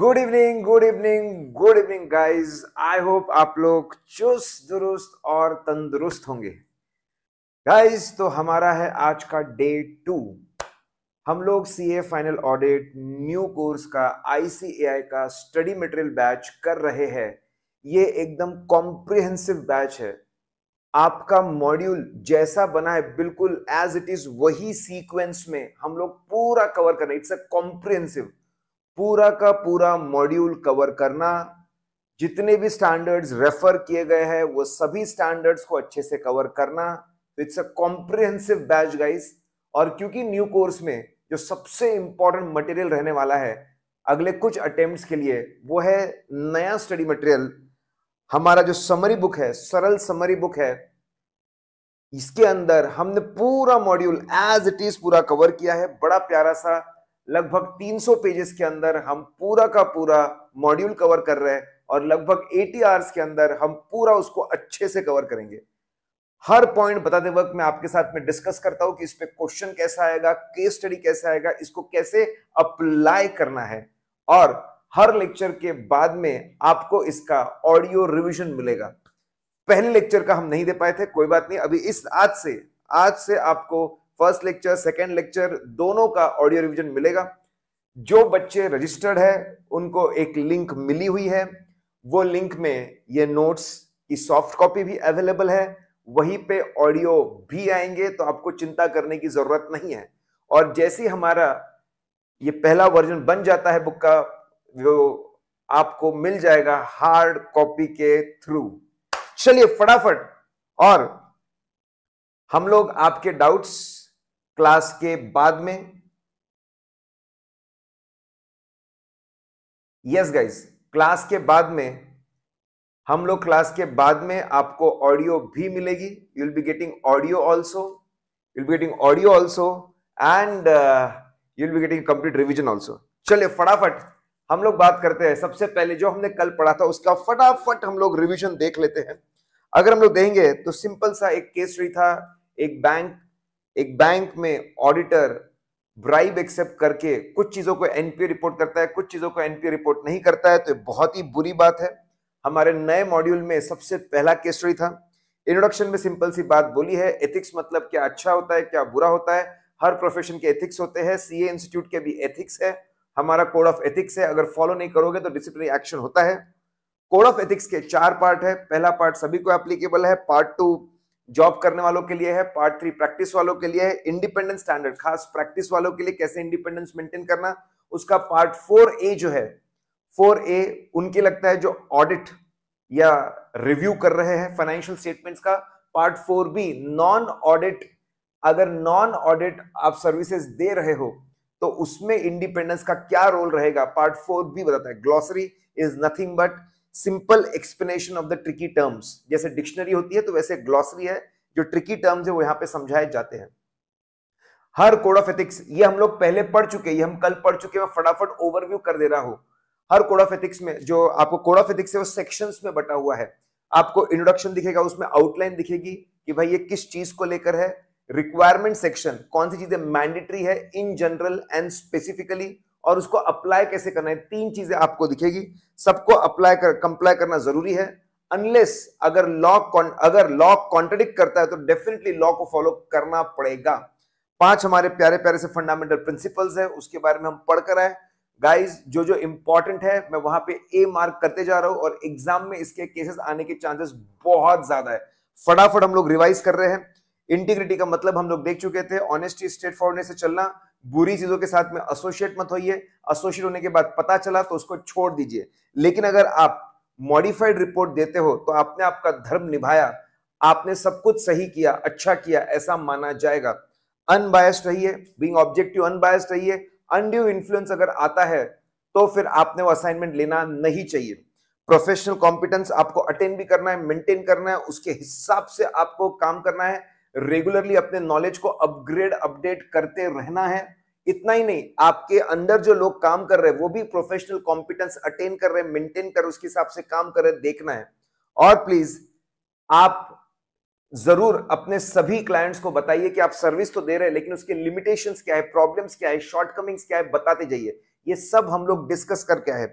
Good evening good evening good evening guys I hope आप लोग चुस्त दुरुस्त और तंदुरुस्त होंगे गाइस तो हमारा है आज का डे टू हम लोग C A final audit new course का आई का स्टडी मटेरियल बैच कर रहे हैं ये एकदम कॉम्प्रिहेंसिव बैच है आपका मॉड्यूल जैसा बना है बिल्कुल एज इट इज वही सीक्वेंस में हम लोग पूरा कवर करना इट्स अ कॉम्प्रिहेंसिव पूरा का पूरा मॉड्यूल कवर करना जितने भी स्टैंडर्ड्स रेफर किए गए हैं वो सभी स्टैंडर्ड्स को अच्छे से कवर करना तो it's a comprehensive batch guys और क्योंकि न्यू कोर्स में जो सबसे इंपॉर्टेंट मटेरियल रहने वाला है अगले कुछ अटेम्प्ट्स के लिए वो है नया स्टडी मटेरियल हमारा जो समरी बुक है सरल समरी बुक है इसके अंदर हमने पूरा मॉड्यूल एज इट इज पूरा कवर किया है बड़ा प्यारा सा लगभग 300 पेजेस के अंदर हम पूरा का पूरा मॉड्यूल कवर कर रहे हैं और लगभग 80 आवर्स के अंदर हम पूरा उसको अच्छे से कवर करेंगे हर पॉइंट बताते वक्त मैं आपके साथ में डिस्कस करता हूं कि इस पे क्वेश्चन कैसा आएगा केस स्टडी कैसा आएगा इसको कैसे अप्लाई करना है और हर लेक्चर के बाद में आपको इसका ऑडियो रिविजन मिलेगा पहले लेक्चर का हम नहीं दे पाए थे कोई बात नहीं अभी इस आज से आज से आपको फर्स्ट लेक्चर सेकेंड लेक्चर दोनों का ऑडियो रिविजन मिलेगा जो बच्चे रजिस्टर्ड है उनको एक लिंक मिली हुई है वो लिंक में ये नोट्स की सॉफ्ट कॉपी भी अवेलेबल है वहीं पे ऑडियो भी आएंगे तो आपको चिंता करने की जरूरत नहीं है और जैसे हमारा ये पहला वर्जन बन जाता है बुक का जो आपको मिल जाएगा हार्ड कॉपी के थ्रू चलिए फटाफट और हम लोग आपके डाउट्स क्लास के बाद में यस गाइस क्लास के बाद में हम लोग क्लास के बाद में आपको ऑडियो भी मिलेगी you will be getting audio also you will be getting audio also and you will be getting complete revision also चलिए फटाफट हम लोग बात करते हैं सबसे पहले जो हमने कल पढ़ा था उसका फटाफट हम लोग रिविजन देख लेते हैं अगर हम लोग देंगे तो सिंपल सा एक केस रही था एक बैंक एक बैंक में ऑडिटर ब्राइब एक्सेप्ट करके कुछ चीजों को एनपीए रिपोर्ट करता है कुछ चीजों को एनपीए रिपोर्ट नहीं करता है तो बहुत ही बुरी बात है हमारे नए मॉड्यूल में सबसे पहला केस रही था इंट्रोडक्शन में सिंपल सी बात बोली है एथिक्स मतलब क्या अच्छा होता है क्या बुरा होता है हर प्रोफेशन के एथिक्स होते हैं सीए इंस्टीट्यूट के भी एथिक्स है हमारा कोड ऑफ एथिक्स है अगर फॉलो नहीं करोगे तो डिसिप्लिनरी एक्शन होता है कोड ऑफ एथिक्स के चार पार्ट है पहला पार्ट सभी को एप्लीकेबल है पार्ट टू जॉब करने वालों के लिए है पार्ट थ्री प्रैक्टिस वालों के लिए है इंडिपेंडेंस स्टैंडर्ड खास प्रैक्टिस वालों के लिए कैसे इंडिपेंडेंस मेंटेन करना उसका पार्ट फोर ए जो है फोर ए उनके लगता है जो ऑडिट या रिव्यू कर रहे हैं फाइनेंशियल स्टेटमेंट्स का part four B non audit अगर नॉन ऑडिट आप सर्विसेज दे रहे हो तो उसमें इंडिपेंडेंस का क्या रोल रहेगा पार्ट फोर भी बताता है glossary is nothing but simple explanation of the tricky terms जैसे डिक्शनरी होती है तो वैसे ग्लॉसरी है जो ट्रिकी टर्म्स है वो यहां पे समझाए जाते हैं हर कोड ऑफ एथिक्स ये हम लोग पहले पढ़ चुके ये हम कल पढ़ चुके मैं फटाफट ओवरव्यू कर दे रहा हूं हर कोड ऑफ एथिक्स में जो आपको कोड ऑफ एथिक्स है वो सेक्शन में बटा हुआ है आपको इंट्रोडक्शन दिखेगा उसमें आउटलाइन दिखेगी कि भाई ये किस चीज को लेकर है रिक्वायरमेंट सेक्शन कौन सी चीजें मैंडेटरी है इन जनरल एंड स्पेसिफिकली और उसको अप्लाई कैसे करना है तीन चीजें आपको दिखेगी सबको अप्लाई कर कंप्लाई करना जरूरी है अनलेस अगर लॉ अगर लॉ कॉन्ट्रडिक्ट करता है तो डेफिनेटली लॉ को फॉलो करना पड़ेगा पांच हमारे प्यारे प्यारे से फंडामेंटल प्रिंसिपल्स है उसके बारे में हम पढ़कर आए गाइस जो जो इंपॉर्टेंट है मैं वहां पे ए मार्क करते जा रहा हूं और एग्जाम में इसके केसेस आने के चांसेस बहुत ज्यादा है फटाफट हम लोग रिवाइज कर रहे हैं इंटीग्रिटी का मतलब हम लोग देख चुके थे ऑनेस्टी स्ट्रेट फॉरवर्डनेस से चलना बुरी चीजों के साथ में एसोसिएट मत होइए एसोसिएट होने के बाद पता चला तो उसको छोड़ दीजिए लेकिन अगर आप मॉडिफाइड रिपोर्ट देते हो तो आपने आपका धर्म निभाया आपने सब कुछ सही किया अच्छा किया ऐसा माना जाएगा अनबायस्ड रहिए बीइंग ऑब्जेक्टिव अनबायस्ड रहिए अनड्यू इन्फ्लुएंस अगर आता है तो फिर आपने वो असाइनमेंट लेना नहीं चाहिए प्रोफेशनल कॉम्पिटेंस आपको अटेंड भी करना है मेंटेन करना है उसके हिसाब से आपको काम करना है रेगुलरली अपने नॉलेज को अपग्रेड अपडेट करते रहना है इतना ही नहीं आपके अंदर जो लोग काम कर रहे हैं वो भी प्रोफेशनल कॉम्पिटेंस अटेन कर रहे हैं मेंटेन कर उसके हिसाब से काम कर रहे हैं देखना है और प्लीज आप जरूर अपने सभी क्लाइंट्स को बताइए कि आप सर्विस तो दे रहे हैं लेकिन उसके लिमिटेशंस क्या है प्रॉब्लम्स क्या है शॉर्टकमिंग्स क्या है बताते जाइए ये सब हम लोग डिस्कस करके आए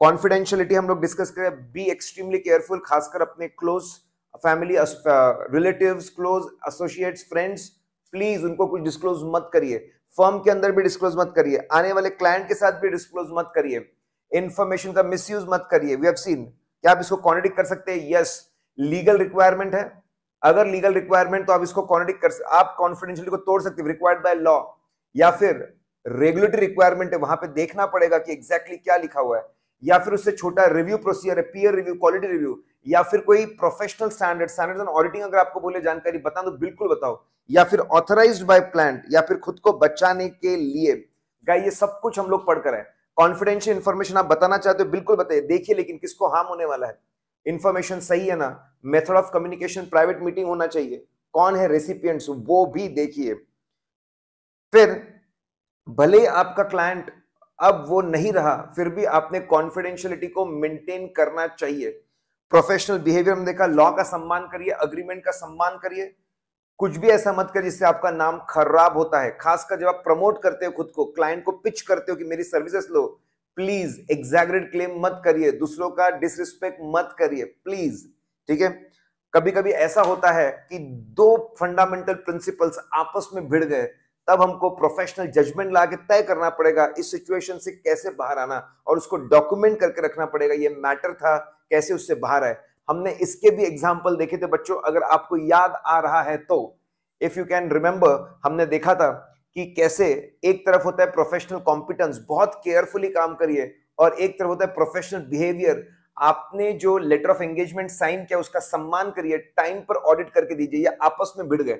कॉन्फिडेंशियलिटी हम लोग डिस्कस करें बी एक्सट्रीमली केयरफुल खासकर अपने close family relative close associate friends please उनको कुछ डिस्क्लोज मत करिए फर्म के अंदर भी डिस्क्लोज मत करिए आने वाले क्लाइंट के साथ भी डिस्क्लोज मत करिए इन्फॉर्मेशन का मिस मत करिए वी हैव सीन क्या आप इसको कॉन्ट्रिक कर सकते हैं यस लीगल रिक्वायरमेंट है अगर लीगल रिक्वायरमेंट तो आप इसको कॉन्ट्रिक कर आप कॉन्फिडेंशियल को तोड़ सकते रिक्वायर्ड बाय लॉ या फिर रेगुलेटरी रिक्वायरमेंट है वहां पे देखना पड़ेगा कि एग्जैक्टली exactly क्या लिखा हुआ है या फिर उससे छोटा रिव्यू प्रोसीजर है पीयर रिव्यू क्वालिटी रिव्यू या फिर कोई प्रोफेशनल स्टैंडर्ड स्टैंडर्ड ऑडिटिंग अगर आपको बोले जानकारी बता दो बिल्कुल बताओ या फिर ऑथराइज बाय प्लांट या फिर खुद को बचाने के लिए गाय ये सब कुछ हम लोग पढ़कर है कॉन्फिडेंशियल इन्फॉर्मेशन आप बताना चाहते हो बिल्कुल बताइए देखिए लेकिन किसको हार्म होने वाला है इन्फॉर्मेशन सही है ना method of communication private meeting होना चाहिए कौन है रेसिपियंट वो भी देखिए फिर भले आपका क्लाइंट अब वो नहीं रहा फिर भी आपने कॉन्फिडेंशियलिटी को मेंटेन करना चाहिए प्रोफेशनल बिहेवियर हम देखा लॉ का सम्मान करिए अग्रीमेंट का सम्मान करिए कुछ भी ऐसा मत करिए जिससे आपका नाम खराब होता है खासकर जब आप प्रमोट करते हो खुद को क्लाइंट को पिच करते हो कि मेरी सर्विसेज लो प्लीज एग्जैगरेट क्लेम मत करिए दूसरों का डिसरिस्पेक्ट मत करिए प्लीज ठीक है कभी कभी ऐसा होता है कि दो फंडामेंटल प्रिंसिपल्स आपस में भिड़ गए तब हमको प्रोफेशनल जजमेंट ला तय करना पड़ेगा इस सिचुएशन से कैसे बाहर आना और उसको डॉक्यूमेंट करके रखना पड़ेगा ये मैटर था कैसे उससे बाहर आए हमने इसके भी एग्जाम्पल देखे थे बच्चों अगर आपको याद आ रहा है तो इफ यू कैन रिमेम्बर हमने देखा था कि कैसे एक तरफ होता है प्रोफेशनल कॉम्पिटेंस बहुत केयरफुली काम करिए और एक तरफ होता है प्रोफेशनल बिहेवियर आपने जो लेटर ऑफ एंगेजमेंट साइन किया उसका सम्मान करिए टाइम पर ऑडिट करके दीजिए या आपस में भिड़ गए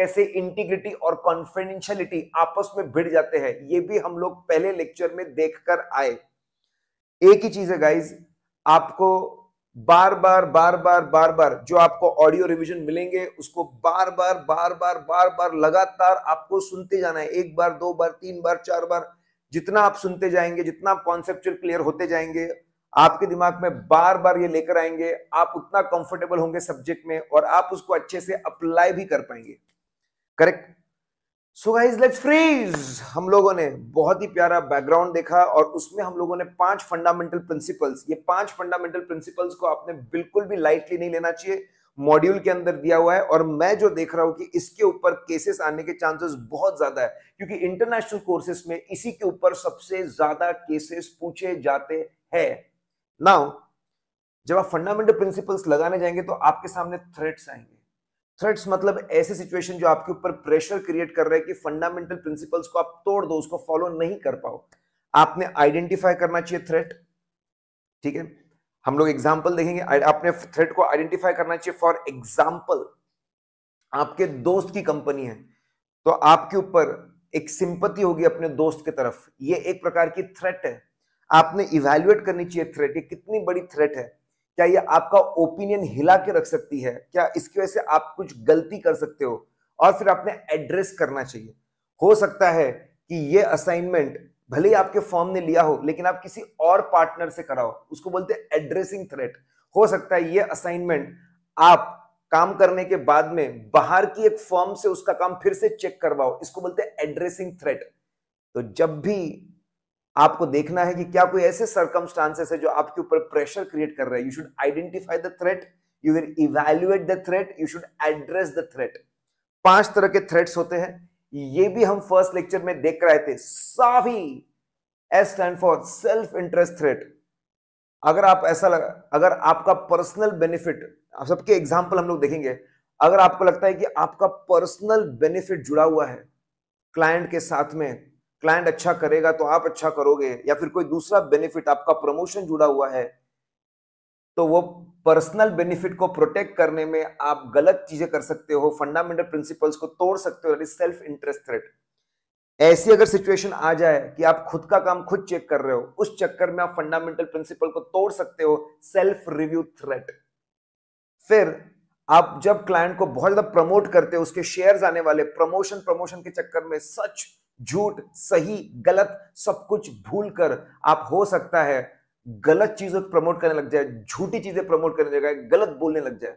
कैसे इंटीग्रिटी और कॉन्फिडेंशियलिटी आपस में भिड़ जाते हैं ये भी हम लोग पहले लेक्चर में देख कर आए एक ही चीज है गाइज आपको बार बार बार बार बार बार जो आपको ऑडियो रिवीजन मिलेंगे उसको बार बार बार बार बार बार लगातार आपको सुनते जाना है एक बार दो बार तीन बार चार बार जितना आप सुनते जाएंगे जितना आप कॉन्सेप्चुअल क्लियर होते जाएंगे आपके दिमाग में बार बार ये लेकर आएंगे आप उतना कंफर्टेबल होंगे सब्जेक्ट में और आप उसको अच्छे से अप्लाई भी कर पाएंगे correct so guys let's freeze हम लोगों ने बहुत ही प्यारा बैकग्राउंड देखा और उसमें हम लोगों ने पांच फंडामेंटल प्रिंसिपल्स ये पांच फंडामेंटल प्रिंसिपल्स को आपने बिल्कुल भी लाइटली नहीं लेना चाहिए मॉड्यूल के अंदर दिया हुआ है और मैं जो देख रहा हूं कि इसके ऊपर केसेस आने के चांसेस बहुत ज्यादा है क्योंकि इंटरनेशनल कोर्सेस में इसी के ऊपर सबसे ज्यादा केसेस पूछे जाते हैं नाउ जब आप फंडामेंटल प्रिंसिपल्स लगाने जाएंगे तो आपके सामने थ्रेट्स आएंगे थ्रेट्स मतलब ऐसे सिचुएशन जो आपके ऊपर प्रेशर क्रिएट कर रहे हैं कि फंडामेंटल प्रिंसिपल्स को आप तोड़ दो उसको फॉलो नहीं कर पाओ आपने आइडेंटिफाई करना चाहिए थ्रेट ठीक है हम लोग एग्जाम्पल देखेंगे आपने थ्रेट को आइडेंटिफाई करना चाहिए फॉर एग्जाम्पल आपके दोस्त की कंपनी है तो आपके ऊपर एक सिंपति होगी अपने दोस्त की तरफ ये एक प्रकार की थ्रेट है आपने इवेल्युएट करनी चाहिए थ्रेट ये कितनी बड़ी थ्रेट है क्या ये आपका ओपिनियन हिला के रख सकती है क्या इसकी वजह से आप कुछ गलती कर सकते हो और फिर आपने एड्रेस करना चाहिए हो सकता है कि ये असाइनमेंट भले ही आपके फॉर्म ने लिया हो लेकिन आप किसी और पार्टनर से कराओ उसको बोलते हैं एड्रेसिंग थ्रेट हो सकता है ये असाइनमेंट आप काम करने के बाद में बाहर की एक फॉर्म से उसका काम फिर से चेक करवाओ इसको बोलते हैं एड्रेसिंग थ्रेट तो जब भी आपको देखना है कि क्या कोई ऐसे सर्कमस्टांसेस है जो आपके ऊपर प्रेशर क्रिएट कर रहे हैं you should identify the threat you will evaluate the threat you should address the threat पांच तरह के थ्रेट्स होते हैं ये भी हम फर्स्ट लेक्चर में देख रहे थे साफी S stand for self interest threat अगर आप ऐसा लगा अगर आपका पर्सनल बेनिफिट आप सबके एग्जाम्पल हम लोग देखेंगे अगर आपको लगता है कि आपका पर्सनल बेनिफिट जुड़ा हुआ है क्लाइंट के साथ में क्लाइंट अच्छा करेगा तो आप अच्छा करोगे या फिर कोई दूसरा बेनिफिट आपका प्रमोशन जुड़ा हुआ है तो वो पर्सनल बेनिफिट को प्रोटेक्ट करने में आप गलत चीजें कर सकते हो फंडामेंटल प्रिंसिपल्स को तोड़ सकते हो सेल्फ इंटरेस्ट थ्रेट ऐसी अगर सिचुएशन आ जाए कि आप खुद का काम खुद चेक कर रहे हो उस चक्कर में आप फंडामेंटल प्रिंसिपल को तोड़ सकते हो सेल्फ रिव्यू थ्रेट फिर आप जब क्लाइंट को बहुत ज्यादा प्रमोट करते हो उसके शेयर आने वाले प्रमोशन प्रमोशन के चक्कर में सच झूठ सही गलत सब कुछ भूल कर आप हो सकता है गलत चीजों को प्रमोट करने लग जाए झूठी चीजें प्रमोट करने लग जाए गलत बोलने लग जाए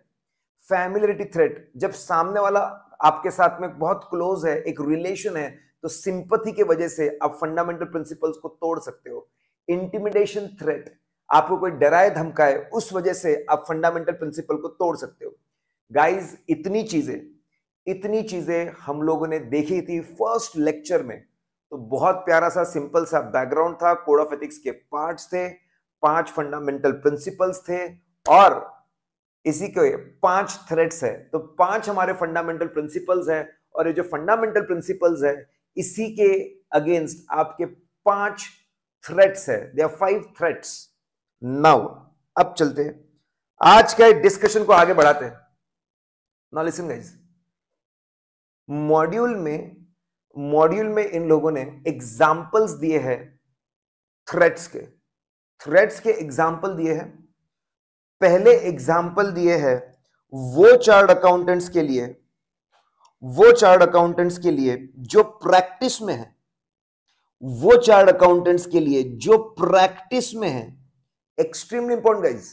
फैमिलिटी थ्रेट जब सामने वाला आपके साथ में बहुत क्लोज है एक रिलेशन है तो सिंपथी के वजह से आप फंडामेंटल प्रिंसिपल्स को तोड़ सकते हो इंटिमिडेशन थ्रेट आपको कोई डराए धमकाए उस वजह से आप फंडामेंटल प्रिंसिपल को तोड़ सकते हो गाइज इतनी चीजें इतनी चीजें हम लोगों ने देखी थी फर्स्ट लेक्चर में तो बहुत प्यारा सा सिंपल सा बैकग्राउंड था कोड ऑफ एथिक्स के पार्ट्स थे पांच फंडामेंटल प्रिंसिपल्स थे और इसी के पांच थ्रेड्स है तो पांच हमारे फंडामेंटल प्रिंसिपल्स है और ये जो फंडामेंटल प्रिंसिपल्स है इसी के अगेंस्ट आपके पांच थ्रेट्स है they are five threats now अब चलते हैं आज के डिस्कशन को आगे बढ़ाते हैं नाउ लिसन गाइस मॉड्यूल में मॉड्यूल में इन लोगों ने एग्जाम्पल्स दिए हैं थ्रेट्स के थ्रेड्स के एग्जाम्पल दिए हैं पहले एग्जाम्पल दिए हैं वो चार्ट अकाउंटेंट्स के लिए वो चार्ट अकाउंटेंट्स के लिए जो प्रैक्टिस में है वो चार्ट अकाउंटेंट्स के लिए जो प्रैक्टिस में है एक्सट्रीमली इंपॉर्टेंट गाइज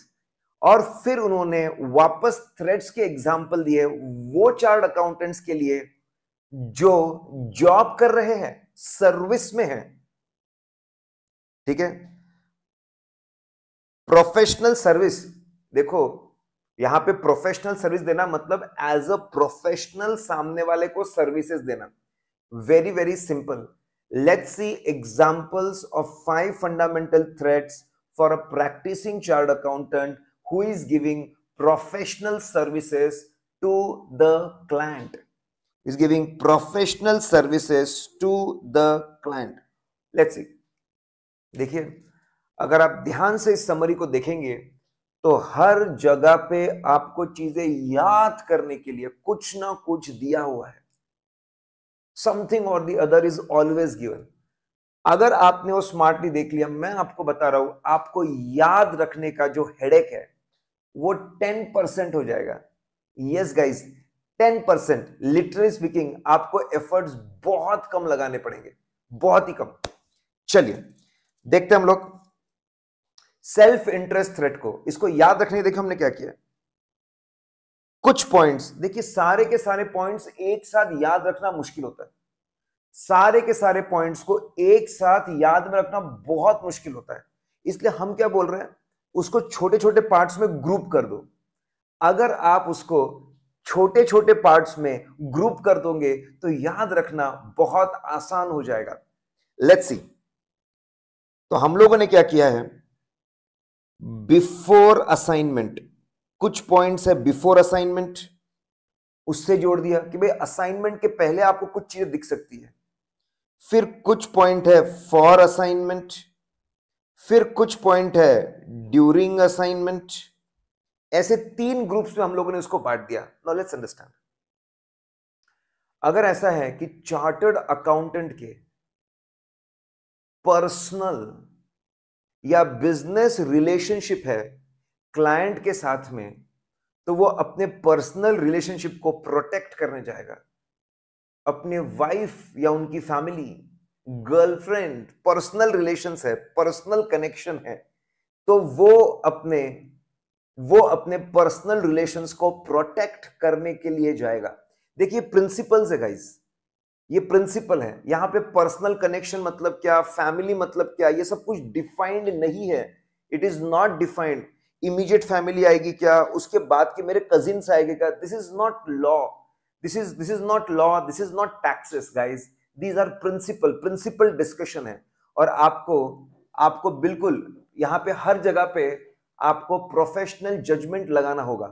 और फिर उन्होंने वापस थ्रेड्स के एग्जाम्पल दिए वो चार्ट अकाउंटेंट्स के लिए जो जॉब कर रहे हैं सर्विस में हैं ठीक है प्रोफेशनल सर्विस देखो यहां पे प्रोफेशनल सर्विस देना मतलब एज अ प्रोफेशनल सामने वाले को सर्विसेज देना very very simple let's see examples of five fundamental threats for a practicing chart accountant who is giving professional services to the client is giving professional services to the client. Let's see. देखिए अगर आप ध्यान से इस summary को देखेंगे तो हर जगह पे आपको चीजें याद करने के लिए कुछ ना कुछ दिया हुआ है समथिंग और the other is always given अगर आपने वो स्मार्टली देख लिया मैं आपको बता रहा हूं आपको याद रखने का जो हेडेक है वो टेन परसेंट हो जाएगा yes yes, guys ten percent literally speaking आपको एफर्ट्स बहुत कम लगाने पड़ेंगे बहुत ही कम चलिए देखते हम लोग सेल्फ इंटरेस्ट थ्रेट को इसको याद रखने देखो हमने क्या किया कुछ पॉइंट्स देखिए सारे के सारे पॉइंट्स एक साथ याद रखना मुश्किल होता है सारे के सारे पॉइंट्स को एक साथ याद में रखना बहुत मुश्किल होता है इसलिए हम क्या बोल रहे हैं उसको छोटे छोटे पार्ट्स में ग्रुप कर दो अगर आप उसको छोटे छोटे पार्ट्स में ग्रुप कर दोगे तो याद रखना बहुत आसान हो जाएगा लेट्स सी तो हम लोगों ने क्या किया है बिफोर असाइनमेंट कुछ पॉइंट्स है बिफोर असाइनमेंट उससे जोड़ दिया कि भाई असाइनमेंट के पहले आपको कुछ चीज दिख सकती है फिर कुछ पॉइंट है फॉर असाइनमेंट फिर कुछ पॉइंट है ड्यूरिंग असाइनमेंट ऐसे तीन ग्रुप्स में हम लोगों ने उसको बांट दिया नाउ लेट्स अंडरस्टैंड अगर ऐसा है कि चार्टर्ड अकाउंटेंट के पर्सनल या बिजनेस रिलेशनशिप है क्लाइंट के साथ में तो वो अपने पर्सनल रिलेशनशिप को प्रोटेक्ट करने जाएगा अपने वाइफ या उनकी फैमिली गर्लफ्रेंड पर्सनल रिलेशंस है पर्सनल कनेक्शन है तो वो अपने वो अपने पर्सनल रिलेशंस को प्रोटेक्ट करने के लिए जाएगा देखिए प्रिंसिपल्स है गाइस ये प्रिंसिपल है यहाँ पे पर्सनल कनेक्शन मतलब क्या फैमिली मतलब क्या ये सब कुछ डिफाइंड नहीं है it is not defined immediate family आएगी क्या उसके बाद के मेरे कजिन आएगी क्या this is not law this is this is not law this is not taxes guys these are principle principle discussion है और आपको आपको बिल्कुल यहाँ पे हर जगह पे आपको प्रोफेशनल जजमेंट लगाना होगा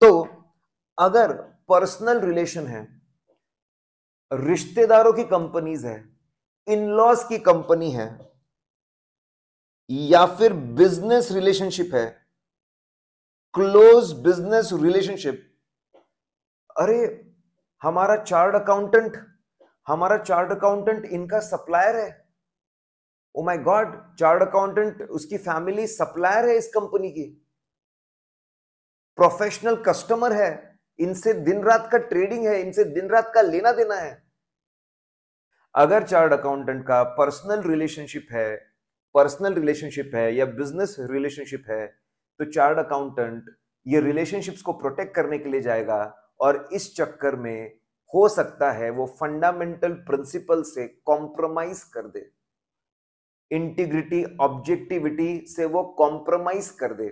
तो अगर पर्सनल रिलेशन है रिश्तेदारों की कंपनीज है इन लॉज की कंपनी है या फिर बिजनेस रिलेशनशिप है क्लोज बिजनेस रिलेशनशिप अरे हमारा चार्ट अकाउंटेंट हमारा चार्ट अकाउंटेंट इनका सप्लायर है oh my God chart accountant उसकी फैमिली सप्लायर है इस कंपनी की प्रोफेशनल कस्टमर है इनसे दिन रात का ट्रेडिंग है इनसे दिन रात का लेना देना है अगर चार्ट अकाउंटेंट का पर्सनल रिलेशनशिप है पर्सनल रिलेशनशिप है या बिजनेस रिलेशनशिप है तो चार्ट अकाउंटेंट ये रिलेशनशिप्स को प्रोटेक्ट करने के लिए जाएगा और इस चक्कर में हो सकता है वो फंडामेंटल प्रिंसिपल से कॉम्प्रोमाइज कर दे इंटीग्रिटी ऑब्जेक्टिविटी से वो कॉम्प्रोमाइज कर दे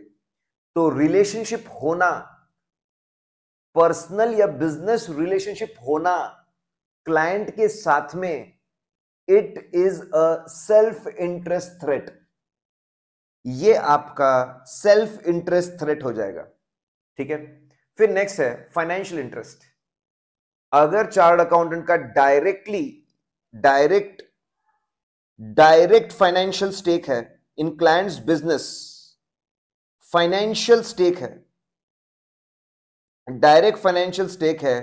तो रिलेशनशिप होना पर्सनल या बिजनेस रिलेशनशिप होना क्लाइंट के साथ में it is a self interest threat ये आपका सेल्फ इंटरेस्ट थ्रेट हो जाएगा ठीक है फिर नेक्स्ट है फाइनेंशियल इंटरेस्ट अगर चार्ट अकाउंटेंट का directly direct direct financial stake है in client's business financial stake है डायरेक्ट फाइनेंशियल स्टेक है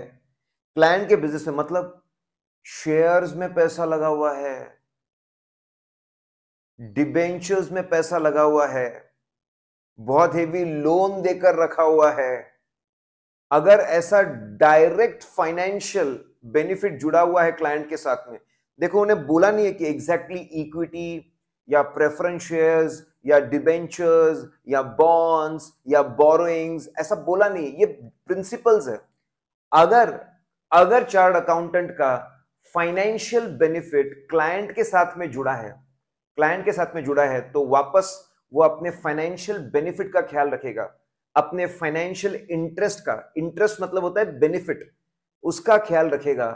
क्लाइंट के बिजनेस में मतलब शेयर्स में पैसा लगा हुआ है डिबेंचर्स में पैसा लगा हुआ है बहुत हेवी लोन देकर रखा हुआ है अगर ऐसा डायरेक्ट फाइनेंशियल बेनिफिट जुड़ा हुआ है क्लाइंट के साथ में देखो उन्हें बोला नहीं है कि एग्जैक्टली exactly इक्विटी या प्रेफरेंस शेयर्स या डिबेंचर्स या बॉन्ड्स या बोरोइंग्स ऐसा बोला नहीं ये प्रिंसिपल्स है अगर अगर चार्ट अकाउंटेंट का फाइनेंशियल बेनिफिट क्लाइंट के साथ में जुड़ा है क्लाइंट के साथ में जुड़ा है तो वापस वो अपने फाइनेंशियल बेनिफिट का ख्याल रखेगा अपने फाइनेंशियल इंटरेस्ट का इंटरेस्ट मतलब होता है बेनिफिट उसका ख्याल रखेगा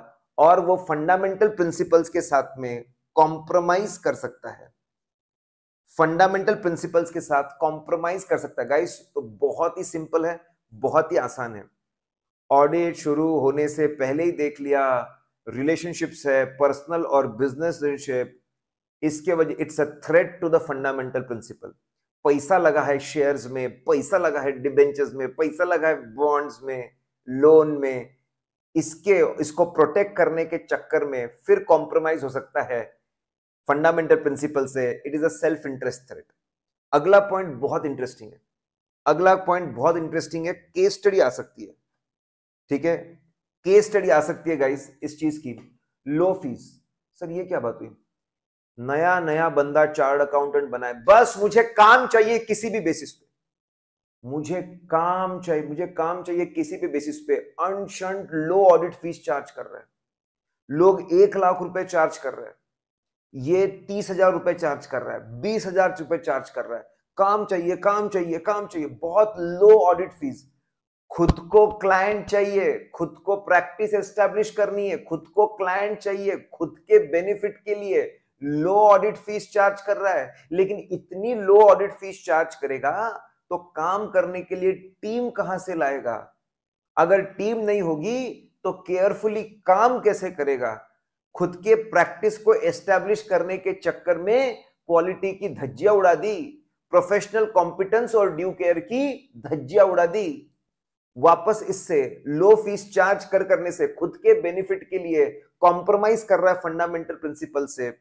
और वो फंडामेंटल प्रिंसिपल्स के साथ में कॉम्प्रोमाइज कर सकता है फंडामेंटल प्रिंसिपल्स के साथ कॉम्प्रोमाइज कर सकता है गाइस तो बहुत ही सिंपल है बहुत ही आसान है ऑडिट शुरू होने से पहले ही देख लिया रिलेशनशिप्स है पर्सनल और बिजनेस रिलेशनशिप इसके वजह it's a threat to the fundamental principle पैसा लगा है शेयर्स में पैसा लगा है डिबेंचर्स में पैसा लगा है बॉन्ड्स में लोन में इसके इसको प्रोटेक्ट करने के चक्कर में फिर कॉम्प्रोमाइज हो सकता है फंडामेंटल प्रिंसिपल से it is a self interest threat अगला पॉइंट बहुत इंटरेस्टिंग है अगला पॉइंट बहुत इंटरेस्टिंग है केस स्टडी आ सकती है ठीक है केस स्टडी आ सकती है गाइस इस चीज की लो फीस सर ये क्या बात हुई नया नया बंदा चार्ट अकाउंटेंट बनाए बस मुझे काम चाहिए किसी भी बेसिस पे मुझे काम चाहिए मुझे काम चाहिए किसी भी बेसिस पे अनशंट लो ऑडिट फीस चार्ज कर रहे हैं लोग एक लाख रुपए चार्ज कर रहे हैं ये तीस हजार रुपए चार्ज कर रहा है बीस हजार रुपए चार्ज कर रहा है काम चाहिए काम चाहिए काम चाहिए बहुत लो ऑडिट फीस खुद को क्लाइंट चाहिए खुद को प्रैक्टिस एस्टेब्लिश करनी है खुद को क्लाइंट चाहिए खुद के बेनिफिट के लिए लो ऑडिट फीस चार्ज कर रहा है लेकिन इतनी लो ऑडिट फीस चार्ज करेगा तो काम करने के लिए टीम कहां से लाएगा अगर टीम नहीं होगी तो केयरफुली काम कैसे करेगा खुद के प्रैक्टिस को एस्टेब्लिश करने के चक्कर में क्वालिटी की धज्जिया उड़ा दी प्रोफेशनल कॉम्पिटेंस और ड्यू केयर की धज्जिया उड़ा दी वापस इससे लो फीस चार्ज कर करने से खुद के बेनिफिट के लिए कॉम्प्रोमाइज कर रहा है फंडामेंटल प्रिंसिपल से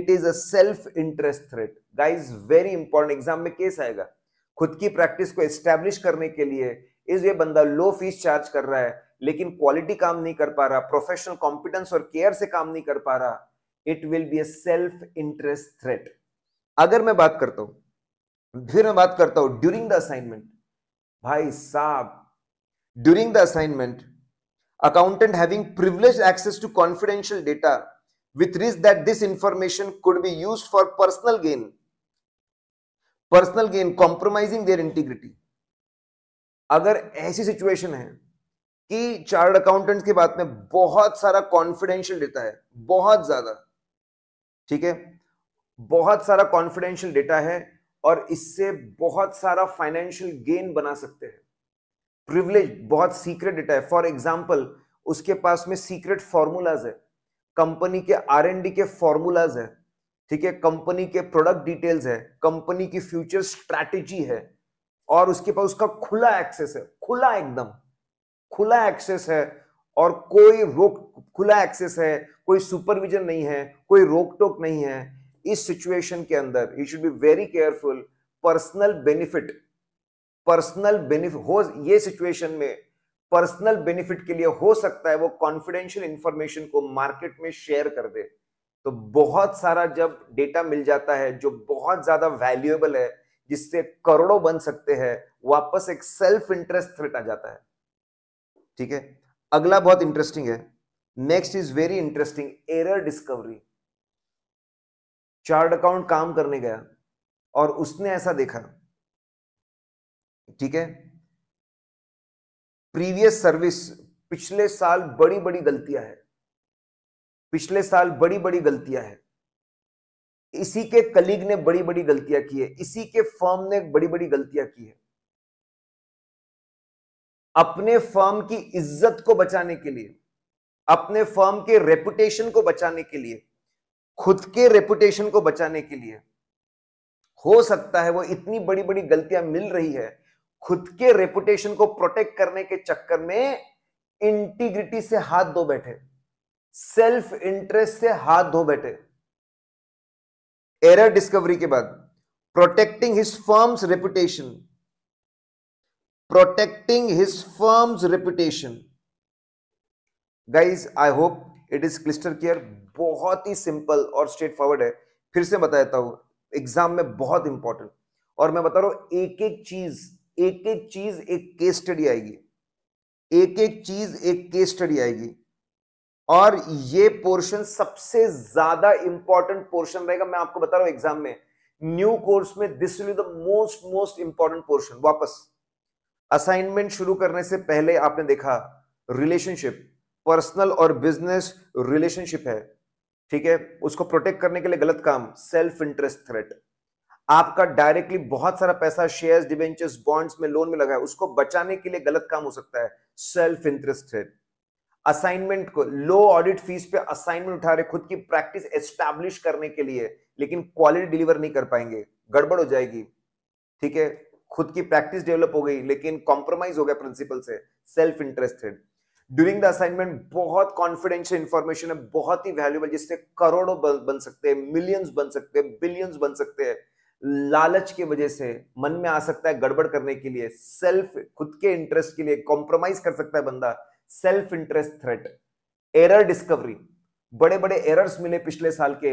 it is a self interest threat guys very important exam में केस आएगा खुद की प्रैक्टिस को एस्टेब्लिश करने के लिए इस ये बंदा लो फीस चार्ज कर रहा है लेकिन क्वालिटी काम नहीं कर पा रहा प्रोफेशनल कॉम्पिटेंस और केयर से काम नहीं कर पा रहा it will be self interest threat अगर मैं बात करता हूं फिर मैं बात करता हूं ड्यूरिंग द असाइनमेंट भाई साहब during the assignment accountant having privilege access to confidential data with risk that this information could be use for personal gain personal gain compromising their integrity अगर ऐसी सिचुएशन है कि चार्ट अकाउंटेंट्स की बात में बहुत सारा कॉन्फिडेंशियल डेटा है बहुत ज्यादा ठीक है बहुत सारा कॉन्फिडेंशियल डेटा है और इससे बहुत सारा फाइनेंशियल गेन बना सकते हैं प्रिविलेज बहुत सीक्रेट डेटा है फॉर एग्जाम्पल उसके पास में सीक्रेट फॉर्मूलाज है कंपनी के आर एन डी के फॉर्मूलाज है ठीक है कंपनी के प्रोडक्ट डिटेल्स है कंपनी की फ्यूचर स्ट्रैटेजी है और उसके पास उसका खुला एक्सेस है खुला एकदम खुला एक्सेस है और कोई रोक खुला एक्सेस है कोई सुपरविजन नहीं है कोई रोक टोक नहीं है इस सिचुएशन के अंदर you should be very careful personal benefit personal benefit हो ये सिचुएशन में पर्सनल बेनिफिट के लिए हो सकता है वो कॉन्फिडेंशियल इंफॉर्मेशन को मार्केट में शेयर कर दे तो बहुत सारा जब डेटा मिल जाता है जो बहुत ज्यादा वैल्यूएबल है जिससे करोड़ों बन सकते हैं वापस एक सेल्फ इंटरेस्ट थ्रेट आ जाता है ठीक है अगला बहुत इंटरेस्टिंग है next is very interesting error discovery chart account काम करने गया और उसने ऐसा देखा ठीक है प्रीवियस सर्विस पिछले साल बड़ी बड़ी गलतियां हैं पिछले साल बड़ी बड़ी गलतियां हैं इसी के कलीग ने बड़ी बड़ी गलतियां की है इसी के फर्म ने बड़ी बड़ी गलतियां की है अपने फर्म की इज्जत को बचाने के लिए अपने फर्म के रेपुटेशन को बचाने के लिए खुद के रेपुटेशन को बचाने के लिए हो सकता है वो इतनी बड़ी बड़ी गलतियां मिल रही है खुद के रेपुटेशन को प्रोटेक्ट करने के चक्कर में इंटीग्रिटी से हाथ धो बैठे सेल्फ इंटरेस्ट से हाथ धो बैठे एरर डिस्कवरी के बाद protecting his firm's reputation protecting his firm's reputation guys I hope it is crystal clear बहुत ही सिंपल और स्ट्रेट फॉरवर्ड है फिर से बता देता हूं एग्जाम में बहुत इंपॉर्टेंट और मैं बता रहा हूं एक एक चीज एक एक चीज एक केस स्टडी आएगी एक एक चीज एक केस स्टडी आएगी और ये पोर्शन सबसे ज्यादा इंपॉर्टेंट पोर्शन रहेगा मैं आपको बता रहा हूं एग्जाम में न्यू कोर्स में this will the most most important portion वापस असाइनमेंट शुरू करने से पहले आपने देखा रिलेशनशिप पर्सनल और बिजनेस रिलेशनशिप है ठीक है उसको प्रोटेक्ट करने के लिए गलत काम सेल्फ इंटरेस्ट थ्रेट आपका डायरेक्टली बहुत सारा पैसा शेयर्स डिवेंचर्स बॉन्ड्स में लोन में लगा है उसको बचाने के लिए गलत काम हो सकता है सेल्फ इंटरेस्ट थ्रेट असाइनमेंट को लो ऑडिट फीस पे असाइनमेंट उठा रहे खुद की प्रैक्टिस एस्टैब्लिश करने के लिए लेकिन क्वालिटी डिलीवर नहीं कर पाएंगे गड़बड़ हो जाएगी ठीक है खुद की प्रैक्टिस डेवलप हो गई लेकिन कॉम्प्रोमाइज हो गया प्रिंसिपल से self interested during the assignment बहुत कॉन्फिडेंशियल इंफॉर्मेशन है बहुत ही वैल्यूबल जिससे करोड़ों बन सकते हैं मिलियंस बन सकते हैं बिलियंस बन सकते हैं लालच के वजह से मन में आ सकता है गड़बड़ करने के लिए सेल्फ खुद के इंटरेस्ट के लिए कॉम्प्रोमाइज कर सकता है बंदा self interest threat error discovery बड़े बड़े एरर्स मिले पिछले साल के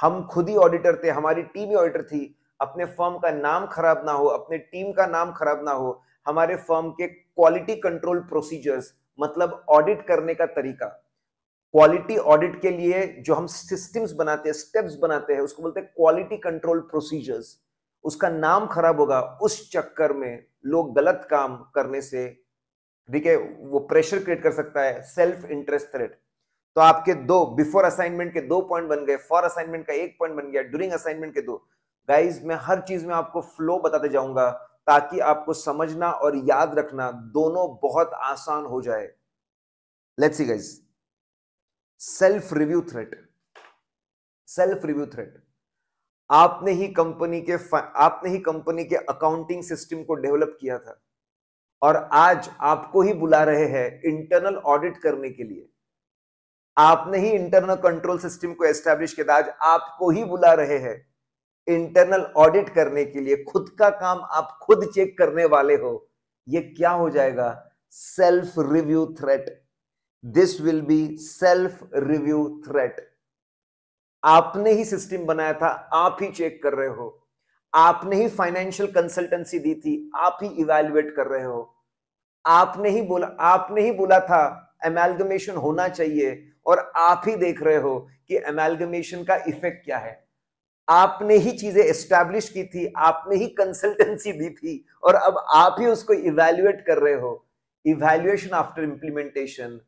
हम खुद ही ऑडिटर थे हमारी टीम ही ऑडिटर थी अपने फर्म का नाम खराब ना हो अपने टीम का नाम खराब ना हो हमारे फर्म के क्वालिटी कंट्रोल प्रोसीजर्स मतलब ऑडिट करने का तरीका क्वालिटी ऑडिट के लिए जो हम सिस्टम्स बनाते हैं स्टेप्स बनाते हैं उसको बोलते हैं क्वालिटी कंट्रोल प्रोसीजर्स उसका नाम खराब होगा उस चक्कर में लोग गलत काम करने से ठीक है वो प्रेशर क्रिएट कर सकता है सेल्फ इंटरेस्ट थ्रेट तो आपके दो बिफोर असाइनमेंट के दो पॉइंट बन गए फॉर असाइनमेंट का एक पॉइंट बन गया ड्यूरिंग असाइनमेंट के दो गाइज मैं हर चीज में आपको फ्लो बताते जाऊंगा ताकि आपको समझना और याद रखना दोनों बहुत आसान हो जाए let's see guys self review threat self review threat आपने ही कंपनी के आपने ही कंपनी के अकाउंटिंग सिस्टम को डेवलप किया था और आज आपको ही बुला रहे हैं इंटरनल ऑडिट करने के लिए आपने ही इंटरनल कंट्रोल सिस्टम को एस्टेब्लिश किया आज आपको ही बुला रहे हैं इंटरनल ऑडिट करने के लिए खुद का काम आप खुद चेक करने वाले हो ये क्या हो जाएगा self review threat this will be self review threat आपने ही सिस्टम बनाया था आप ही चेक कर रहे हो आपने ही फाइनेंशियल कंसल्टेंसी दी थी आप ही इवेल्युएट कर रहे हो आपने ही बोला आपने ही बोला था एमेलगमेशन होना चाहिए और आप ही देख रहे हो कि एमेलगमेशन का इफेक्ट क्या है आपने ही चीजें एस्टेब्लिश की थी आपने ही कंसल्टेंसी दी थी और अब आप ही उसको इवेल्युएट कर रहे हो इवेल्युएशन आफ्टर इंप्लीमेंटेशन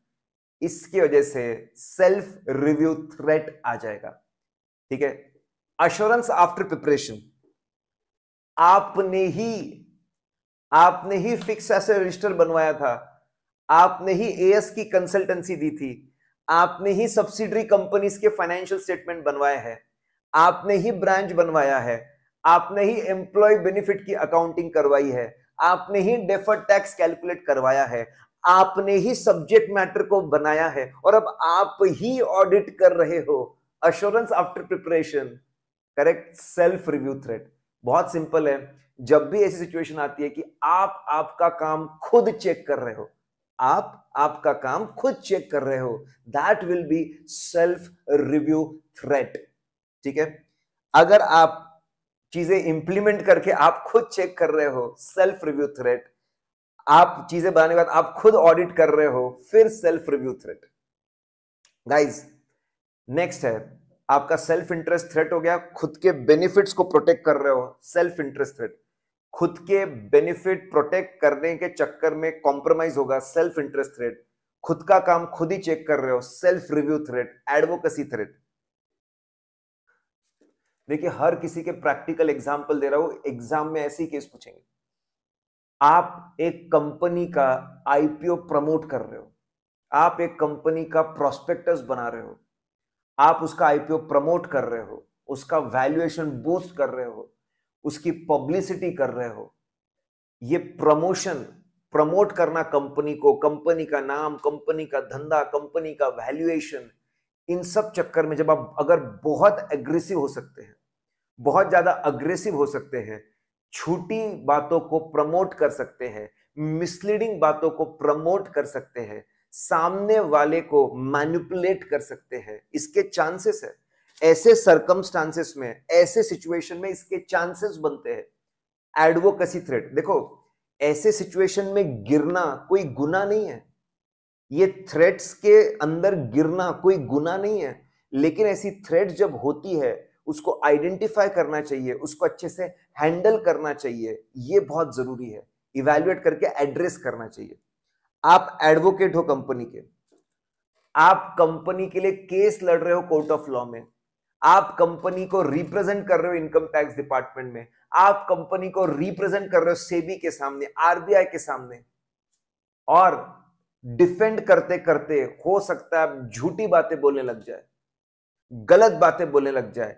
इसकी वजह से सेल्फ रिव्यू थ्रेट आ जाएगा ठीक है अश्योरेंस आफ्टर प्रिपरेशन आपने ही आपने ही फिक्स ऐसे रजिस्टर बनवाया था आपने ही एएस की कंसल्टेंसी दी थी आपने ही सब्सिडरी कंपनीज के फाइनेंशियल स्टेटमेंट बनवाए हैं आपने ही ब्रांच बनवाया है आपने ही एम्प्लॉय बेनिफिट की अकाउंटिंग करवाई है आपने ही डेफर टैक्स कैलकुलेट करवाया है आपने ही सब्जेक्ट मैटर को बनाया है और अब आप ही ऑडिट कर रहे हो assurance after preparation correct self review threat बहुत सिंपल है जब भी ऐसी सिचुएशन आती है कि आप आपका काम खुद चेक कर रहे हो आप आपका काम खुद चेक कर रहे हो that will be self review threat ठीक है अगर आप चीजें इंप्लीमेंट करके आप खुद चेक कर रहे हो सेल्फ रिव्यू थ्रेट आप चीजें बनाने के बाद आप खुद ऑडिट कर रहे हो फिर self review threat guys next है आपका सेल्फ इंटरेस्ट थ्रेट हो गया खुद के बेनिफिट्स को प्रोटेक्ट कर रहे हो सेल्फ इंटरेस्ट थ्रेट खुद के बेनिफिट प्रोटेक्ट करने के चक्कर में कॉम्प्रोमाइज होगा सेल्फ इंटरेस्ट थ्रेट खुद का काम खुद ही चेक कर रहे हो self review threat advocacy threat देखिए हर किसी के प्रैक्टिकल एग्जाम्पल दे रहा हूं एग्जाम में ऐसी केस पूछेंगे आप एक कंपनी का आईपीओ प्रमोट कर रहे हो आप एक कंपनी का प्रोस्पेक्टस बना रहे हो आप उसका आईपीओ प्रमोट कर रहे हो उसका वैल्यूएशन बूस्ट कर रहे हो उसकी पब्लिसिटी कर रहे हो ये प्रमोशन प्रमोट करना कंपनी को कंपनी का नाम कंपनी का धंधा कंपनी का वैल्यूएशन इन सब चक्कर में जब आप अगर बहुत एग्रेसिव हो सकते हैं बहुत ज्यादा अग्रेसिव हो सकते हैं छोटी बातों को प्रमोट कर सकते हैं मिसलीडिंग बातों को प्रमोट कर सकते हैं सामने वाले को मैनिपुलेट कर सकते हैं इसके चांसेस है ऐसे सरकमस्टांसेस में ऐसे सिचुएशन में इसके चांसेस बनते हैं एडवोकेसी थ्रेट देखो ऐसे सिचुएशन में गिरना कोई गुना नहीं है ये थ्रेट्स के अंदर गिरना कोई गुना नहीं है लेकिन ऐसी थ्रेट जब होती है उसको आइडेंटिफाई करना चाहिए उसको अच्छे से हैंडल करना चाहिए ये बहुत जरूरी है इवेल्युएट करके एड्रेस करना चाहिए आप एडवोकेट हो कंपनी के आप कंपनी के लिए केस लड़ रहे हो कोर्ट ऑफ लॉ में आप कंपनी को रिप्रेजेंट कर रहे हो इनकम टैक्स डिपार्टमेंट में आप कंपनी को रिप्रेजेंट कर रहे हो सेबी के सामने आरबीआई के सामने और डिफेंड करते करते हो सकता है आप झूठी बातें बोलने लग जाए गलत बातें बोलने लग जाए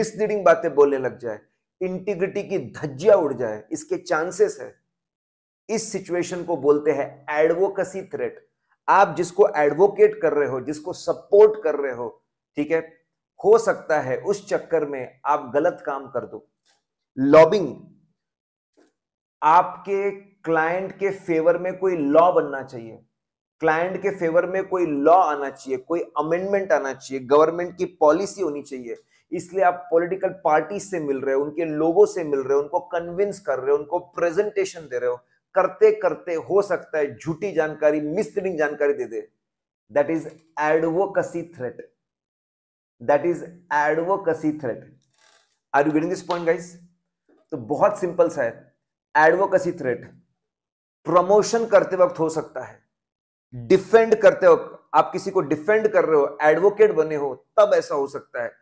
मिसलीडिंग बातें बोलने लग जाए इंटीग्रिटी की धज्जिया उड़ जाए इसके चांसेस है इस सिचुएशन को बोलते हैं एडवोकेसी थ्रेट आप जिसको एडवोकेट कर रहे हो जिसको सपोर्ट कर रहे हो ठीक है हो सकता है उस चक्कर में आप गलत काम कर दो लॉबिंग आपके क्लाइंट के फेवर में कोई लॉ बनना चाहिए क्लाइंट के फेवर में कोई लॉ आना चाहिए कोई अमेंडमेंट आना चाहिए गवर्नमेंट की पॉलिसी होनी चाहिए इसलिए आप पॉलिटिकल पार्टी से मिल रहे हो उनके लोगों से मिल रहे हो उनको कन्विंस कर रहे हो उनको प्रेजेंटेशन दे रहे हो करते करते हो सकता है झूठी जानकारी मिसलीडिंग जानकारी दे दे that is advocacy threat that is advocacy threat are you getting this point guys तो बहुत सिंपल सा है एडवोकसी थ्रेट प्रमोशन करते वक्त हो सकता है डिफेंड करते वक्त आप किसी को डिफेंड कर रहे हो एडवोकेट बने हो तब ऐसा हो सकता है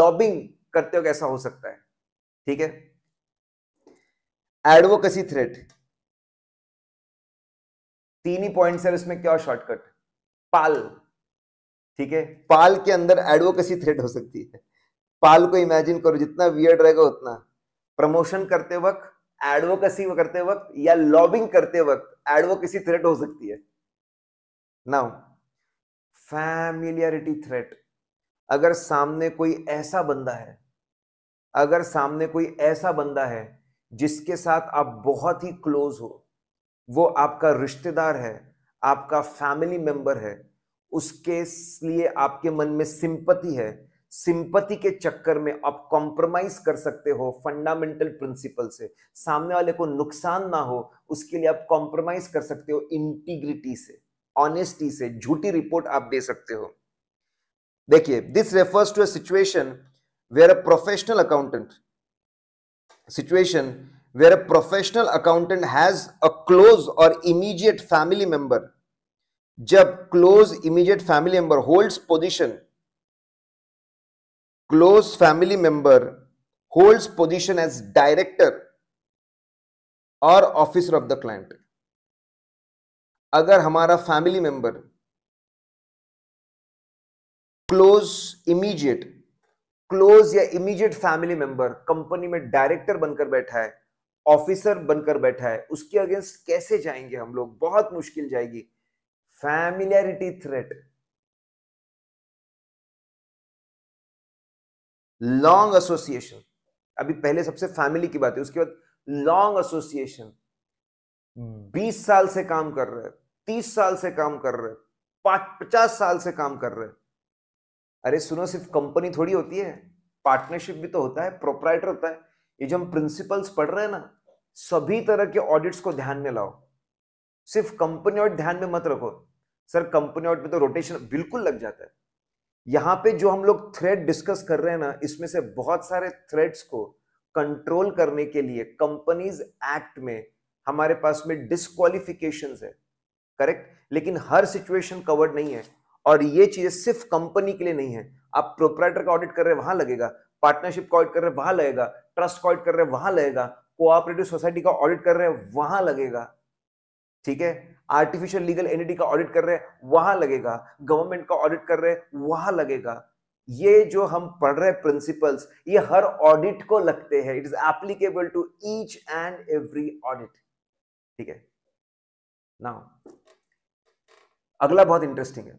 लॉबिंग करते वक्त ऐसा हो सकता है ठीक है एडवोकेसी थ्रेट तीन ही पॉइंट है इसमें क्या शॉर्टकट पाल ठीक है पाल के अंदर एडवोकेसी थ्रेट हो सकती है पाल को इमेजिन करो जितना वियर्ड रहेगा उतना प्रमोशन करते वक्त एडवोकेसी करते वक्त या लॉबिंग करते वक्त एडवोकेसी थ्रेट हो सकती है नाउ फैमिलियरिटी थ्रेट अगर सामने कोई ऐसा बंदा है अगर सामने कोई ऐसा बंदा है जिसके साथ आप बहुत ही क्लोज हो वो आपका रिश्तेदार है आपका फैमिली मेंबर है उसके लिए आपके मन में सिंपति है सिंपति के चक्कर में आप कॉम्प्रोमाइज कर सकते हो फंडामेंटल प्रिंसिपल से सामने वाले को नुकसान ना हो उसके लिए आप कॉम्प्रोमाइज कर सकते हो इंटीग्रिटी से ऑनेस्टी से झूठी रिपोर्ट आप दे सकते हो देखिए this refers to a situation where a professional accountant situation where a professional accountant has a close or immediate family member jab close immediate family member holds position close family member holds position as director or officer of the client अगर हमारा family member close immediate close या immediate family member company में director बनकर बैठा है officer बनकर बैठा है उसके अगेंस्ट कैसे जाएंगे हम लोग बहुत मुश्किल जाएगी फैमिलियरिटी थ्रेट लॉन्ग एसोसिएशन अभी पहले सबसे फैमिली की बात है उसके बाद लॉन्ग एसोसिएशन 20 साल से काम कर रहे तीस साल से काम कर रहे पचास साल से काम कर रहे अरे सुनो सिर्फ कंपनी थोड़ी होती है पार्टनरशिप भी तो होता है प्रोपराइटर होता है ये जो हम प्रिंसिपल्स पढ़ रहे हैं ना सभी तरह के ऑडिट्स को ध्यान में लाओ सिर्फ कंपनी ऑडिट ध्यान में मत रखो सर कंपनी ऑडिट में तो रोटेशन बिल्कुल लग जाता है यहाँ पे जो हम लोग थ्रेड डिस्कस कर रहे हैं ना इसमें से बहुत सारे थ्रेड्स को कंट्रोल करने के लिए कंपनीज एक्ट में हमारे पास में डिस्कालिफिकेशन है करेक्ट लेकिन हर सिचुएशन कवर्ड नहीं है और ये चीजें सिर्फ कंपनी के लिए नहीं है आप प्रोपराइटर का ऑडिट कर रहे हैं वहां लगेगा पार्टनरशिप का ऑडिट कर रहे हैं वहां लगेगा ट्रस्ट का ऑडिट कर रहे हैं वहां लगेगा कोऑपरेटिव सोसाइटी का ऑडिट कर रहे हैं वहां लगेगा ठीक है आर्टिफिशियल लीगल एनिटी का ऑडिट कर रहे हैं वहां लगेगा गवर्नमेंट का ऑडिट कर रहे हैं वहां लगेगा ये जो हम पढ़ रहे प्रिंसिपल्स ये हर ऑडिट को लगते हैं it is applicable to each and every audit ठीक है नाउ अगला बहुत इंटरेस्टिंग है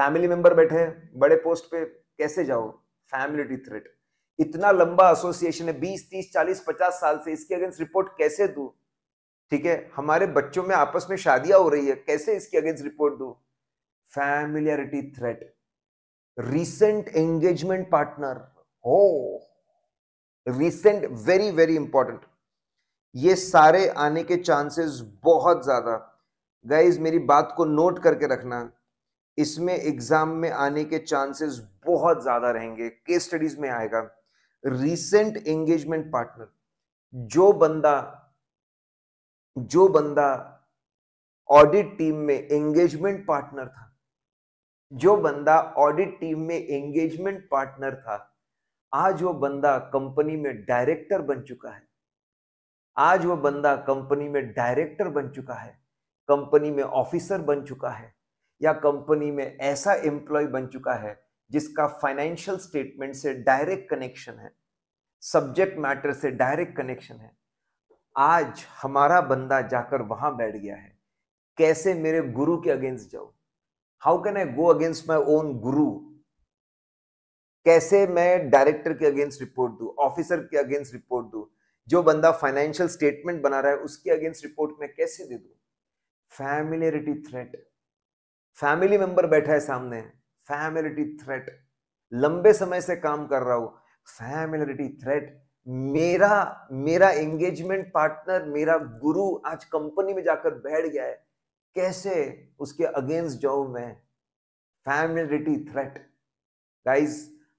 फैमिली मेंबर बैठे हैं बड़े पोस्ट पे कैसे जाओ फैमिलिटी थ्रेट इतना लंबा एसोसिएशन है बीस तीस चालीस पचास साल से इसके अगेंस्ट रिपोर्ट कैसे दू ठीक है हमारे बच्चों में आपस में शादियां हो रही है कैसे इसके अगेंस्ट रिपोर्ट दू familiarity threat recent engagement partner हो रिसेंट वेरी वेरी इंपॉर्टेंट ये सारे आने के चांसेस बहुत ज्यादा गाइज मेरी बात को नोट करके रखना इसमें एग्जाम में आने के चांसेस बहुत ज्यादा रहेंगे केस स्टडीज में आएगा रीसेंट एंगेजमेंट पार्टनर जो बंदा जो बंदा ऑडिट टीम में एंगेजमेंट पार्टनर था जो बंदा ऑडिट टीम में एंगेजमेंट पार्टनर था आज वो बंदा कंपनी में डायरेक्टर बन चुका है आज वो बंदा कंपनी में डायरेक्टर बन चुका है कंपनी में ऑफिसर बन चुका है या कंपनी में ऐसा एम्प्लॉय बन चुका है जिसका फाइनेंशियल स्टेटमेंट से डायरेक्ट कनेक्शन है सब्जेक्ट मैटर से डायरेक्ट कनेक्शन है आज हमारा बंदा जाकर वहां बैठ गया है कैसे मेरे गुरु के अगेंस्ट जाओ how can I go against my own guru कैसे मैं डायरेक्टर के अगेंस्ट रिपोर्ट दू ऑफिसर के अगेंस्ट रिपोर्ट दू जो बंदा फाइनेंशियल स्टेटमेंट बना रहा है उसके अगेंस्ट रिपोर्ट मैं कैसे दे दू फैमिलियरिटी थ्रेट फैमिली मेंबर बैठा है सामने फैमिलिटी थ्रेट लंबे समय से काम कर रहा हूं फैमिलिटी थ्रेट मेरा मेरा एंगेजमेंट पार्टनर मेरा गुरु आज कंपनी में जाकर बैठ गया है कैसे उसके अगेंस्ट जाऊं मैं फैमिलिटी थ्रेट गाइस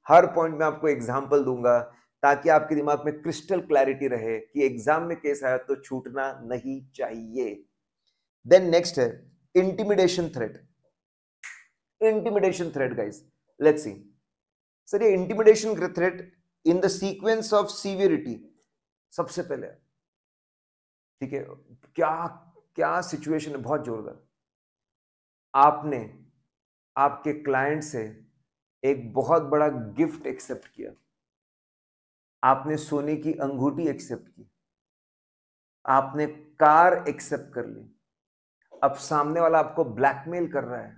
हर पॉइंट में आपको एग्जाम्पल दूंगा ताकि आपके दिमाग में क्रिस्टल क्लैरिटी रहे कि एग्जाम में केस आया तो छूटना नहीं चाहिए देन नेक्स्ट है intimidation threat intimidation threat guys let's see sir ये intimidation threat in the sequence of severity सबसे पहले ठीक है क्या क्या सिचुएशन है बहुत जोरदार आपने आपके क्लाइंट से एक बहुत बड़ा गिफ्ट एक्सेप्ट किया आपने सोने की अंगूठी एक्सेप्ट की आपने कार एक्सेप्ट कर ली अब सामने वाला आपको ब्लैकमेल कर रहा है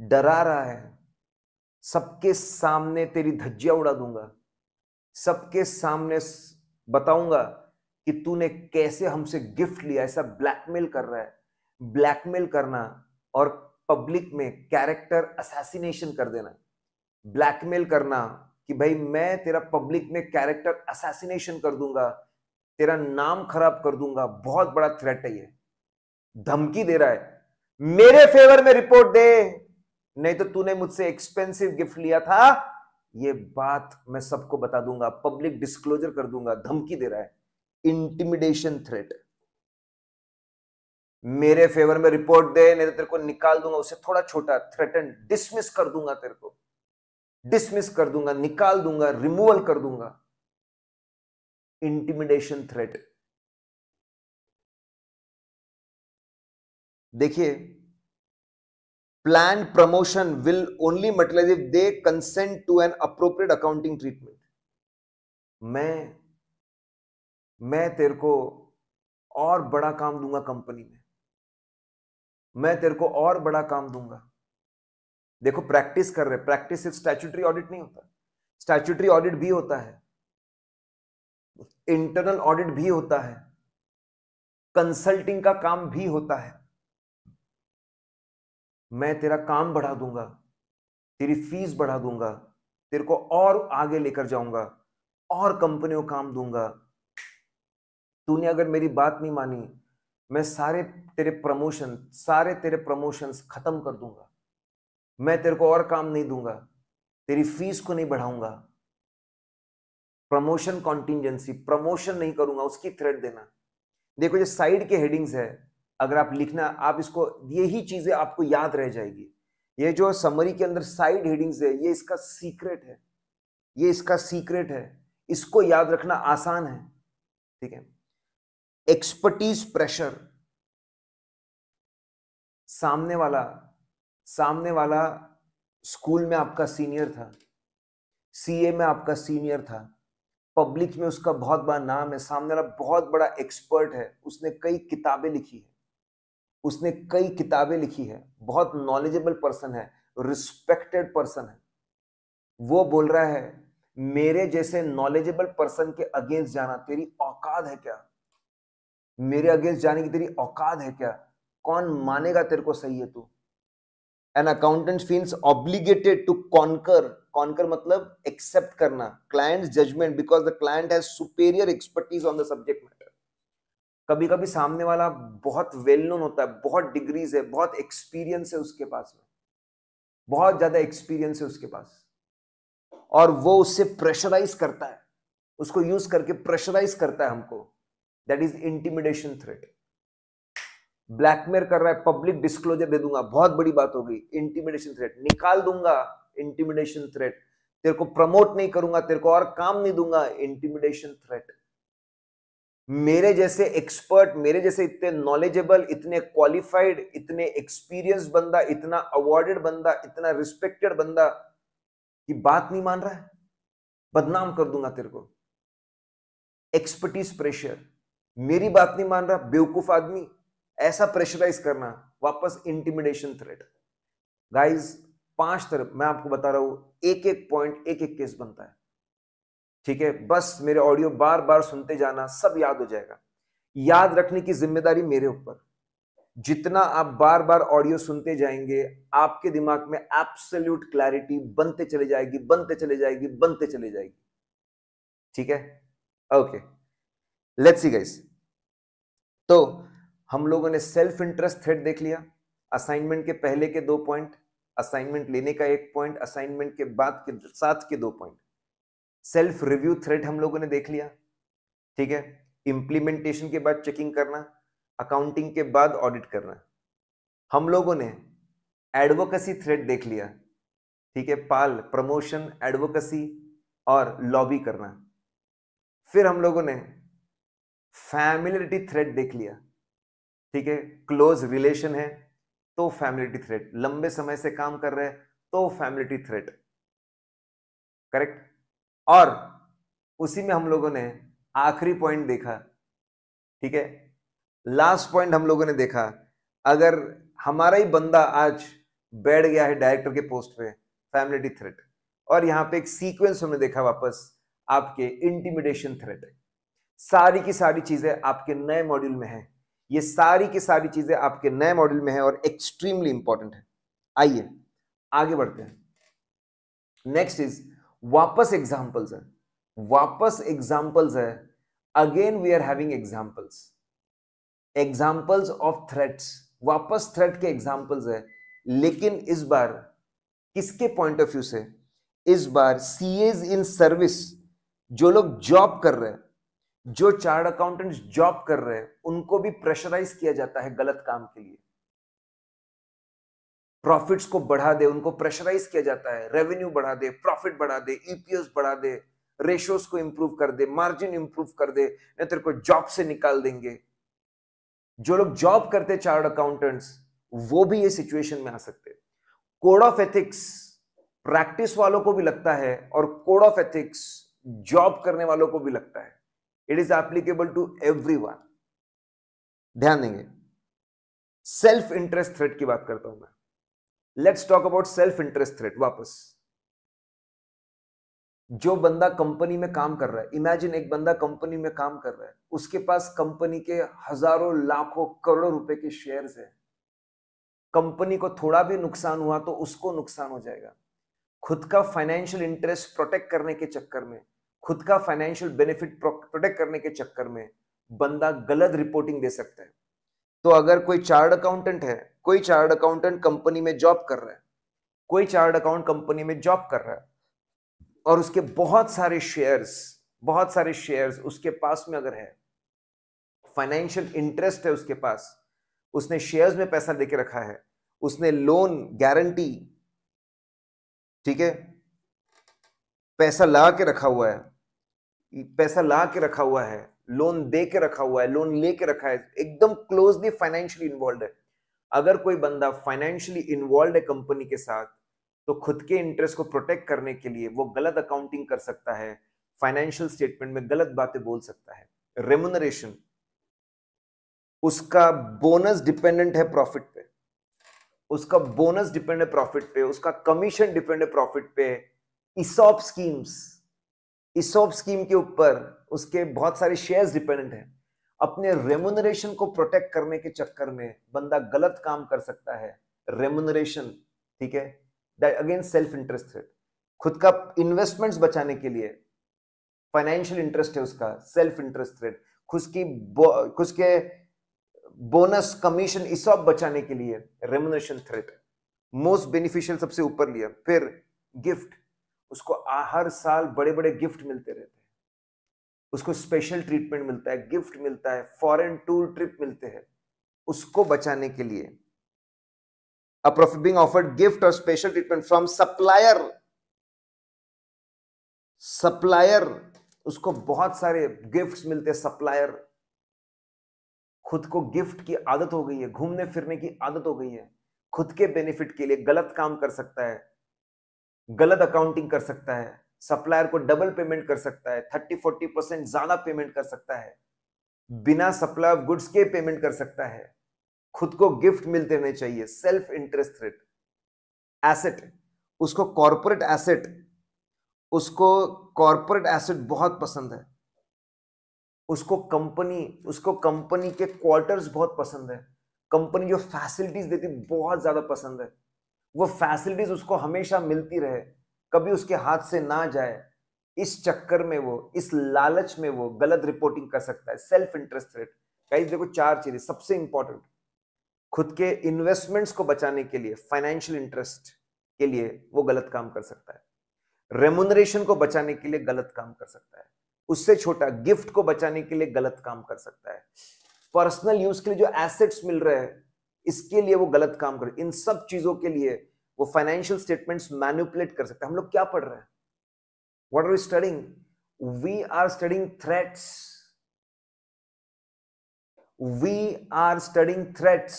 डरा रहा है सबके सामने तेरी धज्जिया उड़ा दूंगा सबके सामने बताऊंगा कि तूने कैसे हमसे गिफ्ट लिया ऐसा ब्लैकमेल कर रहा है ब्लैकमेल करना और पब्लिक में कैरेक्टर असैसिनेशन कर देना ब्लैकमेल करना कि भाई मैं तेरा पब्लिक में कैरेक्टर असैसिनेशन कर दूंगा तेरा नाम खराब कर दूंगा बहुत बड़ा थ्रेट है ये धमकी दे रहा है मेरे फेवर में रिपोर्ट दे नहीं तो तूने मुझसे एक्सपेंसिव गिफ्ट लिया था ये बात मैं सबको बता दूंगा पब्लिक डिस्क्लोजर कर दूंगा धमकी दे रहा है इंटिमिडेशन थ्रेट मेरे फेवर में रिपोर्ट दे नहीं तो तेरे को निकाल दूंगा उसे थोड़ा छोटा थ्रेटन डिसमिस कर दूंगा तेरे को डिसमिस कर दूंगा निकाल दूंगा रिमूवल कर दूंगा इंटिमिडेशन थ्रेट देखिए plan promotion will only materialize if they consent to an appropriate accounting treatment मैं मैं तेरे को और बड़ा काम दूंगा कंपनी में मैं तेरे को और बड़ा काम दूंगा देखो प्रैक्टिस कर रहे प्रैक्टिस सिर्फ स्टैचूटरी ऑडिट नहीं होता स्टैचुटरी ऑडिट भी होता है इंटरनल ऑडिट भी होता है कंसल्टिंग का काम भी होता है मैं तेरा काम बढ़ा दूंगा तेरी फीस बढ़ा दूंगा तेरे को और आगे लेकर जाऊंगा और कंपनियों काम दूंगा तूने अगर मेरी बात नहीं मानी मैं सारे तेरे प्रमोशन सारे तेरे प्रमोशंस खत्म कर दूंगा मैं तेरे को और काम नहीं दूंगा तेरी फीस को नहीं बढ़ाऊंगा प्रमोशन कॉन्टिजेंसी प्रमोशन नहीं करूंगा उसकी थ्रेड देना देखो जो साइड के हेडिंग्स है अगर आप लिखना आप इसको यही चीजें आपको याद रह जाएगी ये जो समरी के अंदर साइड हेडिंग्स है ये इसका सीक्रेट है ये इसका सीक्रेट है इसको याद रखना आसान है ठीक है एक्सपर्टीज प्रेशर सामने वाला सामने वाला स्कूल में आपका सीनियर था सीए में आपका सीनियर था पब्लिक में उसका बहुत बड़ा नाम है सामने वाला बहुत बड़ा एक्सपर्ट है उसने कई किताबें लिखी है उसने कई किताबें लिखी है बहुत नॉलेजेबल पर्सन है रिस्पेक्टेड पर्सन है वो बोल रहा है मेरे जैसे नॉलेजेबल पर्सन के अगेंस्ट जाना तेरी औकात है क्या मेरे अगेंस्ट जाने की तेरी औकात है क्या कौन मानेगा तेरे को सही है तू an accountant feels obligated to concur concur मतलब एक्सेप्ट करना client judgement because the client has superior expertise on the subject कभी कभी सामने वाला बहुत वेल नोन होता है बहुत डिग्रीज है बहुत एक्सपीरियंस है उसके पास में बहुत ज्यादा एक्सपीरियंस है उसके पास और वो उससे प्रेशराइज करता है उसको यूज करके प्रेशराइज करता है हमको that is intimidation threat blackmail कर रहा है पब्लिक डिस्क्लोजर दे दूंगा बहुत बड़ी बात होगी इंटिमिडेशन थ्रेट निकाल दूंगा इंटिमिडेशन थ्रेट तेरे को प्रमोट नहीं करूंगा तेरे को और काम नहीं दूंगा इंटिमिडेशन थ्रेट मेरे जैसे एक्सपर्ट मेरे जैसे इतने नॉलेजेबल इतने क्वालिफाइड इतने एक्सपीरियंस बंदा इतना अवॉर्डेड बंदा इतना रिस्पेक्टेड बंदा की बात नहीं मान रहा है बदनाम कर दूंगा तेरे को एक्सपर्टीज प्रेशर मेरी बात नहीं मान रहा बेवकूफ आदमी ऐसा प्रेशराइज करना वापस इंटिमिडेशन थ्रेट गाइस पांच तरफ मैं आपको बता रहा हूं एक एक पॉइंट एक एक केस बनता है ठीक है बस मेरे ऑडियो बार बार सुनते जाना सब याद हो जाएगा याद रखने की जिम्मेदारी मेरे ऊपर जितना आप बार बार ऑडियो सुनते जाएंगे आपके दिमाग में एप्सल्यूट क्लैरिटी बनते चले जाएगी बनते चले जाएगी बनते चले जाएगी ठीक है ओके लेट्स सी गाइस तो हम लोगों ने सेल्फ इंटरेस्ट थ्रेड देख लिया असाइनमेंट के पहले के दो पॉइंट असाइनमेंट लेने का एक पॉइंट असाइनमेंट के बाद के साथ के दो पॉइंट सेल्फ रिव्यू थ्रेट हम लोगों ने देख लिया ठीक है इम्प्लीमेंटेशन के बाद चेकिंग करना अकाउंटिंग के बाद ऑडिट करना हम लोगों ने एडवोकेसी थ्रेट देख लिया ठीक है पाल प्रमोशन एडवोकेसी और लॉबी करना फिर हम लोगों ने फैमिलिटी थ्रेट देख लिया ठीक है क्लोज रिलेशन है तो फैमिलिटी थ्रेट लंबे समय से काम कर रहे हैं तो फैमिलिटी थ्रेट करेक्ट और उसी में हम लोगों ने आखिरी पॉइंट देखा ठीक है लास्ट पॉइंट हम लोगों ने देखा अगर हमारा ही बंदा आज बैठ गया है डायरेक्टर के पोस्ट पे फैमिलिटी थ्रेट और यहां पे एक सीक्वेंस हमने देखा वापस आपके इंटीमिडेशन थ्रेट सारी की सारी चीजें आपके नए मॉड्यूल में है ये सारी की सारी चीजें आपके नए मॉड्यूल में है और एक्सट्रीमली इंपॉर्टेंट है आइए आगे बढ़ते हैं नेक्स्ट इज वापस एग्जाम्पल्स है वापस एग्जाम्पल्स है again we are having examples examples of threats वापस थ्रेट के एग्जाम्पल्स है लेकिन इस बार किसके पॉइंट ऑफ व्यू से इस बार सी एज इन सर्विस जो लोग जॉब कर रहे हैं जो चार्ट अकाउंटेंट्स जॉब कर रहे हैं उनको भी प्रेशराइज किया जाता है गलत काम के लिए प्रॉफिट्स को बढ़ा दे उनको प्रेशराइज किया जाता है रेवेन्यू बढ़ा दे प्रॉफिट बढ़ा दे ईपीएस e बढ़ा दे रेशोस को इंप्रूव कर दे मार्जिन इंप्रूव कर दे नहीं तेरे को जॉब से निकाल देंगे जो लोग जॉब करते चार्ट अकाउंटेंट्स वो भी ये सिचुएशन में आ सकते कोड ऑफ एथिक्स प्रैक्टिस वालों को भी लगता है और कोड ऑफ एथिक्स जॉब करने वालों को भी लगता है it is applicable to every ध्यान देंगे सेल्फ इंटरेस्ट थ्रेट की बात करता हूं मैं let's talk about self interest threat वापस जो बंदा कंपनी में काम कर रहा है इमेजिन एक बंदा कंपनी में काम कर रहा है उसके पास कंपनी के हजारों लाखों करोड़ों रुपए के शेयर्स हैं कंपनी को थोड़ा भी नुकसान हुआ तो उसको नुकसान हो जाएगा खुद का फाइनेंशियल इंटरेस्ट प्रोटेक्ट करने के चक्कर में खुद का फाइनेंशियल बेनिफिट प्रोटेक्ट करने के चक्कर में बंदा गलत रिपोर्टिंग दे सकता है तो अगर कोई चार्ट अकाउंटेंट है कोई चार्ट अकाउंटेंट कंपनी में जॉब कर रहा है कोई चार्ट अकाउंट कंपनी में जॉब कर रहा है और उसके बहुत सारे शेयर्स बहुत सारे शेयर्स उसके पास में अगर है फाइनेंशियल इंटरेस्ट है उसके पास उसने शेयर्स में पैसा देके रखा है उसने लोन गारंटी ठीक है पैसा ला के रखा हुआ है पैसा ला के रखा हुआ है लोन दे के रखा हुआ है लोन ले के रखा है एकदम क्लोजली फाइनेंशियली इन्वॉल्व है अगर कोई बंदा फाइनेंशियली इन्वॉल्व है कंपनी के साथ तो खुद के इंटरेस्ट को प्रोटेक्ट करने के लिए वो गलत अकाउंटिंग कर सकता है फाइनेंशियल स्टेटमेंट में गलत बातें बोल सकता है रेमुनरेशन उसका बोनस डिपेंडेंट है प्रॉफिट पे उसका बोनस डिपेंड है प्रॉफिट पे उसका कमीशन डिपेंड है प्रॉफिट पे इसॉप स्कीम्स इसोप स्कीम के ऊपर उसके बहुत सारे शेयर्स डिपेंडेंट हैं अपने रेमुनरेशन को प्रोटेक्ट करने के चक्कर में बंदा गलत काम कर सकता है रेमुनरेशन ठीक है दैट अगेन सेल्फ इंटरेस्ट है खुद का इन्वेस्टमेंट्स बचाने के लिए फाइनेंशियल इंटरेस्ट है उसका सेल्फ इंटरेस्ट रेट खुद की खुद के बोनस कमीशन इसॉप बचाने के लिए रेमुनेशन थ्रेट मोस्ट बेनिफिशियल सबसे ऊपर लिया फिर गिफ्ट उसको हर साल बड़े बड़े गिफ्ट मिलते रहते हैं उसको स्पेशल ट्रीटमेंट मिलता है गिफ्ट मिलता है फॉरेन टूर ट्रिप मिलते हैं उसको बचाने के लिए a profit being offered gift और special treatment from supplier supplier उसको बहुत सारे गिफ्ट्स मिलते हैं सप्लायर खुद को गिफ्ट की आदत हो गई है घूमने फिरने की आदत हो गई है खुद के बेनिफिट के लिए गलत काम कर सकता है गलत अकाउंटिंग कर सकता है सप्लायर को डबल पेमेंट कर सकता है थर्टी फोर्टी परसेंट ज्यादा पेमेंट कर सकता है बिना सप्लाई ऑफ गुड्स के पेमेंट कर सकता है खुद को गिफ्ट मिलते रहने चाहिए सेल्फ इंटरेस्ट रेट एसेट उसको कॉरपोरेट एसेट उसको कॉरपोरेट एसेट बहुत पसंद है उसको कंपनी उसको कंपनी के क्वार्टर्स बहुत पसंद है कंपनी जो फैसिलिटीज देती बहुत ज्यादा पसंद है वो फैसिलिटीज उसको हमेशा मिलती रहे कभी उसके हाथ से ना जाए इस चक्कर में वो इस लालच में वो गलत रिपोर्टिंग कर सकता है सेल्फ इंटरेस्ट रेट गाइस देखो चार चीजें सबसे इंपॉर्टेंट खुद के इन्वेस्टमेंट्स को बचाने के लिए फाइनेंशियल इंटरेस्ट के लिए वो गलत काम कर सकता है रेमुनरेशन को बचाने के लिए गलत काम कर सकता है उससे छोटा गिफ्ट को बचाने के लिए गलत काम कर सकता है पर्सनल यूज के लिए जो एसेट्स मिल रहे हैं इसके लिए वो गलत काम कर इन सब चीजों के लिए वो फाइनेंशियल स्टेटमेंट्स मैन्युपुलेट कर सकते हम लोग क्या पढ़ रहे हैं what are studying we are studying threats we are studying threats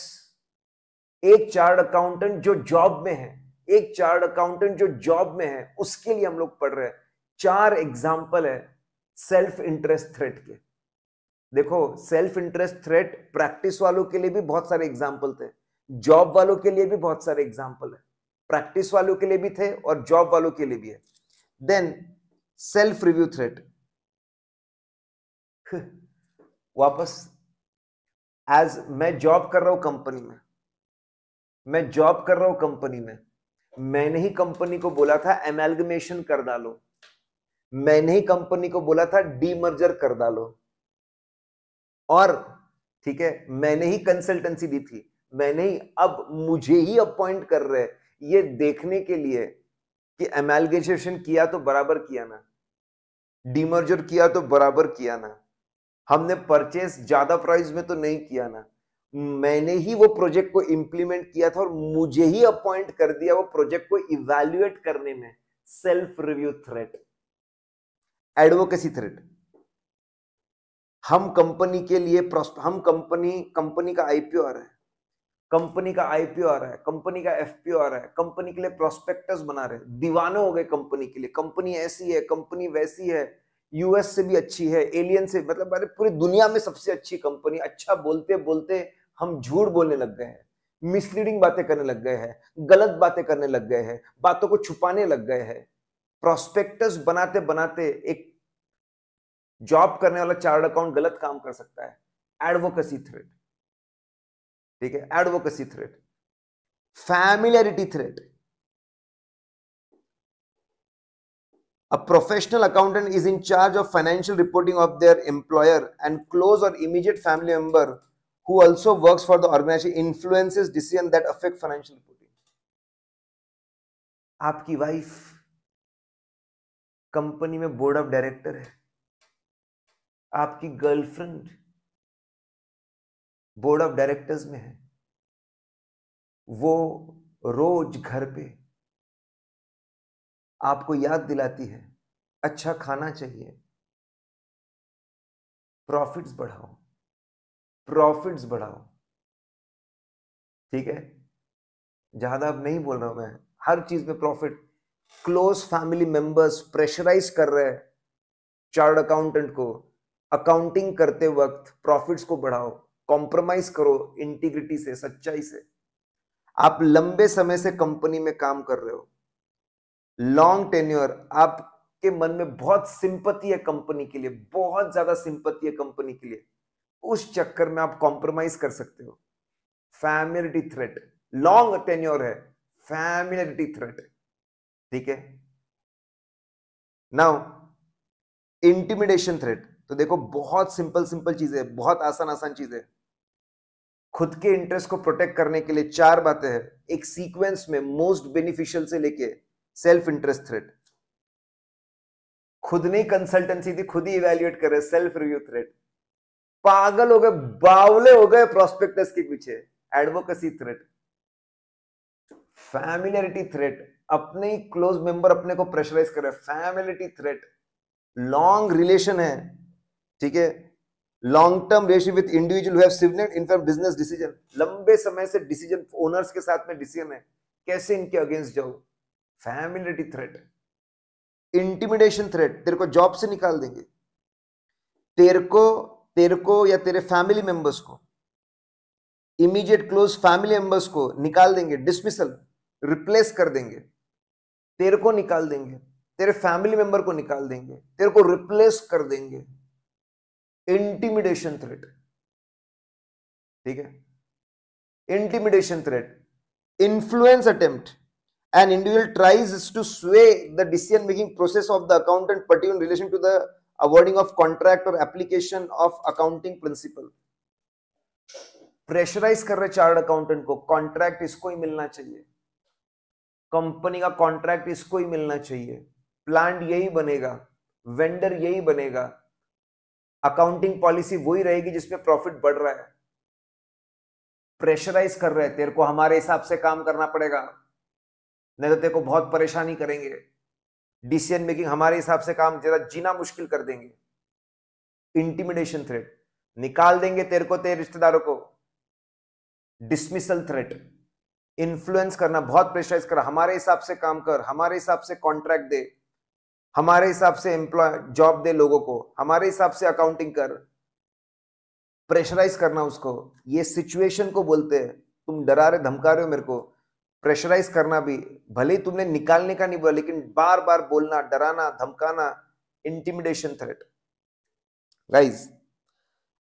एक चार्ट अकाउंटेंट जो जॉब में है एक चार्ट अकाउंटेंट जो जॉब में है उसके लिए हम लोग पढ़ रहे हैं चार एग्जाम्पल है सेल्फ इंटरेस्ट थ्रेट के देखो सेल्फ इंटरेस्ट थ्रेट प्रैक्टिस वालों के लिए भी बहुत सारे एग्जाम्पल थे जॉब वालों के लिए भी बहुत सारे एग्जाम्पल है प्रैक्टिस वालों के लिए भी थे और जॉब वालों के लिए भी है देन सेल्फ रिव्यू थ्रेट वापस एज मैं जॉब कर रहा हूं कंपनी में मैं जॉब कर रहा हूं कंपनी में मैंने ही कंपनी को बोला था एमेलगमेशन कर डालो मैंने ही कंपनी को बोला था डीमर्जर कर डालो और ठीक है मैंने ही कंसल्टेंसी दी थी मैंने ही अब मुझे ही अपॉइंट कर रहे ये देखने के लिए कि एमेलगेशन किया तो बराबर किया ना डीमर्जर किया तो बराबर किया ना हमने परचेस ज्यादा प्राइस में तो नहीं किया ना मैंने ही वो प्रोजेक्ट को इंप्लीमेंट किया था और मुझे ही अपॉइंट कर दिया वो प्रोजेक्ट को इवेल्युएट करने में self review threat advocacy threat हम कंपनी के लिए हम कंपनी कंपनी का आईपीओ आ रहा है कंपनी का आईपीओ आ रहा है कंपनी का एफपीओ आ रहा है कंपनी के लिए प्रोस्पेक्टस बना रहे दीवाने हो गए कंपनी के लिए कंपनी ऐसी है कंपनी वैसी है यूएस से भी अच्छी है एलियन से मतलब अरे पूरी दुनिया में सबसे अच्छी कंपनी अच्छा बोलते बोलते हम झूठ बोलने लग गए हैं मिसलीडिंग बातें करने लग गए हैं गलत बातें करने लग गए हैं बातों को छुपाने लग गए हैं प्रोस्पेक्टस बनाते बनाते एक जॉब करने वाला चार्ट अकाउंट गलत काम कर सकता है एडवोकेसी थ्रेट ठीक है advocacy threat familiarity threat a professional accountant is in charge of financial reporting of their employer and close or immediate family member who also work for the organisation influences decision that affect financial reporting आपकी wife company में board of director है आपकी girlfriend board of directors में है वो रोज घर पे आपको याद दिलाती है अच्छा खाना चाहिए प्रॉफिट्स बढ़ाओ प्रॉफिट्स बढ़ाओ ठीक है ज्यादा अब नहीं बोल रहा हूं मैं हर चीज में profit close family members pressurise कर रहे हैं चार्ट अकाउंटेंट को अकाउंटिंग करते वक्त प्रॉफिट्स को बढ़ाओ कॉम्प्रोमाइज करो इंटीग्रिटी से सच्चाई से आप लंबे समय से कंपनी में काम कर रहे हो लॉन्ग टेन्योर आपके मन में बहुत सिंपति है कंपनी के लिए बहुत ज्यादा सिंपति है कंपनी के लिए उस चक्कर में आप कॉम्प्रोमाइज कर सकते हो फैमिलिटी थ्रेट लॉन्ग टेन्योर है फैमिलिटी थ्रेट ठीक है नाउ इंटिमिडेशन थ्रेट तो देखो बहुत सिंपल सिंपल चीजें बहुत आसान आसान चीजें खुद के इंटरेस्ट को प्रोटेक्ट करने के लिए चार बातें हैं एक सीक्वेंस में मोस्ट बेनिफिशियल से लेके सेल्फ इंटरेस्ट थ्रेट खुद नहीं कंसल्टेंसी थी खुद ही इवेल्युएट रहे सेल्फ रिव्यू थ्रेट पागल हो गए बावले हो गए प्रोस्पेक्टस के पीछे एडवोकेसी थ्रेट फैमिलियरिटी थ्रेट अपने ही क्लोज मेंबर अपने को प्रेशराइज करे फैमिलिटी थ्रेट लॉन्ग रिलेशन है ठीक है long term ratio with individual business decision लंबे समय से डिसीजन ओनर्स के साथ में डिसीजन है कैसे इनके अगेंस्ट जाओ फैमिलिटी थ्रेट इंटिमिडेशन थ्रेट तेरे को जॉब से निकाल देंगे तेरे को तेरे को या तेरे फैमिली मेंबर्स को इमीडिएट क्लोज फैमिली मेंबर्स को निकाल देंगे डिसमिसल रिप्लेस कर देंगे तेरे को निकाल देंगे तेरे फैमिली मेंबर को निकाल देंगे तेरे को रिप्लेस कर देंगे इंटीमिडेशन थ्रेट ठीक है intimidation threat influence attempt an individual tries to sway the decision making process of the accountant party relation to the awarding of contract or application of accounting principle pressurise कर रहे chart accountant को contract इसको ही मिलना चाहिए company का contract इसको ही मिलना चाहिए प्लांट यही बनेगा वेंडर यही बनेगा अकाउंटिंग पॉलिसी वही रहेगी जिसमें प्रॉफिट बढ़ रहा है प्रेशराइज कर रहे हैं तेरे को हमारे हिसाब से काम करना पड़ेगा नहीं तो तेरे को बहुत परेशानी करेंगे डिसीजन मेकिंग हमारे हिसाब से काम जरा जीना मुश्किल कर देंगे इंटिमिडेशन थ्रेट निकाल देंगे तेरे को तेरे रिश्तेदारों को डिसमिसल थ्रेट इन्फ्लुएंस करना बहुत प्रेशराइज कर हमारे हिसाब से काम कर हमारे हिसाब से कॉन्ट्रैक्ट दे हमारे हिसाब से एम्प्लॉय जॉब दे लोगों को हमारे हिसाब से अकाउंटिंग कर प्रेशराइज करना उसको ये सिचुएशन को बोलते हैं तुम डरा रहे धमका रहे हो मेरे को प्रेशराइज करना भी भले ही तुमने निकालने का नहीं बोला लेकिन बार बार बोलना डराना धमकाना इंटिमिडेशन थ्रेट गाइज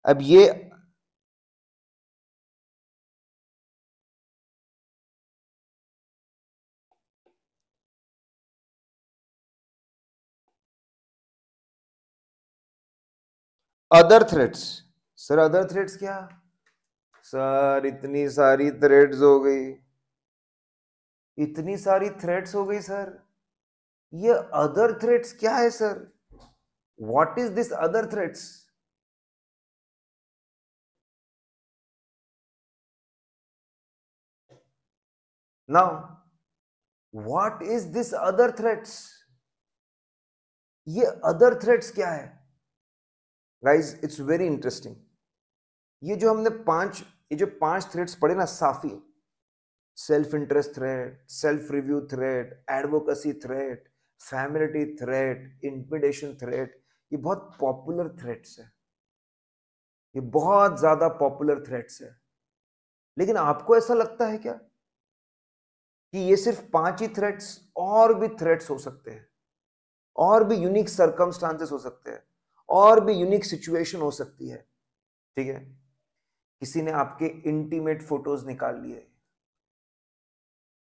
अब ये other threats sir other threats क्या सर इतनी सारी थ्रेड्स हो गई इतनी सारी थ्रेड्स हो गई सर ये अदर थ्रेड्स क्या है sir what is this other threats now what is this other threats ये अदर थ्रेड्स क्या है गाइज इट्स वेरी इंटरेस्टिंग ये जो हमने पांच ये जो पांच थ्रेड्स पढ़े ना साफी self interest threat self review threat advocacy threat familiarity threat intimidation threat ये बहुत पॉपुलर थ्रेड्स है ये बहुत ज्यादा पॉपुलर थ्रेड्स है लेकिन आपको ऐसा लगता है क्या कि ये सिर्फ पांच ही थ्रेड्स और भी थ्रेड्स हो सकते हैं और भी यूनिक सर्कमस्टांसेस हो सकते हैं और भी यूनिक सिचुएशन हो सकती है ठीक है किसी ने आपके इंटीमेट फोटोज निकाल लिए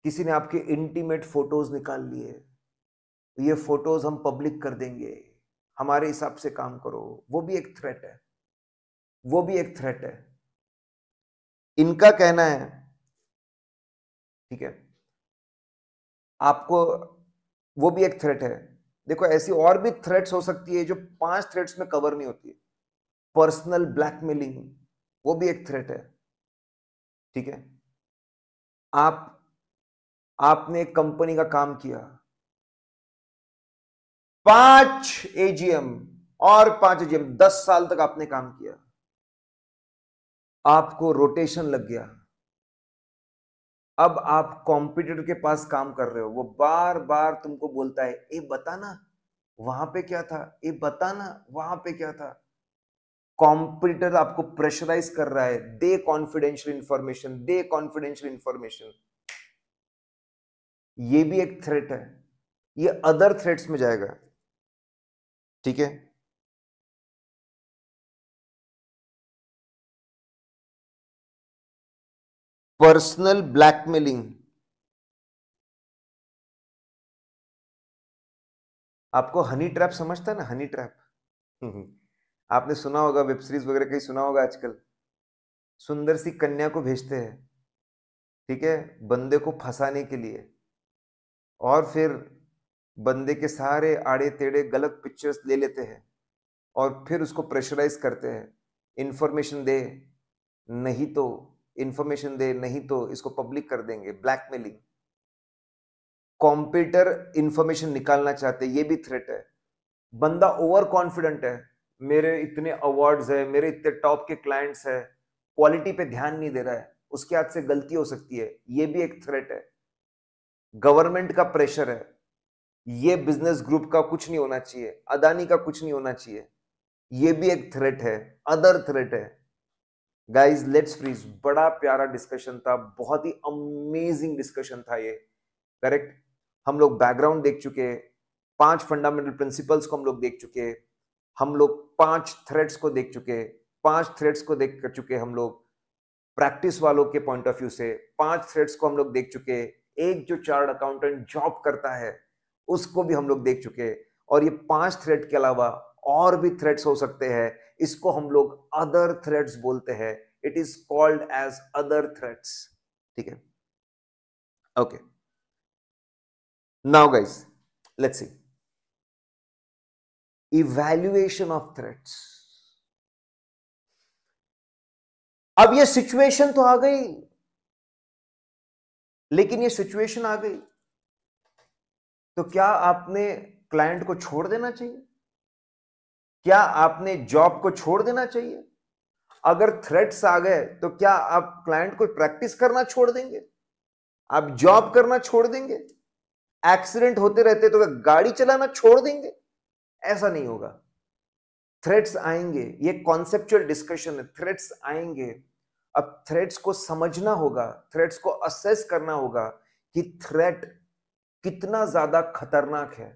किसी ने आपके इंटीमेट फोटोज निकाल लिए तो ये फोटोज हम पब्लिक कर देंगे हमारे हिसाब से काम करो वो भी एक थ्रेट है वो भी एक थ्रेट है इनका कहना है ठीक है आपको वो भी एक थ्रेट है देखो ऐसी और भी थ्रेट्स हो सकती है जो पांच थ्रेट्स में कवर नहीं होती है पर्सनल ब्लैकमेलिंग वो भी एक थ्रेट है ठीक है आप आपने एक कंपनी का काम किया पांच एजीएम और पांच एजीएम दस साल तक आपने काम किया आपको रोटेशन लग गया अब आप कॉम्पिटिटर के पास काम कर रहे हो वो बार बार तुमको बोलता है ए बताना वहां पे क्या था ए बताना वहां पे क्या था कॉम्पिटिटर आपको प्रेशराइज कर रहा है दे कॉन्फिडेंशियल इंफॉर्मेशन दे कॉन्फिडेंशियल इंफॉर्मेशन ये भी एक थ्रेट है ये अदर थ्रेट्स में जाएगा ठीक है पर्सनल ब्लैकमेलिंग आपको हनी ट्रैप समझता है ना हनी हम्म, ट्रैप हम्म। आपने सुना होगा वेब सीरीज वगैरह कहीं सुना होगा आजकल सुंदर सी कन्या को भेजते हैं ठीक है बंदे को फंसाने के लिए और फिर बंदे के सारे आड़े तेड़े गलत पिक्चर्स ले लेते हैं और फिर उसको प्रेशराइज करते हैं इन्फॉर्मेशन दे नहीं तो इन्फॉर्मेशन दे नहीं तो इसको पब्लिक कर देंगे ब्लैकमेलिंग कॉम्प्यूटर इंफॉर्मेशन निकालना चाहते ये भी थ्रेट है बंदा ओवर कॉन्फिडेंट है मेरे इतने अवार्ड्स है मेरे इतने टॉप के क्लाइंट्स है क्वालिटी पे ध्यान नहीं दे रहा है उसके हाथ से गलती हो सकती है ये भी एक थ्रेट है गवर्नमेंट का प्रेशर है ये बिजनेस ग्रुप का कुछ नहीं होना चाहिए अदानी का कुछ नहीं होना चाहिए ये भी एक थ्रेट है अदर थ्रेट है गाइज लेट्स फ्रीज बड़ा प्यारा डिस्कशन था बहुत ही अमेजिंग डिस्कशन था ये करेक्ट हम लोग बैकग्राउंड देख चुके पांच फंडामेंटल प्रिंसिपल्स को हम लोग देख चुके हम लोग पांच थ्रेड्स को देख चुके पांच थ्रेड्स को देख कर चुके हम लोग प्रैक्टिस वालों के पॉइंट ऑफ व्यू से पांच थ्रेड्स को हम लोग देख चुके एक जो चार्ट अकाउंटेंट जॉब करता है उसको भी हम लोग देख चुके और ये पांच थ्रेड के अलावा और भी थ्रेड्स हो सकते हैं इसको हम लोग अदर थ्रेड्स बोलते हैं it is called as other threats ठीक है okay now guys let's see evaluation of threats अब ये सिचुएशन तो आ गई लेकिन ये सिचुएशन आ गई तो क्या आपने क्लाइंट को छोड़ देना चाहिए क्या आपने जॉब को छोड़ देना चाहिए अगर थ्रेट्स आ गए तो क्या आप क्लाइंट को प्रैक्टिस करना छोड़ देंगे आप जॉब करना छोड़ देंगे एक्सीडेंट होते रहते तो गाड़ी चलाना छोड़ देंगे ऐसा नहीं होगा थ्रेट्स आएंगे ये कॉन्सेप्चुअल डिस्कशन है थ्रेट्स आएंगे अब थ्रेट्स को समझना होगा थ्रेट्स को असेस करना होगा कि थ्रेट कितना ज्यादा खतरनाक है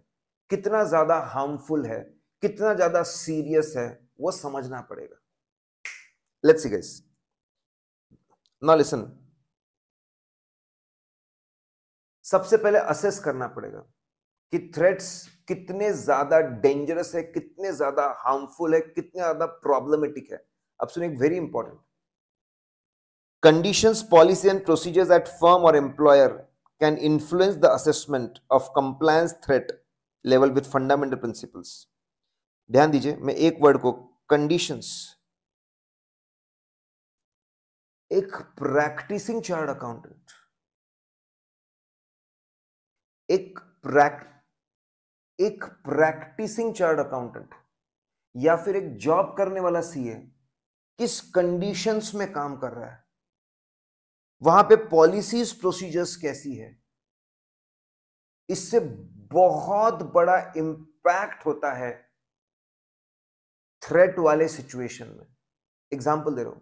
कितना ज्यादा हार्मफुल है कितना ज्यादा सीरियस है वो समझना पड़ेगा let's see guys now listen सबसे पहले असेस करना पड़ेगा कि थ्रेट्स कितने ज्यादा डेंजरस है कितने ज्यादा हार्मफुल है कितने ज्यादा प्रॉब्लमेटिक है अब सुनिए very important conditions policy and procedures at firm or employer can influence the assessment of compliance threat level with fundamental principles ध्यान दीजिए मैं एक वर्ड को कंडीशंस एक प्रैक्टिसिंग चार्ट अकाउंटेंट एक प्रैक्ट एक प्रैक्टिसिंग चार्ट अकाउंटेंट या फिर एक जॉब करने वाला सीए किस कंडीशंस में काम कर रहा है वहां पे पॉलिसीज प्रोसीजर्स कैसी है इससे बहुत बड़ा इंपैक्ट होता है थ्रेट वाले सिचुएशन में एग्जाम्पल दे रहा हूं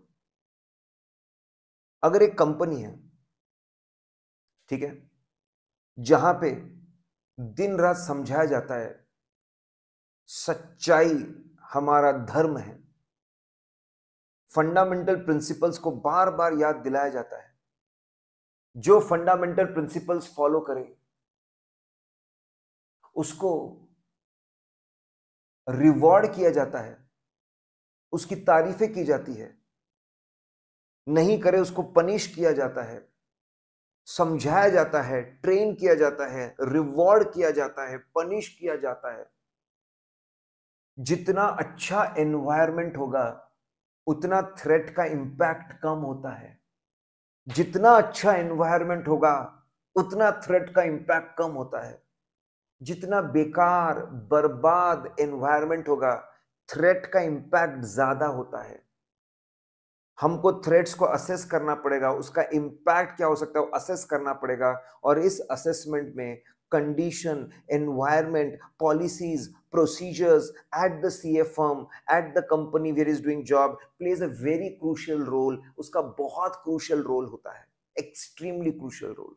अगर एक कंपनी है ठीक है जहां पे दिन रात समझाया जाता है सच्चाई हमारा धर्म है फंडामेंटल प्रिंसिपल्स को बार बार याद दिलाया जाता है जो फंडामेंटल प्रिंसिपल्स फॉलो करे उसको रिवॉर्ड किया जाता है उसकी तारीफें की जाती है नहीं करे उसको पनिश किया जाता है समझाया जाता है ट्रेन किया जाता है रिवॉर्ड किया जाता है पनिश किया जाता है जितना अच्छा एनवायरमेंट होगा उतना थ्रेट का इंपैक्ट कम होता है जितना अच्छा एनवायरमेंट होगा उतना थ्रेट का इंपैक्ट कम होता है जितना बेकार बर्बाद एनवायरमेंट होगा थ्रेट का इंपैक्ट ज़्यादा होता है हमको थ्रेट्स को असेस करना पड़ेगा उसका इंपैक्ट क्या हो सकता है वो असेस करना पड़ेगा और इस असेसमेंट में condition environment policies at the C F firm at the company where is doing job plays a very crucial role उसका बहुत क्रूशियल रोल होता है एक्सट्रीमली क्रूशियल रोल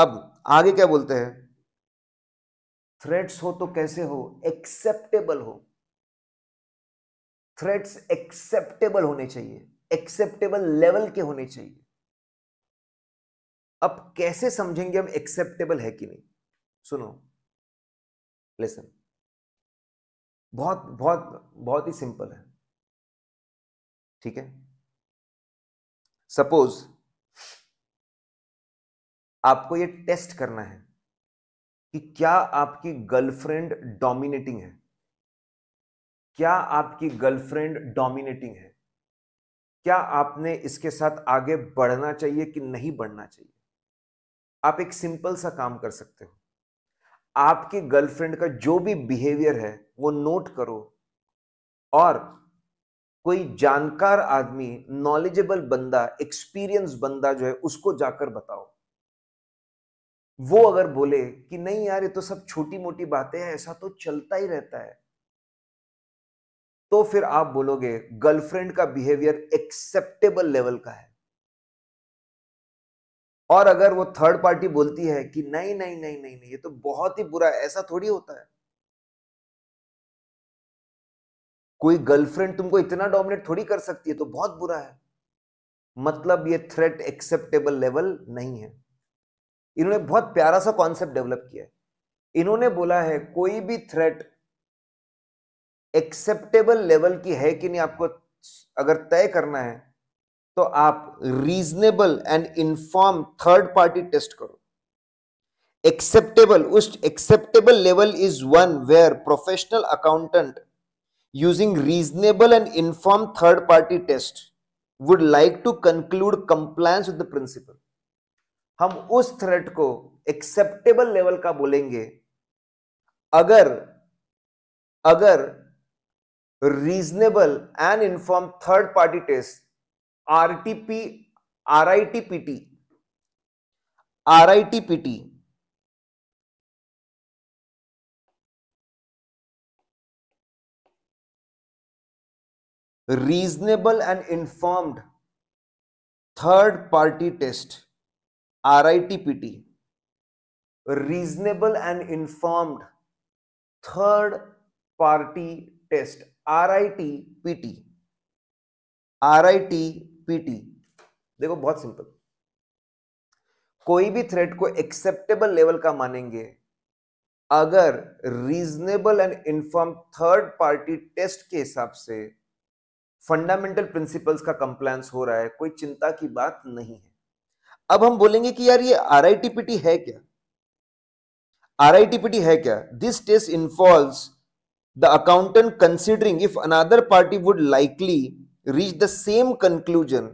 अब आगे क्या बोलते हैं थ्रेट्स हो तो कैसे हो एक्सेप्टेबल हो थ्रेट्स एक्सेप्टेबल होने चाहिए एक्सेप्टेबल लेवल के होने चाहिए अब कैसे समझेंगे हम एक्सेप्टेबल है कि नहीं सुनो लेसन बहुत बहुत बहुत ही सिंपल है ठीक है सपोज आपको ये टेस्ट करना है कि क्या आपकी गर्लफ्रेंड डोमिनेटिंग है क्या आपकी गर्लफ्रेंड डोमिनेटिंग है क्या आपने इसके साथ आगे बढ़ना चाहिए कि नहीं बढ़ना चाहिए आप एक सिंपल सा काम कर सकते हो आपकी गर्लफ्रेंड का जो भी बिहेवियर है वो नोट करो और कोई जानकार आदमी नॉलेजेबल बंदा एक्सपीरियंस बंदा जो है उसको जाकर बताओ वो अगर बोले कि नहीं यार ये तो सब छोटी मोटी बातें हैं ऐसा तो चलता ही रहता है तो फिर आप बोलोगे गर्लफ्रेंड का बिहेवियर एक्सेप्टेबल लेवल का है और अगर वो थर्ड पार्टी बोलती है कि नहीं नहीं नहीं नहीं नहीं ये तो बहुत ही बुरा है ऐसा थोड़ी होता है कोई गर्लफ्रेंड तुमको इतना डोमिनेट थोड़ी कर सकती है तो बहुत बुरा है मतलब ये थ्रेट एक्सेप्टेबल लेवल नहीं है इन्होंने बहुत प्यारा सा कॉन्सेप्ट डेवलप किया है इन्होंने बोला है कोई भी थ्रेट एक्सेप्टेबल लेवल की है कि नहीं आपको अगर तय करना है तो आप reasonable and inform third party test करो एक्सेप्टेबल उस acceptable level is one where professional accountant using reasonable and inform third party test would like to conclude compliance with principle हम उस थ्रेट को एक्सेप्टेबल लेवल का बोलेंगे अगर अगर reasonable and informed third party test RTP RITPT RITPT reasonable and informed third party test RITPT reasonable and informed third party test R I T P T R I T P T देखो बहुत simple कोई भी thread को acceptable level का मानेंगे अगर reasonable and inform third party test के हिसाब से फंडामेंटल प्रिंसिपल्स का कंप्लायंस हो रहा है कोई चिंता की बात नहीं है अब हम बोलेंगे कि यार ये R I T T P है क्या R I T T P है क्या this test involve the accountant considering if another party would likely reach the same conclusion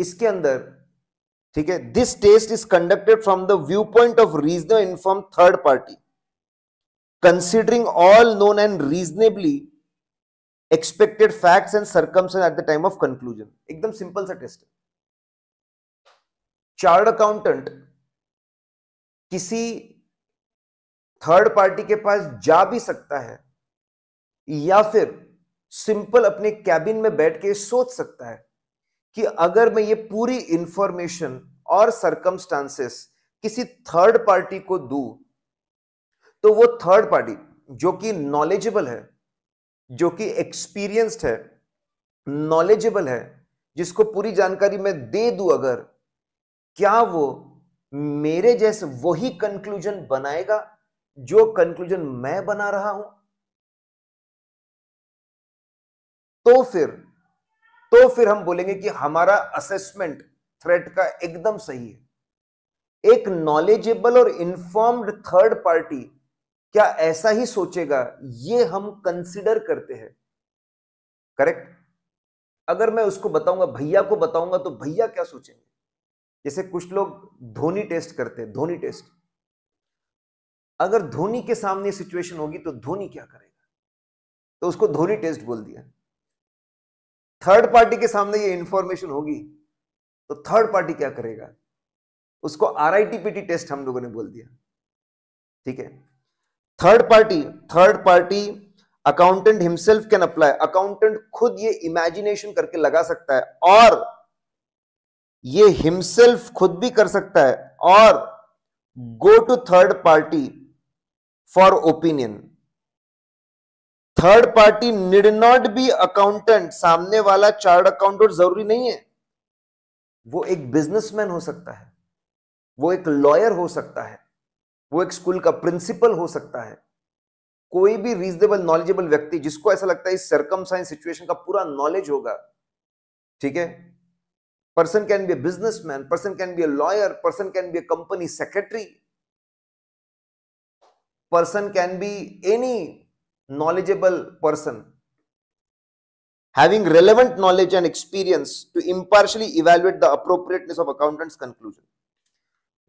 इसके अंदर ठीक है this test is conducted from the view point of in inform third party considering all known and reasonably expected facts and circumstances at the time of conclusion एकदम simple सा test है chartered accountant किसी third party के पास जा भी सकता है या फिर सिंपल अपने कैबिन में बैठ के सोच सकता है कि अगर मैं ये पूरी इंफॉर्मेशन और सरकमस्टांसेस किसी थर्ड पार्टी को दू तो वो थर्ड पार्टी जो कि नॉलेजेबल है जो कि एक्सपीरियंस्ड है नॉलेजेबल है जिसको पूरी जानकारी मैं दे दू अगर क्या वो मेरे जैसे वही कंक्लूजन बनाएगा जो कंक्लूजन मैं बना रहा हूं तो फिर तो फिर हम बोलेंगे कि हमारा असेसमेंट थ्रेट का एकदम सही है एक नॉलेजेबल और इंफॉर्म्ड थर्ड पार्टी क्या ऐसा ही सोचेगा ये हम कंसिडर करते हैं करेक्ट अगर मैं उसको बताऊंगा भैया को बताऊंगा तो भैया क्या सोचेंगे जैसे कुछ लोग धोनी टेस्ट करते हैं धोनी टेस्ट अगर धोनी के सामने सिचुएशन होगी तो धोनी क्या करेगा तो उसको धोनी टेस्ट बोल दिया थर्ड पार्टी के सामने ये इंफॉर्मेशन होगी तो थर्ड पार्टी क्या करेगा उसको आर टेस्ट हम लोगों ने बोल दिया ठीक है third party third party accountant himself can apply accountant खुद ये इमेजिनेशन करके लगा सकता है और ये हिमसेल्फ खुद भी कर सकता है और go to third party for opinion third party need not be accountant सामने वाला चार्ट अकाउंटेंट जरूरी नहीं है वो एक बिजनेसमैन हो सकता है वो एक लॉयर हो सकता है वो एक स्कूल का प्रिंसिपल हो सकता है कोई भी रीजनेबल नॉलेजेबल व्यक्ति जिसको ऐसा लगता है इस सरकम साइंस सिचुएशन का पूरा नॉलेज होगा ठीक है person can be a businessman person can be a lawyer person can be a company secretary person can be any knowledgeable person having relevant knowledge and experience to impartially evaluate the appropriateness of accountant's conclusion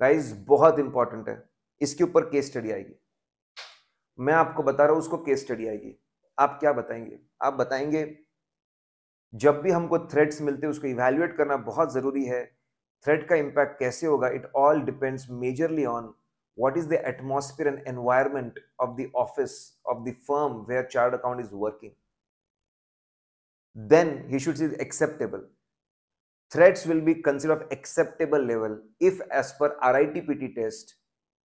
guys बहुत important है इसके ऊपर case study आएगी मैं आपको बता रहा हूं उसको केस स्टडी आएगी आप क्या बताएंगे आप बताएंगे जब भी हमको थ्रेड्स मिलते हैं उसको इवेल्युएट करना बहुत ज़रूरी है थ्रेड का इम्पैक्ट कैसे होगा it all depends majorly on what is the atmosphere and environment of the office of the firm where child account is working then he should say acceptable threats will be considered of acceptable level if as per RITPT test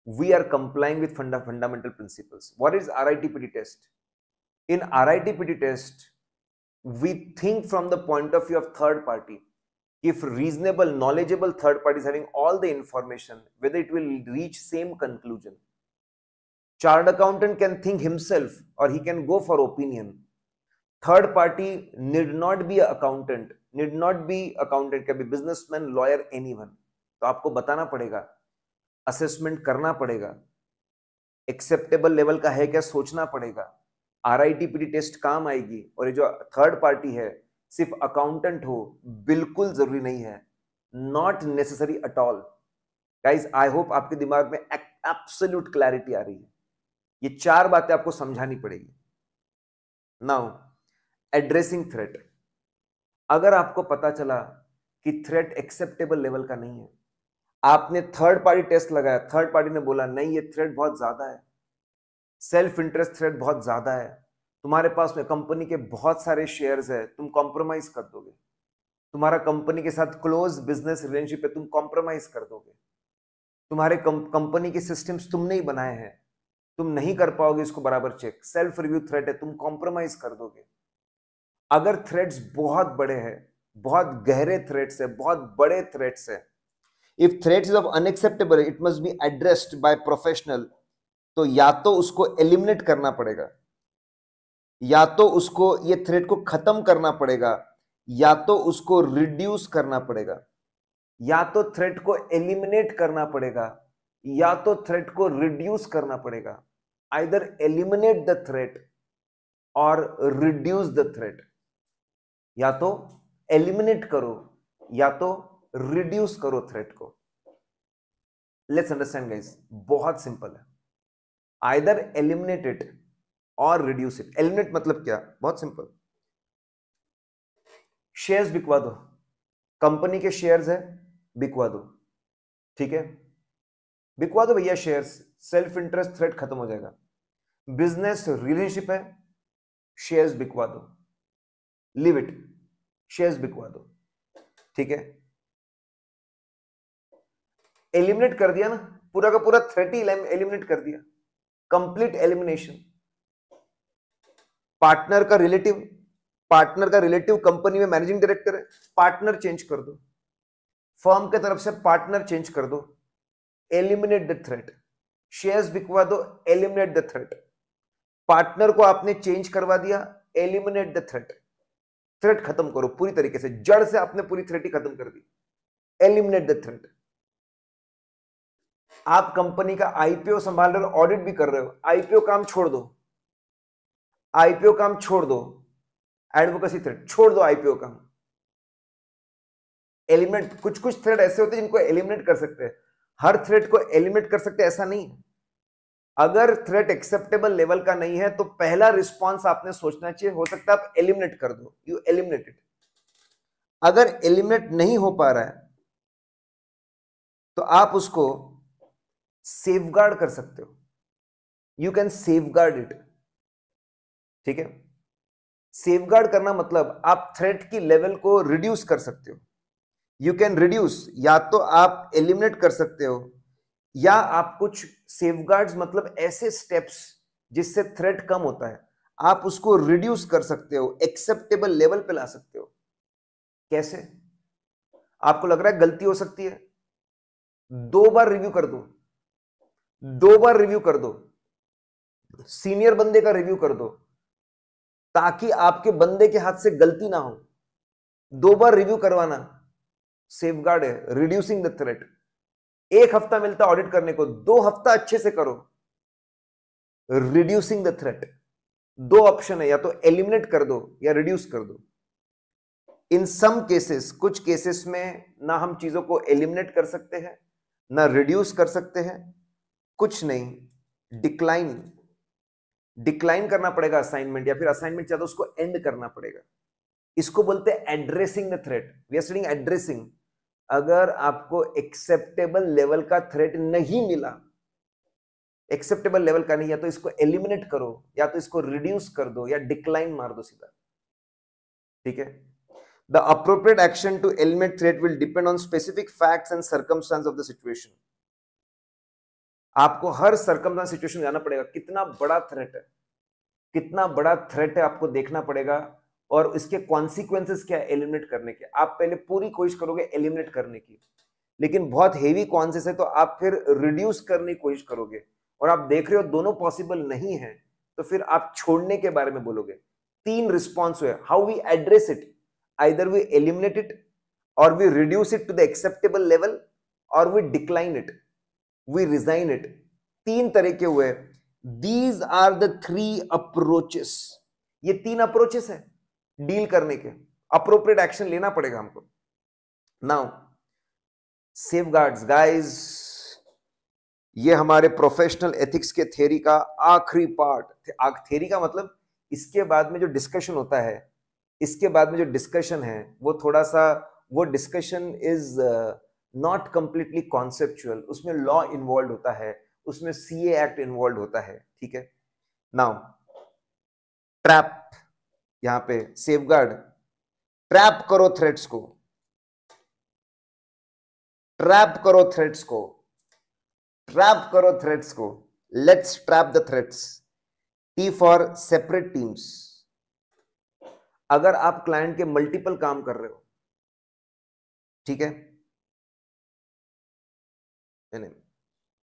we are complying with funda fundamental principles what is RITPT test in RITPT test we think from the point of view of third party if reasonable knowledgeable third party is having all the information whether it will reach same conclusion chartered accountant can think himself or he can go for opinion third party need not be accountant need not be accountant can be businessman lawyer anyone तो आपको बताना पड़ेगा assessment करना पड़ेगा acceptable level का है क्या सोचना पड़ेगा आर आई टेस्ट काम आएगी और ये जो थर्ड पार्टी है सिर्फ अकाउंटेंट हो बिल्कुल जरूरी नहीं है not necessary at all guys I hope आपके दिमाग में एब्सोल्यूट क्लैरिटी आ रही है ये चार बातें आपको समझानी पड़ेगी नाउ एड्रेसिंग थ्रेट अगर आपको पता चला कि थ्रेट एक्सेप्टेबल लेवल का नहीं है आपने थर्ड पार्टी टेस्ट लगाया थर्ड पार्टी ने बोला नहीं ये थ्रेट बहुत ज्यादा है सेल्फ इंटरेस्ट थ्रेट बहुत ज्यादा है तुम्हारे पास में कंपनी के बहुत सारे शेयर्स है तुम कॉम्प्रोमाइज कर दोगे तुम्हारा कंपनी के साथ क्लोज बिजनेस रिलेशनशिप है तुम कॉम्प्रोमाइज कर दोगे तुम्हारे कंपनी के सिस्टम्स तुमने ही बनाए हैं तुम नहीं कर पाओगे इसको बराबर चेक सेल्फ रिव्यू थ्रेट है तुम कॉम्प्रोमाइज कर दोगे अगर थ्रेट्स बहुत बड़े हैं बहुत गहरे थ्रेट्स है बहुत बड़े थ्रेट्स है if threats is of unacceptable it must be addressed by professional तो या तो उसको एलिमिनेट करना पड़ेगा या तो उसको ये थ्रेट को खत्म करना पड़ेगा या तो उसको रिड्यूस करना पड़ेगा या तो थ्रेट को एलिमिनेट करना पड़ेगा या तो थ्रेट को रिड्यूस करना पड़ेगा either eliminate the threat or reduce the threat या तो एलिमिनेट करो या तो रिड्यूस करो थ्रेट को लेट्स अंडरस्टैंड गाइस बहुत सिंपल है either eliminate it or reduce it eliminate मतलब क्या बहुत सिंपल शेयर्स बिकवा दो कंपनी के शेयर्स है बिकवा दो ठीक है बिकवा दो भैया शेयर्स सेल्फ इंटरेस्ट थ्रेट खत्म हो जाएगा बिजनेस रिलेशनशिप है शेयर्स बिकवा दो लिव इट शेयर्स बिकवा दो ठीक है एलिमिनेट कर दिया ना पूरा का पूरा थ्रेट ही एलिमिनेट कर दिया कंप्लीट एलिमिनेशन पार्टनर का रिलेटिव पार्टनर का रिलेटिव कंपनी में मैनेजिंग डायरेक्टर है पार्टनर चेंज कर दो फर्म के तरफ से पार्टनर चेंज कर दो एलिमिनेट द थ्रेट शेयर्स बिकवा दो एलिमिनेट द थ्रेट पार्टनर को आपने चेंज करवा दिया एलिमिनेट द थ्रेट थ्रेट खत्म करो पूरी तरीके से जड़ से आपने पूरी थ्रेट ही खत्म कर दी एलिमिनेट द थ्रेट आप कंपनी का आईपीओ संभाल रहे हो ऑडिट भी कर रहे हो आईपीओ काम छोड़ दो आईपीओ काम छोड़ दो एडवोकेसी थ्रेड छोड़ दो आईपीओ काम एलिमेंट कुछ कुछ थ्रेड ऐसे होते हैं जिनको एलिमिनेट कर सकते हैं हर थ्रेड को एलिमिनेट कर सकते ऐसा नहीं अगर थ्रेट एक्सेप्टेबल लेवल का नहीं है तो पहला रिस्पॉन्स आपने सोचना चाहिए हो सकता है आप एलिमिनेट कर दो यू एलिमिनेटेड अगर एलिमिनेट नहीं हो पा रहा है तो आप उसको सेफगार्ड कर सकते हो यू कैन सेफगार्ड इट ठीक है सेफगार्ड करना मतलब आप थ्रेट की लेवल को रिड्यूस कर सकते हो यू कैन रिड्यूस या तो आप एलिमिनेट कर सकते हो या आप कुछ सेफगार्ड्स मतलब ऐसे स्टेप्स जिससे थ्रेट कम होता है आप उसको रिड्यूस कर सकते हो एक्सेप्टेबल लेवल पे ला सकते हो कैसे आपको लग रहा है गलती हो सकती है दो बार रिव्यू कर दो दो बार रिव्यू कर दो सीनियर बंदे का रिव्यू कर दो ताकि आपके बंदे के हाथ से गलती ना हो दो बार रिव्यू करवाना सेफ गार्ड है रिड्यूसिंग द थ्रेट एक हफ्ता मिलता ऑडिट करने को दो हफ्ता अच्छे से करो रिड्यूसिंग द थ्रेट दो ऑप्शन है या तो एलिमिनेट कर दो या रिड्यूस कर दो इन सम केसेस कुछ केसेस में ना हम चीजों को एलिमिनेट कर सकते हैं ना रिड्यूस कर सकते हैं कुछ नहीं डिक्लाइन डिक्लाइन करना पड़ेगा असाइनमेंट या फिर असाइनमेंट चाहता तो उसको एंड करना पड़ेगा इसको बोलते हैं addressing the threat we are studying addressing अगर आपको एक्सेप्टेबल लेवल का थ्रेट नहीं मिला एक्सेप्टेबल लेवल का नहीं या तो इसको एलिमिनेट करो या तो इसको रिड्यूस कर दो या डिक्लाइन मार दो सीधा ठीक है the appropriate action to eliminate threat will depend on specific facts and circumstance of the situation आपको हर सरकम सिचुएशन जाना पड़ेगा कितना बड़ा थ्रेट है कितना बड़ा थ्रेट है आपको देखना पड़ेगा और इसके कॉन्सिक्वेंसेस क्या है एलिमिनेट करने के आप पहले पूरी कोशिश करोगे एलिमिनेट करने की लेकिन बहुत हेवी कॉन्सेस है तो आप फिर रिड्यूस करने की कोशिश करोगे और आप देख रहे हो दोनों पॉसिबल नहीं है तो फिर आप छोड़ने के बारे में बोलोगे तीन रिस्पॉन्स हुए how we address it either we eliminate it or we reduce it to the acceptable level or we decline it we resign it तीन तरह के हुए these are the three approaches ये तीन अप्रोचेस है डील करने के अप्रोप्रिएट एक्शन लेना पड़ेगा हमको नाउ सेफ गार्ड गाइज ये हमारे प्रोफेशनल एथिक्स के थेरी का आखिरी पार्ट थेरी का मतलब इसके बाद में जो डिस्कशन होता है इसके बाद में जो डिस्कशन है वो थोड़ा सा वो discussion is not completely conceptual उसमें लॉ इन्वॉल्व होता है उसमें सी एक्ट इन्वॉल्व होता है ठीक है नाउ ट्रैप यहां पे सेफ गार्ड ट्रैप करो थ्रेड्स को ट्रैप करो थ्रेड्स को ट्रैप करो थ्रेड्स को let's trap the threats T for separate teams अगर आप क्लाइंट के मल्टीपल काम कर रहे हो ठीक है यानी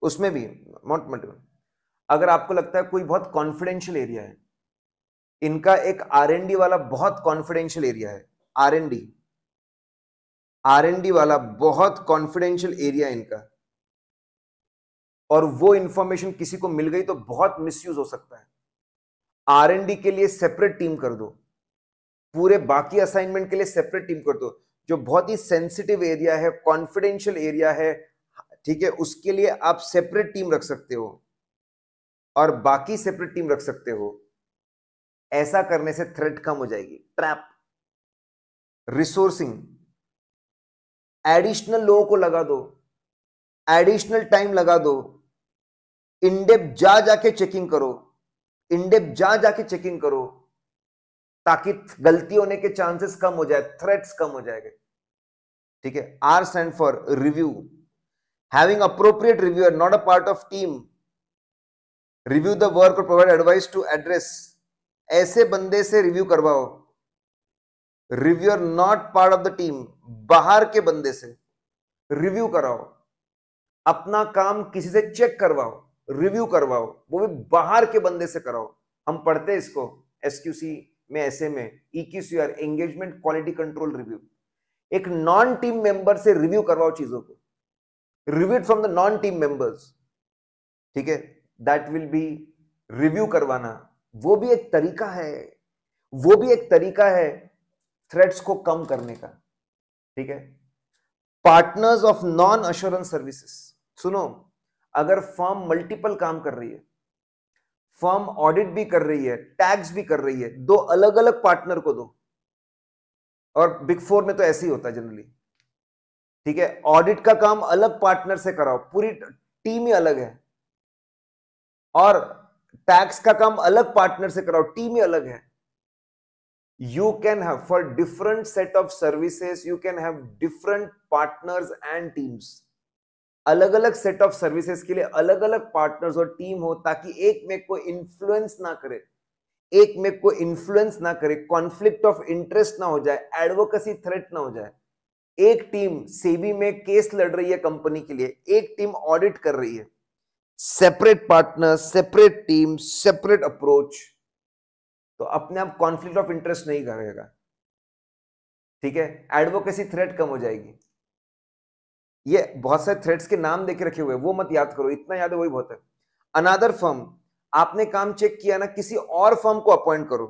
उसमें भी नॉट मटेरियल अगर आपको लगता है कोई बहुत कॉन्फिडेंशियल एरिया है इनका एक आर वाला बहुत कॉन्फिडेंशियल एरिया है are N D R N D वाला बहुत कॉन्फिडेंशियल एरिया है इनका और वो इंफॉर्मेशन किसी को मिल गई तो बहुत मिसयूज हो सकता है आर एन डी के लिए सेपरेट टीम कर दो पूरे बाकी असाइनमेंट के लिए सेपरेट टीम कर दो जो बहुत ही सेंसिटिव एरिया है कॉन्फिडेंशियल एरिया है ठीक है उसके लिए आप सेपरेट टीम रख सकते हो और बाकी सेपरेट टीम रख सकते हो ऐसा करने से थ्रेट कम हो जाएगी ट्रैप रिसोर्सिंग एडिशनल लोगों को लगा दो एडिशनल टाइम लगा दो इंडेप जा जाके चेकिंग करो इंडेप जा जाके चेकिंग करो ताकि गलती होने के चांसेस कम हो जाए थ्रेट्स कम हो जाएंगे ठीक है R send for review having appropriate reviewer not a part of team review the work or provide advice to address ऐसे बंदे से रिव्यू करवाओ reviewer not part of the team बाहर के बंदे से रिव्यू कराओ अपना काम किसी से चेक करवाओ रिव्यू करवाओ वो भी बाहर के बंदे से कराओ हम पढ़ते हैं इसको एसक्यूसी में ऐसे में EQCR engagement quality control review एक नॉन टीम मेंबर से रिव्यू करवाओ चीजों को reviewed from the non team members ठीक है दैट विल बी रिव्यू करवाना वो भी एक तरीका है वो भी एक तरीका है थ्रेट्स को कम करने का ठीक है partners of non assurance services सुनो अगर फर्म मल्टीपल काम कर रही है फर्म ऑडिट भी कर रही है टैक्स भी कर रही है दो अलग अलग पार्टनर को दो और बिग फोर में तो ऐसे ही होता है जनरली ठीक है ऑडिट का काम अलग पार्टनर से कराओ पूरी टीम ही अलग है और टैक्स का काम अलग पार्टनर से कराओ टीम ही अलग है you can have for different set of services you can have different partners and teams अलग अलग सेट ऑफ सर्विसेज के लिए अलग अलग पार्टनर्स और टीम हो ताकि एक में को इन्फ्लुएंस ना करे एक में को इन्फ्लुएंस ना करे कॉन्फ्लिक्ट ऑफ इंटरेस्ट ना हो जाए एडवोकेसी थ्रेट ना हो जाए एक टीम सेबी में केस लड़ रही है कंपनी के लिए एक टीम ऑडिट कर रही है separate partner separate team separate approach तो अपने आप कॉन्फ्लिक्ट ऑफ इंटरेस्ट नहीं करेगा ठीक है एडवोकेसी थ्रेट कम हो जाएगी ये बहुत सारे थ्रेट्स के नाम देके रखे हुए वो मत याद करो इतना याद है वही बहुत है अनादर फर्म आपने काम चेक किया ना किसी और फर्म को अपॉइंट करो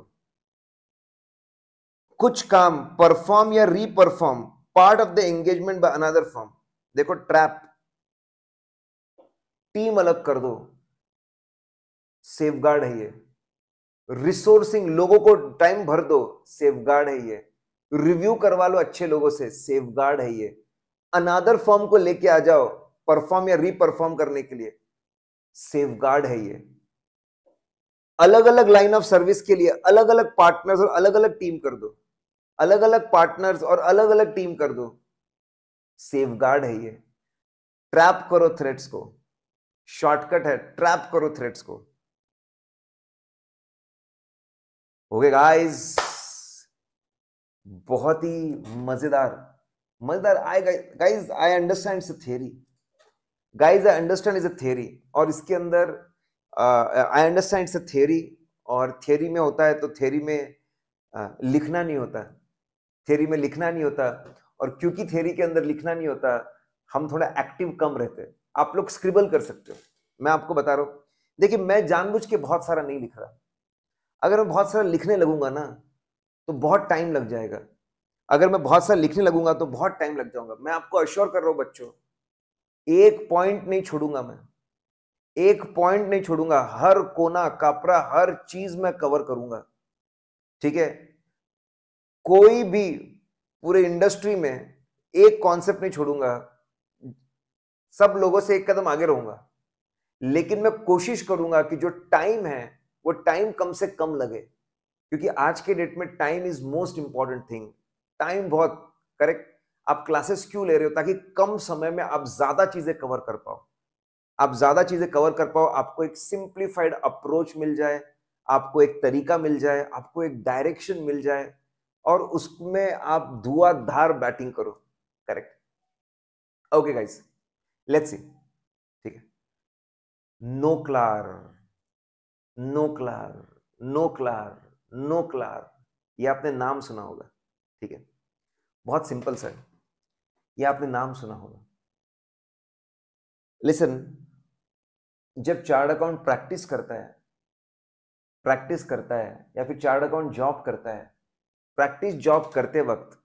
कुछ काम परफॉर्म या reperform part of the engagement by another firm देखो ट्रैप टीम अलग कर दो सेफगार्ड है ये रिसोर्सिंग लोगों को टाइम भर दो सेफगार्ड है ये रिव्यू करवा लो अच्छे लोगों से सेफगार्ड है ये अनादर फॉर्म को लेके आ जाओ परफॉर्म या रीपरफॉर्म करने के लिए सेफगार्ड है ये अलग अलग लाइन ऑफ सर्विस के लिए अलग अलग पार्टनर्स और अलग अलग टीम कर दो अलग अलग पार्टनर्स और अलग अलग टीम कर दो सेफ गार्ड है ये ट्रैप करो थ्रेट्स को शॉर्टकट है ट्रैप करो थ्रेट्स को ओके गाइस बहुत ही मजेदार मजेदार I guys I understand it's theory guys I understand is a theory और इसके अंदर I understand it's a theory और थ्योरी में होता है तो थ्योरी में uh, लिखना नहीं होता है थेरी में लिखना नहीं होता और क्योंकि थेरी के अंदर लिखना नहीं होता हम थोड़ा एक्टिव कम रहते हैं आप लोग स्क्रिबल कर सकते हो मैं आपको बता रहा हूँ देखिए मैं जानबूझ के बहुत सारा नहीं लिख रहा अगर मैं बहुत सारा लिखने लगूंगा ना तो बहुत टाइम लग जाएगा अगर मैं बहुत सारा लिखने लगूंगा तो बहुत टाइम लग जाऊंगा मैं आपको अश्योर कर रहा हूँ बच्चों एक पॉइंट नहीं छोड़ूंगा मैं एक पॉइंट नहीं छोड़ूंगा हर कोना कापरा हर चीज मैं कवर करूंगा ठीक है कोई भी पूरे इंडस्ट्री में एक कॉन्सेप्ट नहीं छोड़ूंगा सब लोगों से एक कदम आगे रहूंगा लेकिन मैं कोशिश करूंगा कि जो टाइम है वो टाइम कम से कम लगे क्योंकि आज के डेट में time is most important thing time बहुत करेक्ट आप क्लासेस क्यों ले रहे हो ताकि कम समय में आप ज्यादा चीजें कवर कर पाओ आप ज्यादा चीजें कवर कर पाओ आपको एक सिंप्लीफाइड अप्रोच मिल जाए आपको एक तरीका मिल जाए आपको एक डायरेक्शन मिल जाए और उसमें आप धुआधार बैटिंग करो correct okay guys let's see ठीक है no no clear clear no clear no clear ये आपने नाम सुना होगा ठीक है बहुत सिंपल सर ये आपने नाम सुना होगा लिसन जब चार्ट अकाउंट प्रैक्टिस करता है प्रैक्टिस करता है या फिर चार्ट अकाउंट जॉब करता है प्रैक्टिस जॉब करते वक्त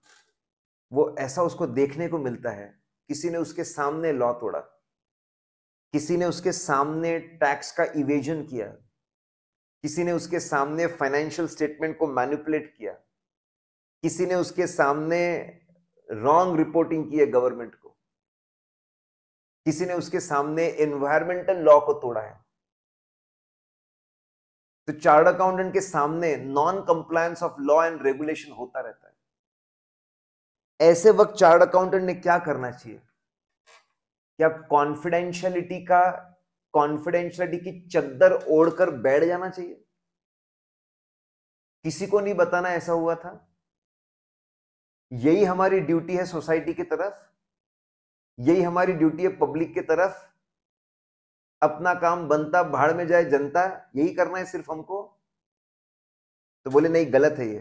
वो ऐसा उसको देखने को मिलता है किसी ने उसके सामने लॉ तोड़ा किसी ने उसके सामने टैक्स का इवेजन किया किसी ने उसके सामने फाइनेंशियल स्टेटमेंट को मैनिपुलेट किया किसी ने उसके सामने रॉन्ग रिपोर्टिंग की है गवर्नमेंट को किसी ने उसके सामने एनवायरमेंटल लॉ को तोड़ा है तो चार्ट अकाउंटेंट के सामने non compliance of law and regulation होता रहता है ऐसे वक्त चार्ट अकाउंटेंट ने क्या करना चाहिए क्या कॉन्फिडेंशियलिटी का कॉन्फिडेंशियलिटी की चद्दर ओढ़कर बैठ जाना चाहिए किसी को नहीं बताना ऐसा हुआ था यही हमारी ड्यूटी है सोसाइटी की तरफ यही हमारी ड्यूटी है पब्लिक की तरफ अपना काम बनता भाड़ में जाए जनता यही करना है सिर्फ हमको तो बोले नहीं गलत है ये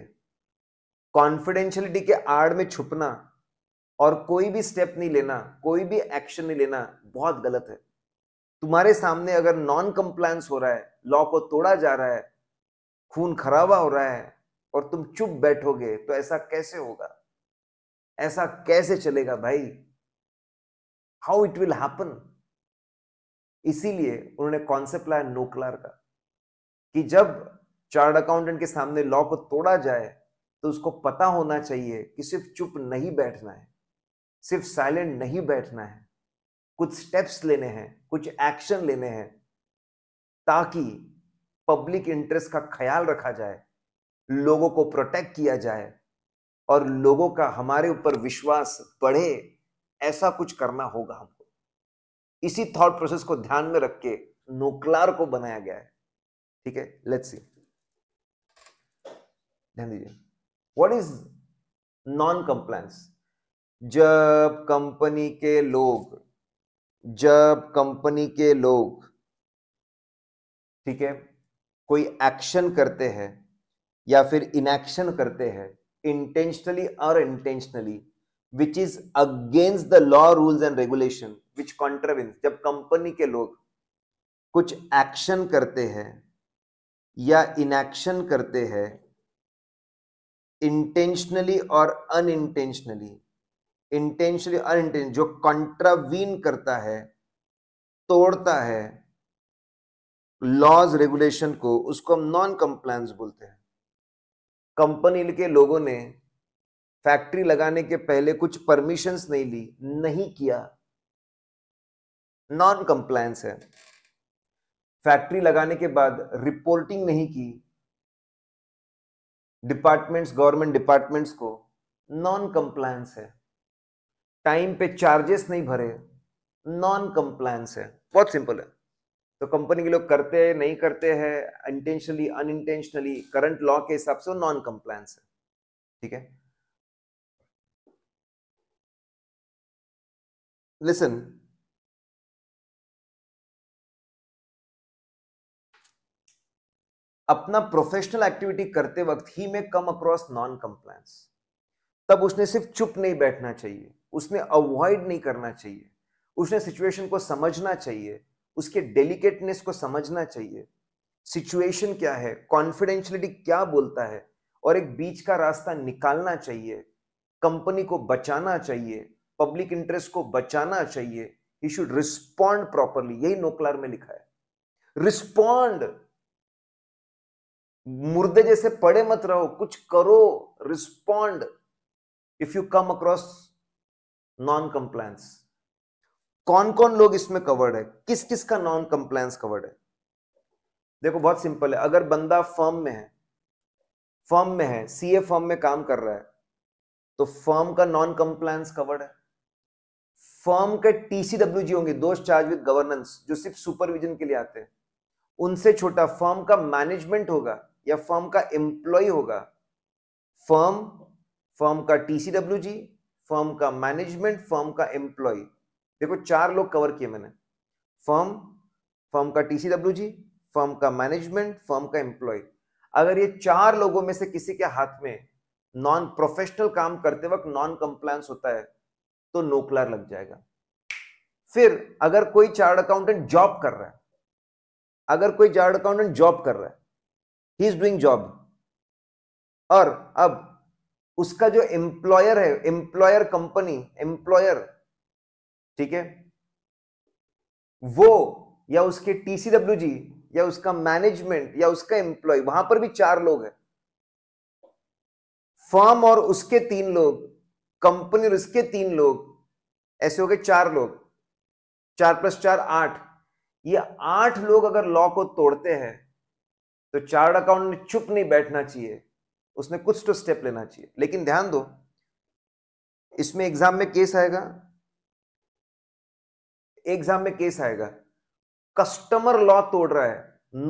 कॉन्फिडेंशियलिटी के आड़ में छुपना और कोई भी स्टेप नहीं लेना कोई भी एक्शन नहीं लेना बहुत गलत है तुम्हारे सामने अगर नॉन कंप्लायंस हो रहा है लॉ को तोड़ा जा रहा है खून खराबा हो रहा है और तुम चुप बैठोगे तो ऐसा कैसे होगा ऐसा कैसे चलेगा भाई हाउ इट विल हैपन इसीलिए उन्होंने कॉन्सेप्ट लाया नोकलार का कि जब चार्ट अकाउंटेंट के सामने लॉ को तोड़ा जाए तो उसको पता होना चाहिए कि सिर्फ चुप नहीं बैठना है सिर्फ साइलेंट नहीं बैठना है कुछ स्टेप्स लेने हैं कुछ एक्शन लेने हैं ताकि पब्लिक इंटरेस्ट का ख्याल रखा जाए लोगों को प्रोटेक्ट किया जाए और लोगों का हमारे ऊपर विश्वास बढ़े ऐसा कुछ करना होगा हमको इसी थॉट प्रोसेस को ध्यान में रख के नोक्लार को बनाया गया है ठीक है लेट्स सी ध्यान दीजिए व्हाट इज नॉन कंप्लायंस जब कंपनी के लोग जब कंपनी के लोग ठीक है कोई एक्शन करते हैं या फिर इनएक्शन करते हैं intentionally or intentionally which is against the law rules and regulation which contravenes जब कंपनी के लोग कुछ एक्शन करते हैं या इनएक्शन करते हैं इंटेंशनली और अनइंटेंशनली इंटेंशनली अनइंटेंशन जो कॉन्ट्रावीन करता है तोड़ता है लॉज रेगुलेशन को उसको हम नॉन कंप्लायंस बोलते हैं कंपनी के लोगों ने फैक्ट्री लगाने के पहले कुछ परमिशंस नहीं ली नहीं किया नॉन कंप्लायंस है फैक्ट्री लगाने के बाद रिपोर्टिंग नहीं की डिपार्टमेंट्स गवर्नमेंट डिपार्टमेंट्स को नॉन कंप्लायंस है टाइम पे चार्जेस नहीं भरे नॉन कंप्लायंस है बहुत सिंपल है तो कंपनी के लोग करते हैं नहीं करते हैं इंटेंशनली अनइंटेंशनली करंट लॉ के हिसाब से नॉन कंप्लायंस है ठीक है लिसन अपना प्रोफेशनल एक्टिविटी करते वक्त ही में कम अक्रॉस नॉन कंप्लायंस तब उसने सिर्फ चुप नहीं बैठना चाहिए उसने अवॉइड नहीं करना चाहिए उसने सिचुएशन को समझना चाहिए उसके डेलिकेटनेस को समझना चाहिए सिचुएशन क्या है कॉन्फिडेंशलिटी क्या बोलता है और एक बीच का रास्ता निकालना चाहिए कंपनी को बचाना चाहिए पब्लिक इंटरेस्ट को बचाना चाहिए ही शुड रिस्पॉन्ड प्रॉपरली यही नोकलार में लिखा है रिस्पॉन्ड मुर्दे जैसे पड़े मत रहो कुछ करो respond if you come across non compliance कौन कौन लोग इसमें कवर्ड है किस किस का नॉन कंप्लायंस कवर्ड है देखो बहुत सिंपल है अगर बंदा फर्म में है फर्म में है सीए फर्म में काम कर रहा है तो फर्म का नॉन कंप्लायंस कवर्ड है फर्म के जी होंगे दोस्त चार्ज विद गवर्नेंस जो सिर्फ सुपरविजन के लिए आते हैं उनसे छोटा फर्म का मैनेजमेंट होगा या फर्म का एम्प्लॉय होगा फर्म फर्म का जी फर्म का मैनेजमेंट फर्म का एम्प्लॉय देखो चार लोग कवर किए मैंने फर्म फर्म का टीसीडब्ल्यू जी फर्म का मैनेजमेंट फर्म का एम्प्लॉय अगर ये चार लोगों में से किसी के हाथ में नॉन प्रोफेशनल काम करते वक्त नॉन कंप्लायंस होता है तो नोकलार लग जाएगा फिर अगर कोई चार्ट अकाउंटेंट जॉब कर रहा है अगर कोई चार्ट अकाउंटेंट जॉब कर रहा है ही इज डूइंग जॉब और अब उसका जो एम्प्लॉयर है एम्प्लॉयर कंपनी एम्प्लॉयर ठीक है वो या उसके टीसीडब्ल्यू जी या उसका मैनेजमेंट या उसका एम्प्लॉय वहां पर भी चार लोग हैं फर्म और उसके तीन लोग कंपनी और उसके तीन लोग ऐसे हो गए चार लोग चार प्लस चार आठ ये आठ लोग अगर लॉ को तोड़ते हैं तो चार्ट अकाउंट में चुप नहीं बैठना चाहिए उसने कुछ तो स्टेप लेना चाहिए लेकिन ध्यान दो इसमें एग्जाम में केस आएगा एग्जाम में केस आएगा कस्टमर लॉ तोड़ रहा है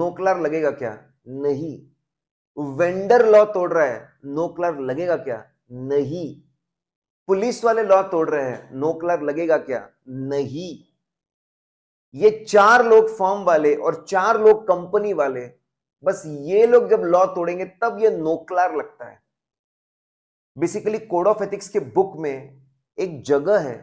नोकलर लगेगा क्या नहीं वेंडर लॉ तोड़ रहा है नोकलर लगेगा क्या नहीं पुलिस वाले लॉ तोड़ रहे हैं नोकलर लगेगा क्या नहीं ये चार लोग फॉर्म वाले और चार लोग कंपनी वाले बस ये लोग जब लॉ तोड़ेंगे तब ये नोकलार लगता है बेसिकली कोड ऑफ एथिक्स के बुक में एक जगह है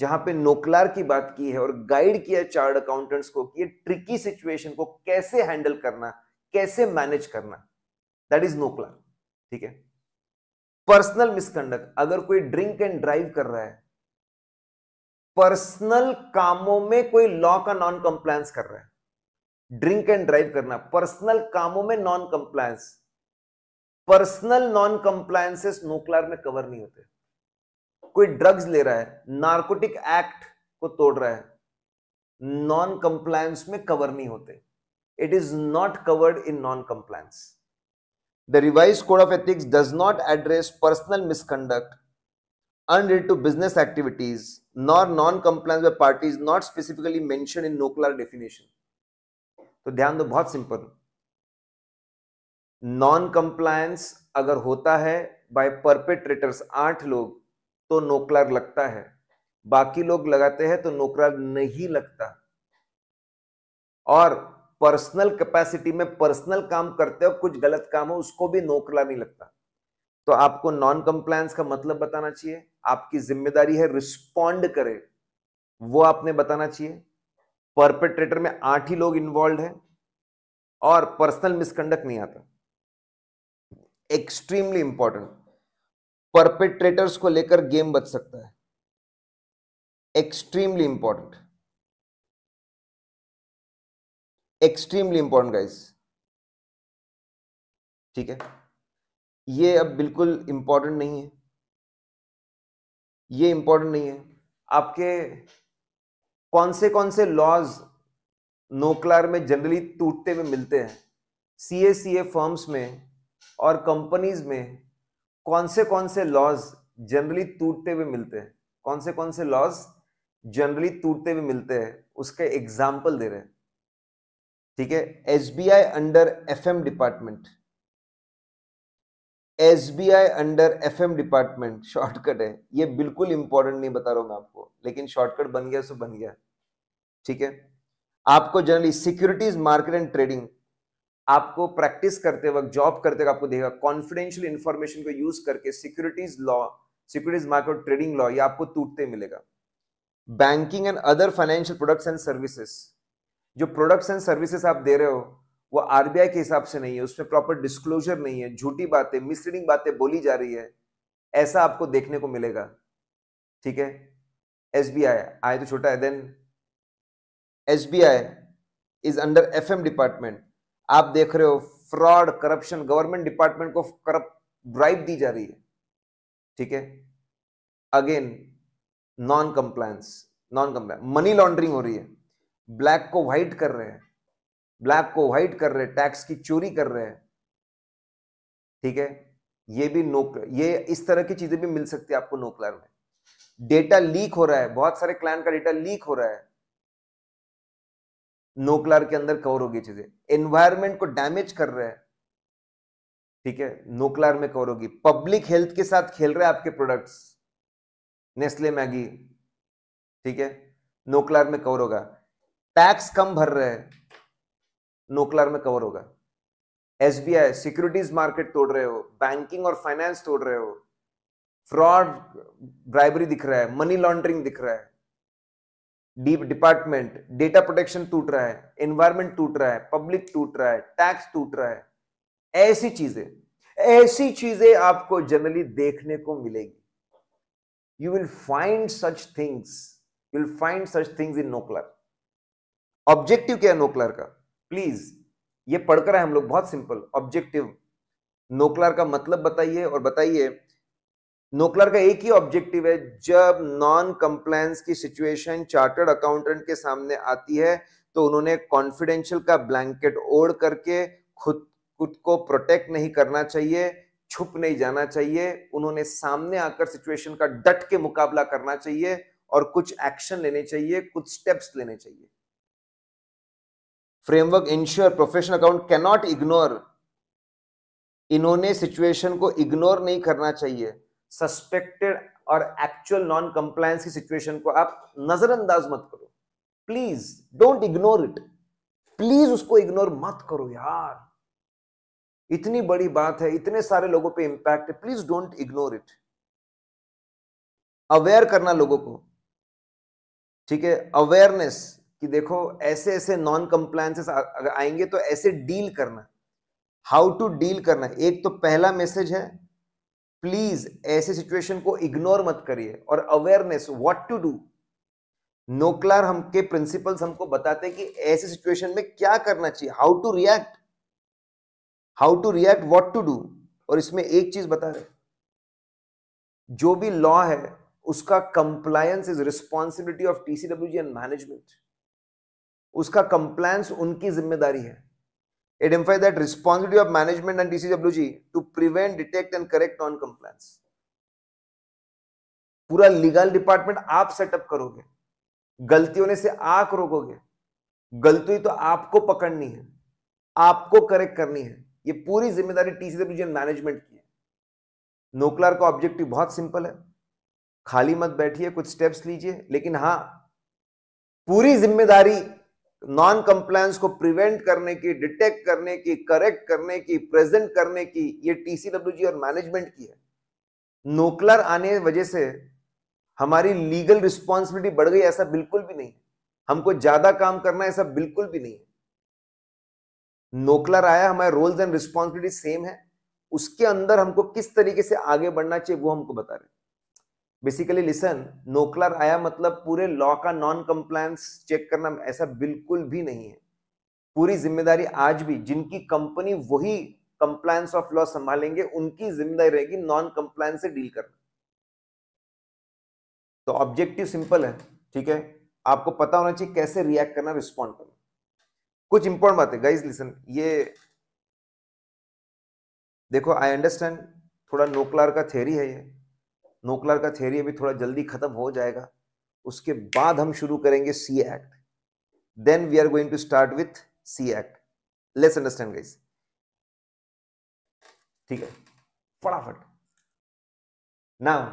जहां पे नोकलार की बात की है और गाइड किया चार्ट अकाउंटेंट्स को कि ये ट्रिकी सिचुएशन को कैसे हैंडल करना कैसे मैनेज करना दैट इज नोकलार ठीक है पर्सनल मिसकंडक्ट अगर कोई ड्रिंक एंड ड्राइव कर रहा है पर्सनल कामों में कोई लॉ का नॉन कंप्लायंस कर रहा है ड्रिंक एंड ड्राइव करना पर्सनल कामों में non compliance personal non compliances NOCLAR में कवर नहीं होते कोई ड्रग्स ले रहा है नार्कोटिक एक्ट को तोड़ रहा है नॉन कंप्लायंस में कवर नहीं होते it is not covered in non compliance the revise code of ethics does not address personal misconduct unrelated to business activities nor non compliance by parties not specifically mentioned in NOCLAR तो ध्यान दो बहुत simple non compliance अगर होता है bye perpetrators आठ लोग तो नोकलर लगता है बाकी लोग लगाते हैं तो नोकलर नहीं लगता और पर्सनल कैपेसिटी में पर्सनल काम करते हो कुछ गलत काम हो उसको भी नोकला नहीं लगता तो आपको नॉन कंप्लायंस का मतलब बताना चाहिए आपकी जिम्मेदारी है रिस्पॉन्ड करे वो आपने बताना चाहिए परपेट्रेटर में आठ ही लोग इन्वॉल्व हैं और पर्सनल मिसकंडक्ट नहीं आता एक्सट्रीमली इंपॉर्टेंट परपेट्रेटर्स को लेकर गेम बच सकता है extremely important extremely important guys ठीक है ये अब बिल्कुल इंपॉर्टेंट नहीं है ये इंपॉर्टेंट नहीं है आपके कौन से कौन से लॉज नोकलार में जनरली टूटते हुए मिलते हैं सी ए सी ए फर्म्स में और कंपनीज में कौन से कौन से लॉज जनरली टूटते हुए मिलते हैं कौन से कौन से लॉज जनरली टूटते हुए मिलते हैं उसके एग्जाम्पल दे रहे हैं ठीक है S B I under F M department S B I under F M department shortcut है ये बिल्कुल इंपॉर्टेंट नहीं बता रहा हूं मैं आपको लेकिन शॉर्टकट बन गया सो तो बन गया ठीक है आपको generally securities market and trading आपको प्रैक्टिस करते वक्त जॉब करते वक्त आपको देखा कॉन्फिडेंशियल इंफॉर्मेशन को यूज करके securities law securities market trading law ये आपको टूटते मिलेगा banking and other financial products and services जो प्रोडक्ट्स एंड सर्विसेस आप दे रहे हो वो आरबीआई के हिसाब से नहीं है उसमें प्रॉपर डिस्क्लोजर नहीं है झूठी बातें मिसरीडिंग बातें बोली जा रही है ऐसा आपको देखने को मिलेगा ठीक है एस बी आई आए तो छोटा है then S B I is under F M department आप देख रहे हो फ्रॉड करप्शन गवर्नमेंट डिपार्टमेंट को करप्ट ब्राइब दी जा रही है ठीक है again non compliance non compliance money laundering हो रही है ब्लैक को व्हाइट कर रहे हैं ब्लैक को व्हाइट कर रहे हैं टैक्स की चोरी कर रहे हैं ठीक है ये भी नो ये इस तरह की चीजें भी मिल सकती है आपको नोक्लर में डेटा लीक हो रहा है बहुत सारे क्लाइंट का डेटा लीक हो रहा है क्लार के अंदर कवर होगी चीजें एनवायरमेंट को डैमेज कर रहे हैं ठीक है क्लार में कवर होगी पब्लिक हेल्थ के साथ खेल रहे हैं आपके प्रोडक्ट्स नेस्ले मैगी ठीक है नोक्लार में कवर होगा टैक्स कम भर रहे हैं नोकलार में कवर होगा S B I securities market तोड़ रहे हो बैंकिंग और फाइनेंस तोड़ रहे हो फ्रॉड ब्राइबरी दिख रहा है मनी लॉन्ड्रिंग दिख रहा है डीप डिपार्टमेंट डेटा प्रोटेक्शन टूट रहा है एनवायरमेंट टूट रहा है पब्लिक टूट रहा है टैक्स टूट रहा है ऐसी चीजें ऐसी चीजें आपको जनरली देखने को मिलेगी you will find such things you will find such things in NOCLAR objective क्या है नोकलर का प्लीज ये पढ़कर है हम लोग बहुत सिंपल ऑब्जेक्टिव नोकलर का मतलब बताइए और बताइए नोकलर का एक ही ऑब्जेक्टिव है जब नॉन कंप्लायंस की सिचुएशन चार्टर्ड अकाउंटेंट के सामने आती है तो उन्होंने कॉन्फिडेंशियल का ब्लैंकेट ओढ़ करके खुद खुद को प्रोटेक्ट नहीं करना चाहिए छुप नहीं जाना चाहिए उन्होंने सामने आकर सिचुएशन का डट के मुकाबला करना चाहिए और कुछ एक्शन लेने चाहिए कुछ स्टेप्स लेने चाहिए framework ensure professional account cannot ignore इन्होंने सिचुएशन को इग्नोर नहीं करना चाहिए सस्पेक्टेड और एक्चुअल नॉन कंप्लायंस की सिचुएशन को आप नजरअंदाज मत करो please don't ignore it please उसको इग्नोर मत करो यार इतनी बड़ी बात है इतने सारे लोगों पे इंपैक्ट है please don't ignore it aware करना लोगों को ठीक है अवेयरनेस कि देखो ऐसे ऐसे नॉन कंप्लायसेस अगर आएंगे तो ऐसे डील करना हाउ टू डील करना एक तो पहला मैसेज है प्लीज ऐसे सिचुएशन को इग्नोर मत करिए और awareness what to do NOCLAR हम के प्रिंसिपल्स हमको बताते हैं कि ऐसे सिचुएशन में क्या करना चाहिए how to react how to react what to do और इसमें एक चीज बता रहे जो भी लॉ है उसका compliance is responsibility of TCW and management उसका कंप्लायंस उनकी जिम्मेदारी है it that responsibility of management and TCW G to prevent detect and correct non compliance पूरा लीगल डिपार्टमेंट आप सेटअप करोगे गलती होने से आंख रोकोगे गलती तो आपको पकड़नी है आपको करेक्ट करनी है ये पूरी जिम्मेदारी टीसीडब्ल्यूजी एंड मैनेजमेंट की है नोकलार का ऑब्जेक्टिव बहुत सिंपल है खाली मत बैठिए कुछ स्टेप्स लीजिए लेकिन हाँ पूरी जिम्मेदारी नॉन कंप्लायंस को प्रिवेंट करने की डिटेक्ट करने की करेक्ट करने की प्रेजेंट करने की ये टीसीडब्ल्यूजी और मैनेजमेंट की है नोकलर आने वजह से हमारी लीगल रिस्पॉन्सिबिलिटी बढ़ गई ऐसा बिल्कुल भी नहीं हमको ज्यादा काम करना ऐसा बिल्कुल भी नहीं नोकलर आया हमारे रोल्स एंड रिस्पॉन्सिबिलिटी सेम है उसके अंदर हमको किस तरीके से आगे बढ़ना चाहिए वो हमको बता रहे हैं बेसिकली लिसन नोकलर आया मतलब पूरे लॉ का नॉन कंप्लायंस चेक करना ऐसा बिल्कुल भी नहीं है पूरी जिम्मेदारी आज भी जिनकी कंपनी वही कंप्लायंस ऑफ लॉ संभालेंगे उनकी जिम्मेदारी रहेगी नॉन कंप्लायंस से डील करना तो ऑब्जेक्टिव सिंपल है ठीक है आपको पता होना चाहिए कैसे रिएक्ट करना रिस्पॉन्ड करना कुछ इंपॉर्टेंट बातें गाइज लिसन ये देखो आई अंडरस्टैंड थोड़ा नोकलार का थेरी है ये नोकलर का थेरी अभी थोड़ा जल्दी खत्म हो जाएगा उसके बाद हम शुरू करेंगे C act then we are going to start with C act let's understand guys ठीक है फटाफट now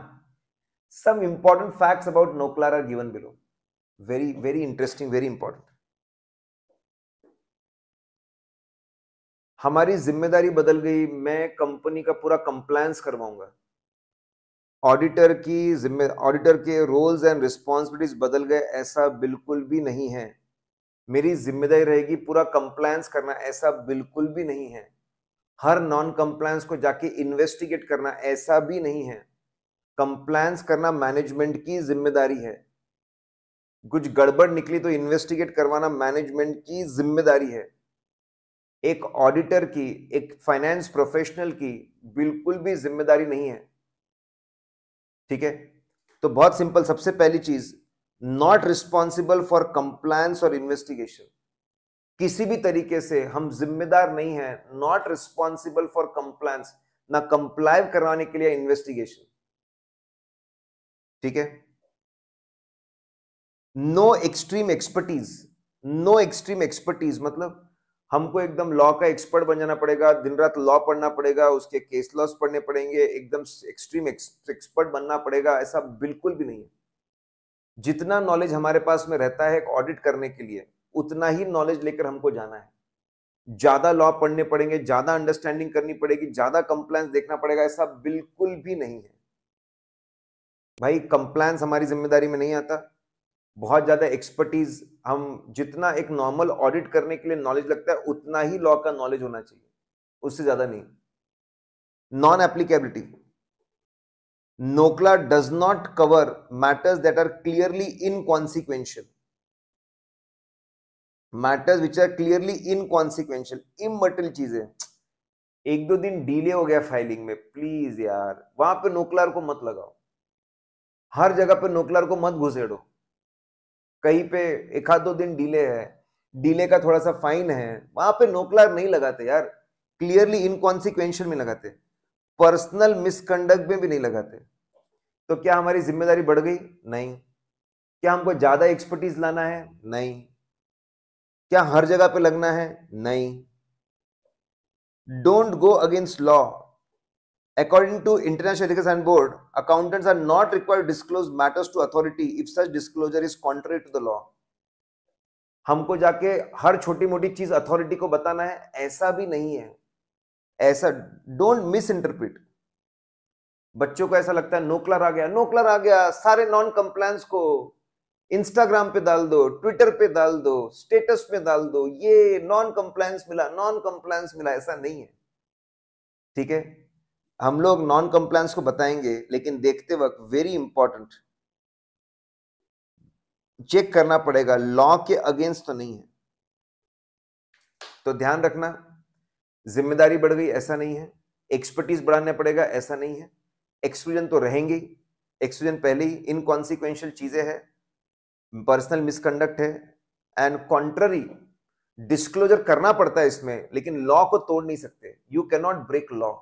some important facts about NOCLAR are given below very very interesting very important हमारी जिम्मेदारी बदल गई मैं कंपनी का पूरा कंप्लायंस करवाऊंगा ऑडिटर की जिम्मे ऑडिटर के रोल्स एंड रिस्पॉन्सिबिलिटीज बदल गए ऐसा बिल्कुल भी नहीं है मेरी जिम्मेदारी रहेगी पूरा कंप्लायंस करना ऐसा बिल्कुल भी नहीं है हर नॉन कंप्लायंस को जाके इन्वेस्टिगेट करना ऐसा भी नहीं है कंप्लायंस करना मैनेजमेंट की जिम्मेदारी है कुछ गड़बड़ निकली तो इन्वेस्टिगेट करवाना मैनेजमेंट की जिम्मेदारी है एक ऑडिटर की एक फाइनेंस प्रोफेशनल की बिल्कुल भी जिम्मेदारी नहीं है ठीक है तो बहुत सिंपल सबसे पहली चीज नॉट रिस्पॉन्सिबल फॉर कंप्लायंस और इन्वेस्टिगेशन किसी भी तरीके से हम जिम्मेदार नहीं है नॉट रिस्पॉन्सिबल फॉर कंप्लायंस ना कंप्लाइव करवाने के लिए इन्वेस्टिगेशन ठीक है no extreme expertise no extreme expertise मतलब हमको एकदम लॉ का एक्सपर्ट बन जाना पड़ेगा दिन रात लॉ पढ़ना पड़ेगा उसके केस लॉस पढ़ने पड़ेंगे एकदम एक्सट्रीम एक्सपर्ट बनना पड़ेगा ऐसा बिल्कुल भी नहीं है जितना नॉलेज हमारे पास में रहता है ऑडिट करने के लिए उतना ही नॉलेज लेकर हमको जाना है ज्यादा लॉ पढ़ने पड़ेंगे ज्यादा अंडरस्टैंडिंग करनी पड़ेगी ज्यादा कंप्लायंस देखना पड़ेगा ऐसा बिल्कुल भी नहीं है भाई कंप्लायंस हमारी जिम्मेदारी में नहीं आता बहुत ज़्यादा एक्सपर्टीज हम जितना एक नॉर्मल ऑडिट करने के लिए नॉलेज लगता है उतना ही लॉ का नॉलेज होना चाहिए उससे ज़्यादा नहीं non applicability NOCLAR does not cover matters that are clearly inconsequential matters which are clearly inconsequential इमटल चीजें एक दो दिन डीले हो गया फाइलिंग में प्लीज यार वहां पे नोकलार को मत लगाओ हर जगह पे नोकलार को मत घुसेड़ो कहीं पे एक आध दो दिन डीले है डीले का थोड़ा सा फाइन है वहां पे नोकलार नहीं लगाते यार क्लियरली इनकॉन्सिक्वेंशन में लगाते पर्सनल मिसकंडक्ट में भी नहीं लगाते तो क्या हमारी जिम्मेदारी बढ़ गई नहीं क्या हमको ज्यादा एक्सपर्टीज लाना है नहीं क्या हर जगह पे लगना है नहीं don't go against law According to International Education Board, accountants are not required to disclose matters to authority if such disclosure is contrary to the law. हमको जाके हर छोटी मोटी चीज अथॉरिटी को बताना है ऐसा भी नहीं है ऐसा डोंट मिस इंटरप्रिट बच्चों को ऐसा लगता है नोकलर आ गया नोकलर आ गया सारे नॉन कंप्लायंस को इंस्टाग्राम पे डाल दो ट्विटर पे डाल दो स्टेटस पे डाल दो ये नॉन कंप्लायंस मिला नॉन कंप्लायंस मिला ऐसा नहीं है ठीक है हम लोग नॉन कंप्लायंस को बताएंगे लेकिन देखते वक्त वेरी इंपॉर्टेंट चेक करना पड़ेगा लॉ के अगेंस्ट तो नहीं है तो ध्यान रखना जिम्मेदारी बढ़ गई ऐसा नहीं है एक्सपर्टीज बढ़ाना पड़ेगा ऐसा नहीं है एक्सक्लूजन तो रहेंगे ही एक्सपीरियंस पहले ही इनकॉन्सिक्वेंशियल चीजें हैं पर्सनल मिसकंडक्ट है एंड कॉन्ट्ररी डिस्क्लोजर करना पड़ता है इसमें लेकिन लॉ को तोड़ नहीं सकते you can not break law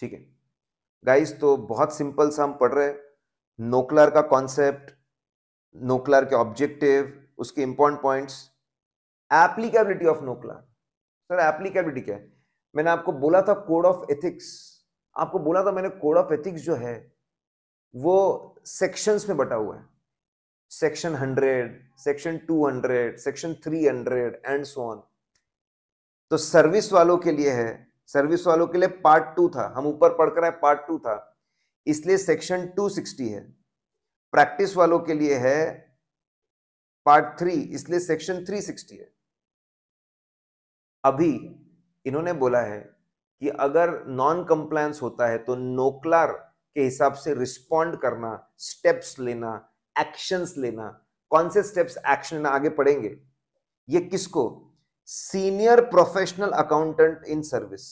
ठीक है गाइस तो बहुत सिंपल सा हम पढ़ रहे हैं नोकलर का कॉन्सेप्ट नोकलर के ऑब्जेक्टिव उसके important points applicability of NOCLAR sir applicability क्या है मैंने आपको बोला था कोड ऑफ एथिक्स आपको बोला था मैंने कोड ऑफ एथिक्स जो है वो सेक्शंस में बटा हुआ है section hundred section two hundred section three hundred and so on तो सर्विस वालों के लिए है सर्विस वालों के लिए पार्ट टू था हम ऊपर पढ़कर आए पार्ट टू था इसलिए सेक्शन 260 है प्रैक्टिस वालों के लिए है पार्ट थ्री इसलिए सेक्शन 360 है अभी इन्होंने बोला है कि अगर नॉन कंप्लायंस होता है तो नोकलार के हिसाब से रिस्पॉन्ड करना स्टेप्स लेना एक्शंस लेना कौन से स्टेप्स एक्शन लेना आगे पढ़ेंगे ये किसको senior professional accountant in service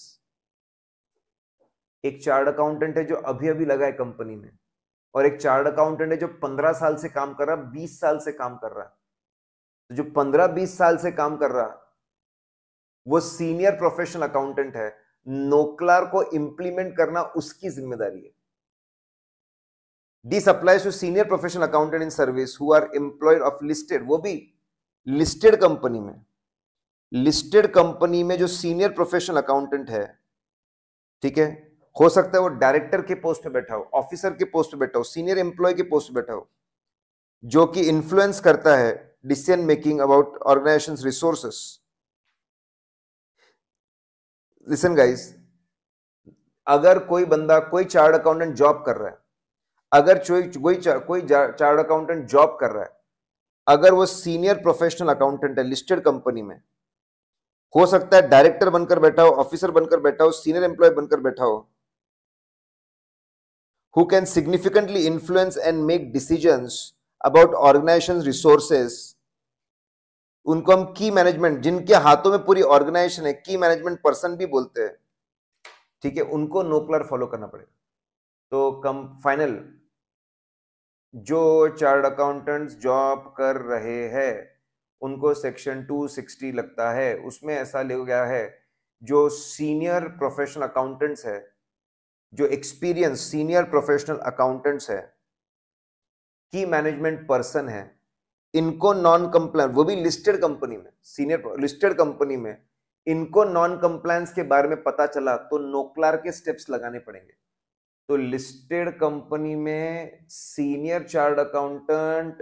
एक चार्ट अकाउंटेंट है जो अभी अभी लगा है कंपनी में और एक चार्ट अकाउंटेंट है जो पंद्रह साल से काम कर रहा है बीस साल से काम कर रहा है तो जो पंद्रह बीस साल से काम कर रहा वो सीनियर प्रोफेशनल अकाउंटेंट है नोकलार को इंप्लीमेंट करना उसकी जिम्मेदारी है the applies to senior professional accountant in service who are employed of listed वो भी लिस्टेड कंपनी में लिस्टेड कंपनी में जो सीनियर प्रोफेशनल अकाउंटेंट है ठीक है हो सकता है वो डायरेक्टर के पोस्ट पे बैठा हो ऑफिसर के पोस्ट पे बैठा हो सीनियर एम्प्लॉय के पोस्ट पे बैठा हो जो कि इन्फ्लुएंस करता है decision making about organisation resources listen guys अगर कोई बंदा कोई चार्ट अकाउंटेंट जॉब कर रहा है अगर कोई कोई चार्ट अकाउंटेंट जॉब कर रहा है अगर वो सीनियर प्रोफेशनल अकाउंटेंट है लिस्टेड कंपनी में हो सकता है डायरेक्टर बनकर बैठा हो ऑफिसर बनकर बैठा हो सीनियर एम्प्लॉय बनकर बैठा हो who can significantly influence and make decision about organisation resources उनको हम की मैनेजमेंट जिनके हाथों में पूरी ऑर्गेनाइजेशन है की मैनेजमेंट पर्सन भी बोलते हैं ठीक है उनको नोकलर फॉलो करना पड़ेगा तो कम फाइनल जो चार्ट अकाउंटेंट्स जॉब कर रहे हैं उनको सेक्शन 260 लगता है उसमें ऐसा ले गया है जो सीनियर प्रोफेशनल अकाउंटेंट्स है जो एक्सपीरियंस सीनियर प्रोफेशनल अकाउंटेंट्स है की मैनेजमेंट पर्सन है इनको नॉन कंप्लाइन वो भी लिस्टेड कंपनी में सीनियर लिस्टेड कंपनी में इनको नॉन कंप्लायंस के बारे में पता चला तो नोकलार के स्टेप्स लगाने पड़ेंगे तो लिस्टेड कंपनी में senior chartered accountant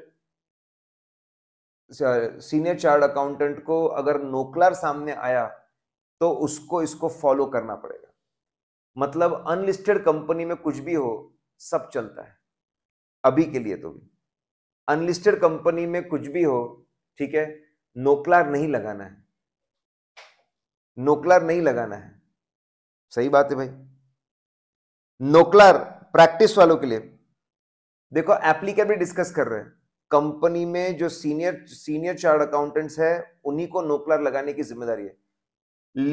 senior chartered accountant को अगर नोकलर सामने आया तो उसको इसको फॉलो करना पड़ेगा मतलब अनलिस्टेड कंपनी में कुछ भी हो सब चलता है अभी के लिए तो भी अनलिस्टेड कंपनी में कुछ भी हो ठीक है नोकलार नहीं लगाना है नोकलार नहीं लगाना है सही बात है भाई नोकलार प्रैक्टिस वालों के लिए देखो एप्लीकेबल डिस्कस कर रहे हैं कंपनी में जो सीनियर सीनियर चार्ट अकाउंटेंट्स है उन्हीं को नोकलर लगाने की जिम्मेदारी है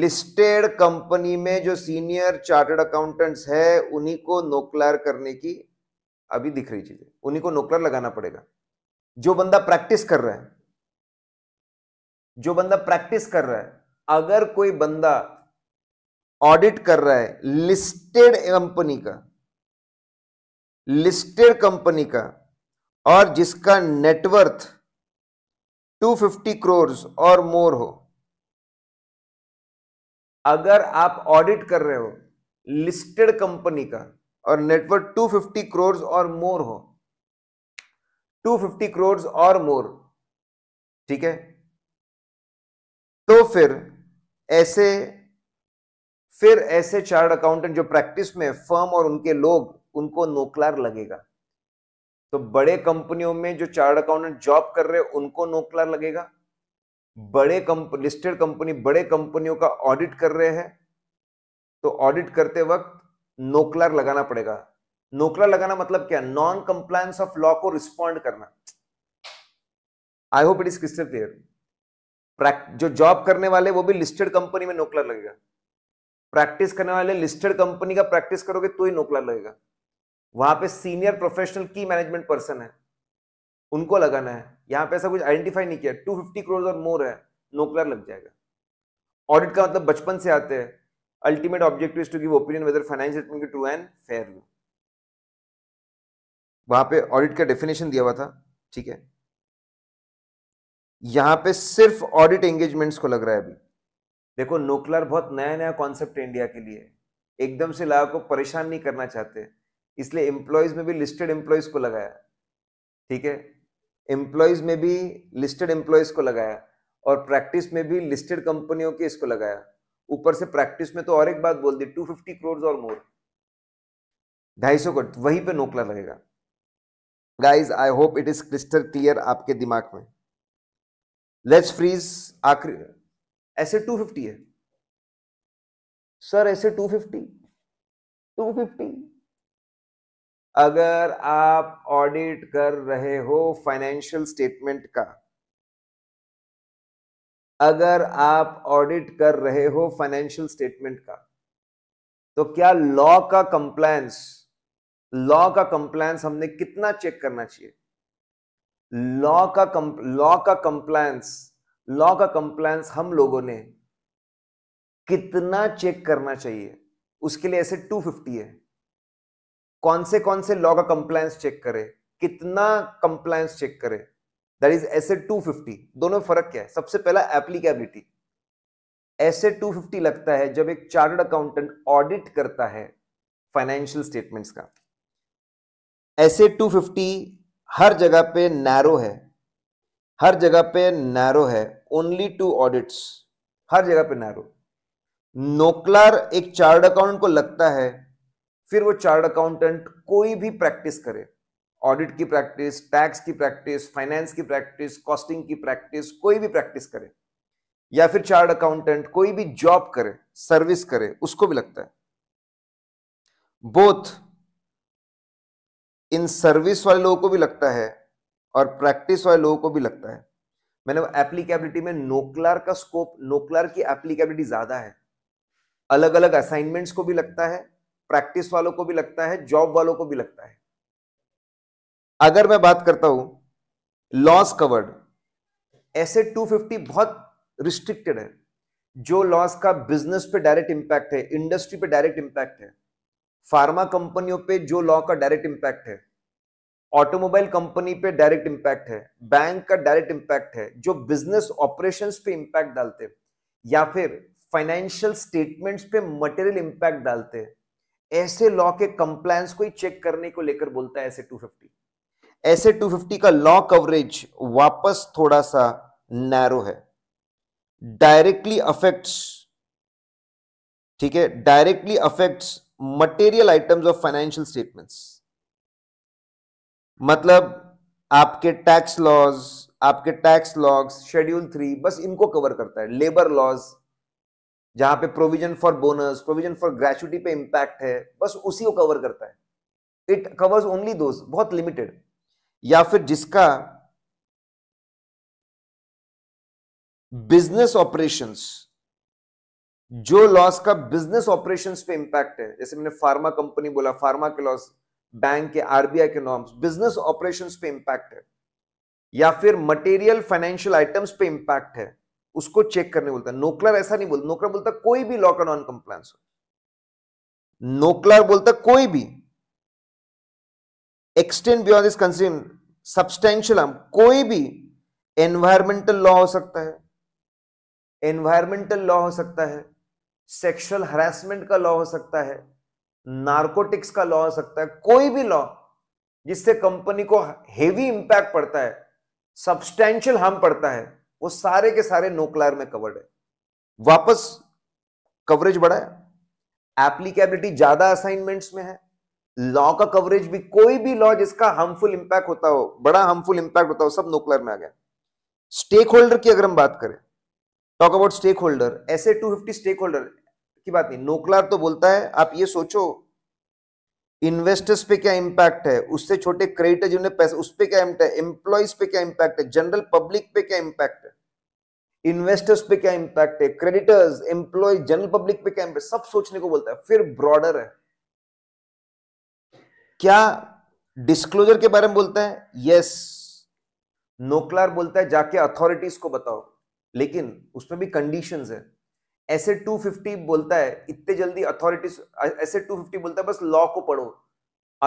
लिस्टेड कंपनी में जो सीनियर चार्टर्ड अकाउंटेंट्स है उन्हीं को नोकलर करने की अभी दिख रही चीजें उन्हीं को नोकलर लगाना पड़ेगा जो बंदा प्रैक्टिस कर रहा है जो बंदा प्रैक्टिस कर रहा है अगर कोई बंदा ऑडिट कर रहा है लिस्टेड कंपनी का लिस्टेड कंपनी का और जिसका नेटवर्थ 250 करोड़ और मोर हो अगर आप ऑडिट कर रहे हो लिस्टेड कंपनी का और नेटवर्क 250 करोड़ और मोर हो 250 करोड़ और मोर ठीक है तो फिर ऐसे फिर ऐसे चार्ट अकाउंटेंट जो प्रैक्टिस में फर्म और उनके लोग उनको नोकलार लगेगा तो बड़े कंपनियों में जो चार्ट अकाउंटेंट जॉब कर रहे हैं उनको नोकला लगेगा बड़े लिस्टेड कंपनी बड़े कंपनियों का ऑडिट कर रहे हैं तो ऑडिट करते वक्त नोकलर लगाना पड़ेगा नोकला लगाना मतलब क्या नॉन कंप्लायंस ऑफ लॉ को रिस्पॉन्ड करना I hope it is crystal clear जो जॉब करने वाले वो भी लिस्टेड कंपनी में नोकला लगेगा प्रैक्टिस करने वाले लिस्टेड कंपनी का प्रैक्टिस करोगे तो ही नोकला लगेगा वहां पे सीनियर प्रोफेशनल की मैनेजमेंट पर्सन है उनको लगाना है यहाँ पे ऐसा कुछ आइडेंटिफाई नहीं किया 250 करोड़ और मोर है नोकलर लग जाएगा ऑडिट का मतलब बचपन से आते हैं ultimate objective to give opinion whether finance की ट्रू एंड फेयर व्यू वहां पे ऑडिट का डेफिनेशन दिया हुआ था ठीक है यहां पे सिर्फ ऑडिट एंगेजमेंट्स को लग रहा है अभी देखो नोकलर बहुत नया नया कॉन्सेप्ट इंडिया के लिए एकदम से लाभ को परेशान नहीं करना चाहते इसलिए एम्प्लॉयज में भी लिस्टेड एम्प्लॉयज को लगाया ठीक है एम्प्लॉयज में भी लिस्टेड एम्प्लॉयज को लगाया और प्रैक्टिस में भी लिस्टेड कंपनियों के इसको लगाया ऊपर से प्रैक्टिस में तो और एक बात बोल दी टू फिफ्टी करोड़ और मोर ढाई सौ करोड़ वहीं पे नोकला लगेगा guys I hope it is crystal clear आपके दिमाग में लेट्स फ्रीज आखिर ऐसे टू फिफ्टी है sir SA two fifty two fifty अगर आप ऑडिट कर रहे हो फाइनेंशियल स्टेटमेंट का अगर आप ऑडिट कर रहे हो फाइनेंशियल स्टेटमेंट का तो क्या लॉ का कंप्लायंस लॉ का कंप्लायंस हमने कितना चेक करना चाहिए लॉ का लॉ का कंप्लायंस लॉ का कंप्लायंस हम लोगों ने कितना चेक करना चाहिए उसके लिए ऐसे 250 है कौन से कौन से लॉ का कंप्लायंस चेक करे कितना कंप्लायंस चेक करे दैट इज एसेट फिफ्टी दोनों में फर्क क्या है सबसे पहला एप्लीकेबिलिटी एसेट फिफ्टी लगता है जब एक चार्टर्ड अकाउंटेंट ऑडिट करता है फाइनेंशियल स्टेटमेंट्स का एसेट फिफ्टी हर जगह पे नैरो है हर जगह पे नैरो है ओनली टू ऑडिट्स हर जगह पे नैरो नोकलार एक चार्ट अकाउंट को लगता है फिर वो चार्ट अकाउंटेंट कोई भी प्रैक्टिस करे ऑडिट की प्रैक्टिस टैक्स की प्रैक्टिस फाइनेंस की प्रैक्टिस कॉस्टिंग की प्रैक्टिस कोई भी प्रैक्टिस करे या फिर चार्ट अकाउंटेंट कोई भी जॉब करे सर्विस करे उसको भी लगता है बोथ इन सर्विस वाले लोगों को भी लगता है और प्रैक्टिस वाले लोगों को भी लगता है मैंने एप्लीकेबिलिटी में नोकलार का स्कोप नोकलार की एप्लीकेबिलिटी ज्यादा है अलग अलग असाइनमेंट्स को भी लगता है प्रैक्टिस वालों को भी लगता है जॉब वालों को भी लगता है अगर मैं बात करता हूं लॉस कवर्ड ऐसे 250 बहुत रिस्ट्रिक्टेड है जो लॉस का बिजनेस पे डायरेक्ट इंपैक्ट है इंडस्ट्री पे डायरेक्ट इंपैक्ट है फार्मा कंपनियों पे जो लॉ का डायरेक्ट इंपैक्ट है ऑटोमोबाइल कंपनी पे डायरेक्ट इंपैक्ट है बैंक का डायरेक्ट इंपैक्ट है जो बिजनेस ऑपरेशन पे इंपैक्ट डालते या फिर फाइनेंशियल स्टेटमेंट्स पे मटेरियल इंपैक्ट डालते हैं ऐसे लॉ के कंप्लायंस को ही चेक करने को लेकर बोलता है ऐसे 250 ऐसे 250 का लॉ कवरेज वापस थोड़ा सा नैरो है डायरेक्टली अफेक्ट्स ठीक है directly affects material items of financial statements मतलब आपके टैक्स लॉज आपके टैक्स लॉग्स शेड्यूल थ्री बस इनको कवर करता है लेबर लॉज जहां पे provision for bonus provision for gratuity पे इम्पैक्ट है बस उसी को कवर करता है इट कवर्स ओनली दोज बहुत लिमिटेड या फिर जिसका बिजनेस ऑपरेशंस जो लॉस का बिजनेस ऑपरेशंस पे इम्पैक्ट है जैसे मैंने फार्मा कंपनी बोला फार्मा के लॉस बैंक के आरबीआई के नॉर्म्स बिजनेस ऑपरेशंस पे इम्पैक्ट है या फिर मटेरियल फाइनेंशियल आइटम्स पे इम्पैक्ट है उसको चेक करने बोलता है नोकलर ऐसा नहीं बोलता नोकलर बोलता कोई भी लॉ का नॉन कंप्लायंस हो नोकलर बोलता कोई भी extend beyond this concern substantial हम कोई भी एनवायरमेंटल लॉ हो सकता है एनवायरमेंटल लॉ हो सकता है सेक्सुअल हरासमेंट का लॉ हो सकता है नार्कोटिक्स का लॉ हो सकता है कोई भी लॉ जिससे कंपनी को हेवी इंपैक्ट पड़ता है सब्सटेंशियल हार्म पड़ता है वो सारे के सारे नोक्लायर में कवर्ड है वापस कवरेज बढ़ाया एप्लीकेबिलिटी ज्यादा असाइनमेंट्स में है लॉ का कवरेज भी कोई भी लॉ जिसका हार्मफुल इंपैक्ट होता हो बड़ा हार्मफुल इंपैक्ट होता हो सब नोक्लायर में आ गया स्टेक होल्डर की अगर हम बात करें talk about stakeholder SA two fifty stakeholder की बात नहीं नोक्लायर तो बोलता है आप ये सोचो इन्वेस्टर्स पे क्या इंपैक्ट है उससे छोटे क्रेडिटर जिन्हें पैसे उस पर क्या इंपैक्ट है एम्प्लॉइज पे क्या इंपैक्ट है जनरल पब्लिक पे क्या इंपैक्ट है इन्वेस्टर्स पे क्या इंपैक्ट है क्रेडिटर्स एम्प्लॉय जनरल पब्लिक पे क्या इंपैक्ट सब सोचने को बोलता है फिर ब्रॉडर है क्या डिस्क्लोजर के बारे में बोलता है यस नोकलार बोलता है जाके अथॉरिटीज को बताओ लेकिन उसमें भी कंडीशन है ऐसे 250 बोलता है इतने जल्दी अथॉरिटीज ऐसे 250 बोलता है बस लॉ को पढ़ो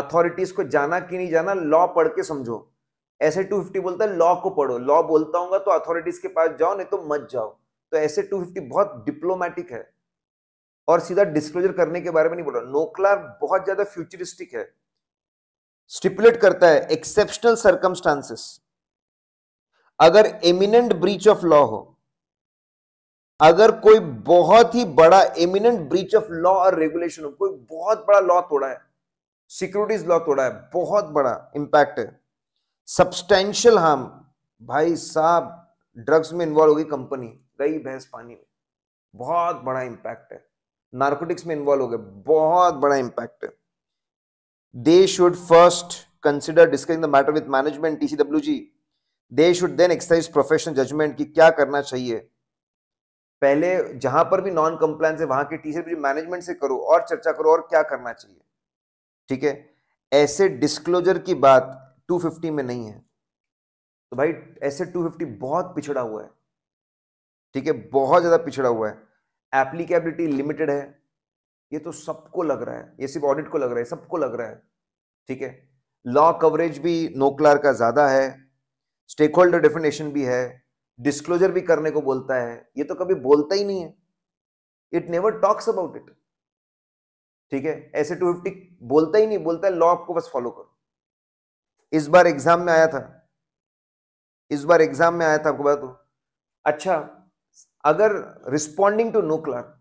अथॉरिटीज को जाना कि नहीं जाना लॉ पढ़ के समझो ऐसे 250 बोलता है लॉ को पढ़ो लॉ बोलता हूँ तो अथॉरिटीज के पास जाओ नहीं तो मत जाओ तो ऐसे 250 बहुत डिप्लोमेटिक है और सीधा डिस्क्लोजर करने के बारे में नहीं बोल रहा नोकला बहुत ज्यादा फ्यूचरिस्टिक है स्टिपुलेट करता है एक्सेप्शनल सर्कमस्टांसेस अगर एमिनेंट ब्रीच ऑफ लॉ हो अगर कोई बहुत ही बड़ा एमिनेंट ब्रीच ऑफ लॉ और रेगुलेशन हो कोई बहुत बड़ा लॉ तोड़ा है सिक्योरिटीज लॉ तोड़ा है बहुत बड़ा इंपैक्ट है सबस्टेंशियल हार्म भाई साहब ड्रग्स में इन्वॉल्व होगी कंपनी गई भैंस पानी में बहुत बड़ा इंपैक्ट है नार्कोटिक्स में इन्वॉल्व हो गए बहुत बड़ा इंपैक्ट है they should first consider discussing the matter with management जी they should then exercise professional judgement कि क्या करना चाहिए पहले जहां पर भी नॉन कंप्लायंस है वहां के टीसीडब्ल्यू मैनेजमेंट से करो और चर्चा करो और क्या करना चाहिए ठीक है ऐसे डिस्क्लोजर की बात 250 में नहीं है तो भाई ऐसे 250 बहुत पिछड़ा हुआ है ठीक है बहुत ज़्यादा पिछड़ा हुआ है एप्लीकेबिलिटी लिमिटेड है ये तो सबको लग रहा है ये सिर्फ ऑडिट को लग रहा है सबको लग रहा है ठीक है लॉ कवरेज भी नोकलार का ज़्यादा है स्टेक होल्डर डेफिनेशन भी है डिस्क्लोजर भी करने को बोलता है ये तो कभी बोलता ही नहीं है it never talks about it ठीक है ऐसे टू फिफ्टी बोलता ही नहीं बोलता है लॉ आपको बस फॉलो करो इस बार एग्जाम में आया था इस बार एग्जाम में आया था आपको बता दो अच्छा अगर रिस्पॉन्डिंग टू नोकलर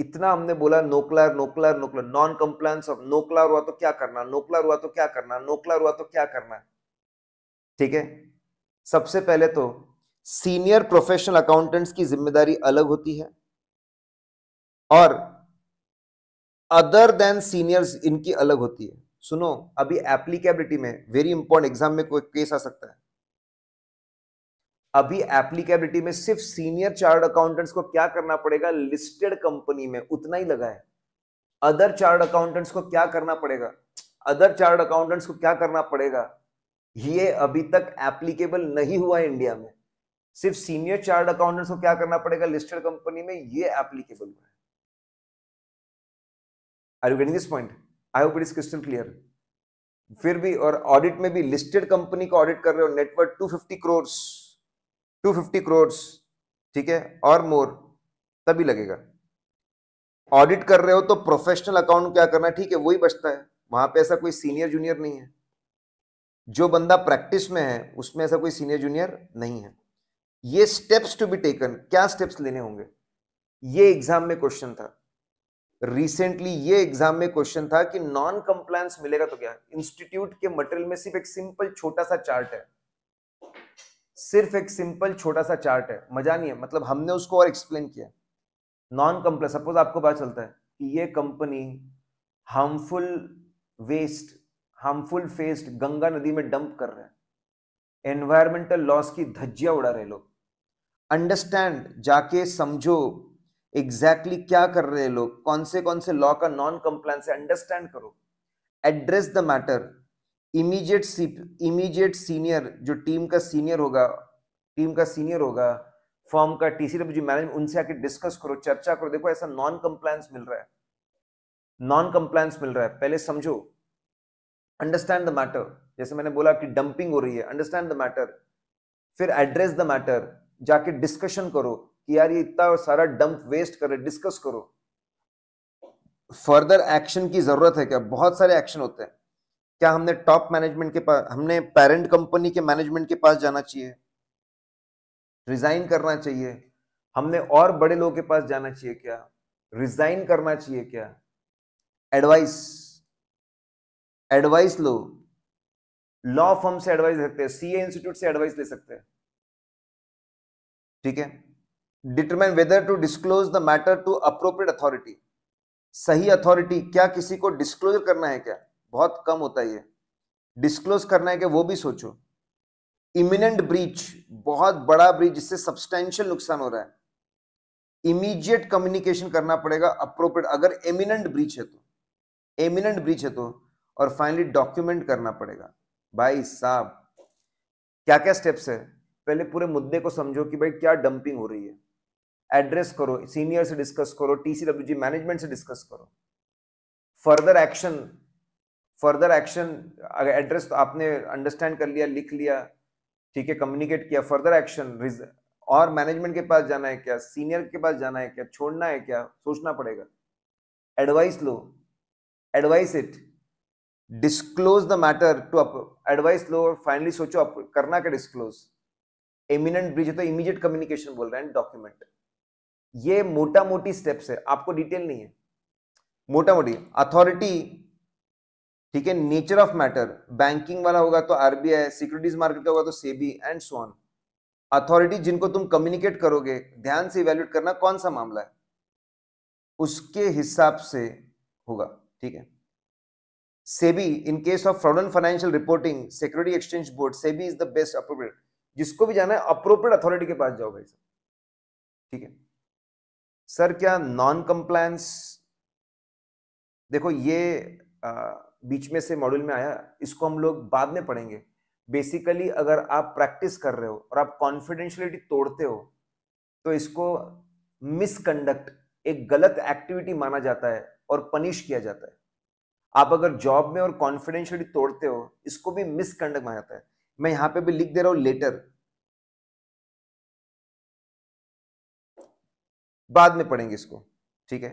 इतना हमने बोला NOCLAR NOCLAR NOCLAR non compliance of NOCLAR हुआ तो क्या करना नोकलर हुआ तो क्या करना नोकलर हुआ तो क्या करना ठीक है सबसे पहले तो सीनियर प्रोफेशनल अकाउंटेंट्स की जिम्मेदारी अलग होती है और अदर देन सीनियर्स इनकी अलग होती है सुनो अभी एप्लीकेबिलिटी में वेरी इंपॉर्टेंट एग्जाम में कोई केस आ सकता है अभी एप्लीकेबिलिटी में सिर्फ सीनियर चार्ट अकाउंटेंट्स को क्या करना पड़ेगा लिस्टेड कंपनी में उतना ही लगा है अदर चार्ट अकाउंटेंट्स को क्या करना पड़ेगा अदर चार्ट अकाउंटेंट्स को क्या करना पड़ेगा ये अभी तक एप्लीकेबल नहीं हुआ है इंडिया में सिर्फ सीनियर चार्ट अकाउंटेंट्स को क्या करना पड़ेगा लिस्टेड कंपनी में ये एप्लीकेबल हुआ है are you getting this point I hope it is crystal clear फिर भी और ऑडिट में भी लिस्टेड कंपनी का ऑडिट कर रहे हो नेटवर्क 250 करोड़ 250 करोड़ ठीक है और मोर तभी लगेगा ऑडिट कर रहे हो तो प्रोफेशनल अकाउंट क्या करना है ठीक है वही बचता है वहां पे ऐसा कोई सीनियर जूनियर नहीं है जो बंदा प्रैक्टिस में है उसमें ऐसा कोई सीनियर जूनियर नहीं है ये स्टेप्स टू बी टेकन क्या स्टेप्स लेने होंगे ये एग्जाम में क्वेश्चन था रिसेंटली ये एग्जाम में क्वेश्चन था कि नॉन कंप्लायंस मिलेगा तो क्या इंस्टीट्यूट के मटेरियल में सिर्फ एक सिंपल छोटा सा चार्ट है सिर्फ एक सिंपल छोटा सा चार्ट है मजा नहीं है मतलब हमने उसको और एक्सप्लेन किया नॉन कंप्लायंस सपोज आपको पता चलता है कि ये company harmful waste harmful waste Ganga नदी में डंप कर रहे हैं एनवायरमेंटल लॉस की धज्जिया उड़ा रहे लोग अंडरस्टैंड जाके समझो एग्जैक्टली exactly क्या कर रहे हैं लोग कौन से कौन से लॉ का नॉन कंप्लायंस है अंडरस्टैंड करो address the matter immediate immediate senior जो टीम का सीनियर होगा टीम का सीनियर होगा फॉर्म का टीसीडब्ल्यू मैनेजमेंट उनसे आके डिस्कस करो चर्चा करो देखो ऐसा नॉन कंप्लायंस मिल रहा है नॉन कंप्लायंस मिल रहा है पहले समझो अंडरस्टैंड द मैटर जैसे मैंने बोला कि डंपिंग हो रही है अंडरस्टैंड द मैटर फिर एड्रेस द मैटर जाके डिस्कशन करो कि यार ये इतना सारा डंप वेस्ट कर रहे डिस्कस करो फर्दर एक्शन की जरूरत है क्या बहुत सारे एक्शन होते हैं क्या हमने टॉप मैनेजमेंट के पास हमने पेरेंट कंपनी के मैनेजमेंट के पास जाना चाहिए रिजाइन करना चाहिए हमने और बड़े लोगों के पास जाना चाहिए क्या रिजाइन करना चाहिए क्या एडवाइस एडवाइस लो लॉ फर्म से एडवाइस सकते हैं सीए इंस्टीट्यूट से एडवाइस ले सकते हैं ठीक है determine whether to disclose the matter to appropriate authority सही अथॉरिटी क्या किसी को डिस्क्लोजर करना है क्या बहुत कम होता है ये डिस्क्लोज करना है क्या वो भी सोचो इमिनेंट ब्रीच बहुत बड़ा ब्रीच जिससे सब्सटेंशियल नुकसान हो रहा है इमीडिएट कम्युनिकेशन करना पड़ेगा अप्रोप्रिएट अगर एमिनेंट ब्रीच है तो एमिनेंट ब्रीच है तो और फाइनली डॉक्यूमेंट करना पड़ेगा भाई साहब क्या क्या स्टेप्स है पहले पूरे मुद्दे को समझो कि भाई क्या डंपिंग हो रही है एड्रेस करो सीनियर से डिस्कस करो टीसीडब्ल्यूजी मैनेजमेंट से डिस्कस करो further action further action address तो आपने अंडरस्टैंड कर लिया लिख लिया ठीक है कम्युनिकेट किया फर्दर एक्शन और मैनेजमेंट के पास जाना है क्या सीनियर के पास जाना है क्या छोड़ना है क्या सोचना पड़ेगा एडवाइस लो advice it disclose the matter to up advice लो और फाइनली सोचो करना क्या डिस्क्लोज एमिनेंट ब्रिज है तो इमीडिएट कम्युनिकेशन बोल रहे हैं डॉक्यूमेंट ये मोटा मोटी स्टेप्स है आपको डिटेल नहीं है मोटा मोटी अथॉरिटी ठीक है नेचर ऑफ मैटर बैंकिंग वाला होगा तो आरबीआई सिक्योरिटीज मार्केट का होगा तो सेबी एंड ऑन अथॉरिटी जिनको तुम कम्युनिकेट करोगे ध्यान से इवेल्यूट करना कौन सा मामला है उसके हिसाब से होगा ठीक है SEBI in case of fraud and financial reporting security exchange board SEBI is the best appropriate जिसको भी जाना है अप्रोप्रिएट अथॉरिटी के पास जाओ भाई ठीक है सर क्या नॉन कंप्लायंस देखो ये आ, बीच में से मॉड्यूल में आया इसको हम लोग बाद में पढ़ेंगे बेसिकली अगर आप प्रैक्टिस कर रहे हो और आप कॉन्फिडेंशियलिटी तोड़ते हो तो इसको मिसकंडक्ट एक गलत एक्टिविटी माना जाता है और पनिश किया जाता है आप अगर जॉब में और कॉन्फिडेंशियलिटी तोड़ते हो इसको भी मिसकंडक्ट माना जाता है मैं यहाँ पे भी लिख दे रहा हूँ लेटर बाद में पढ़ेंगे इसको ठीक है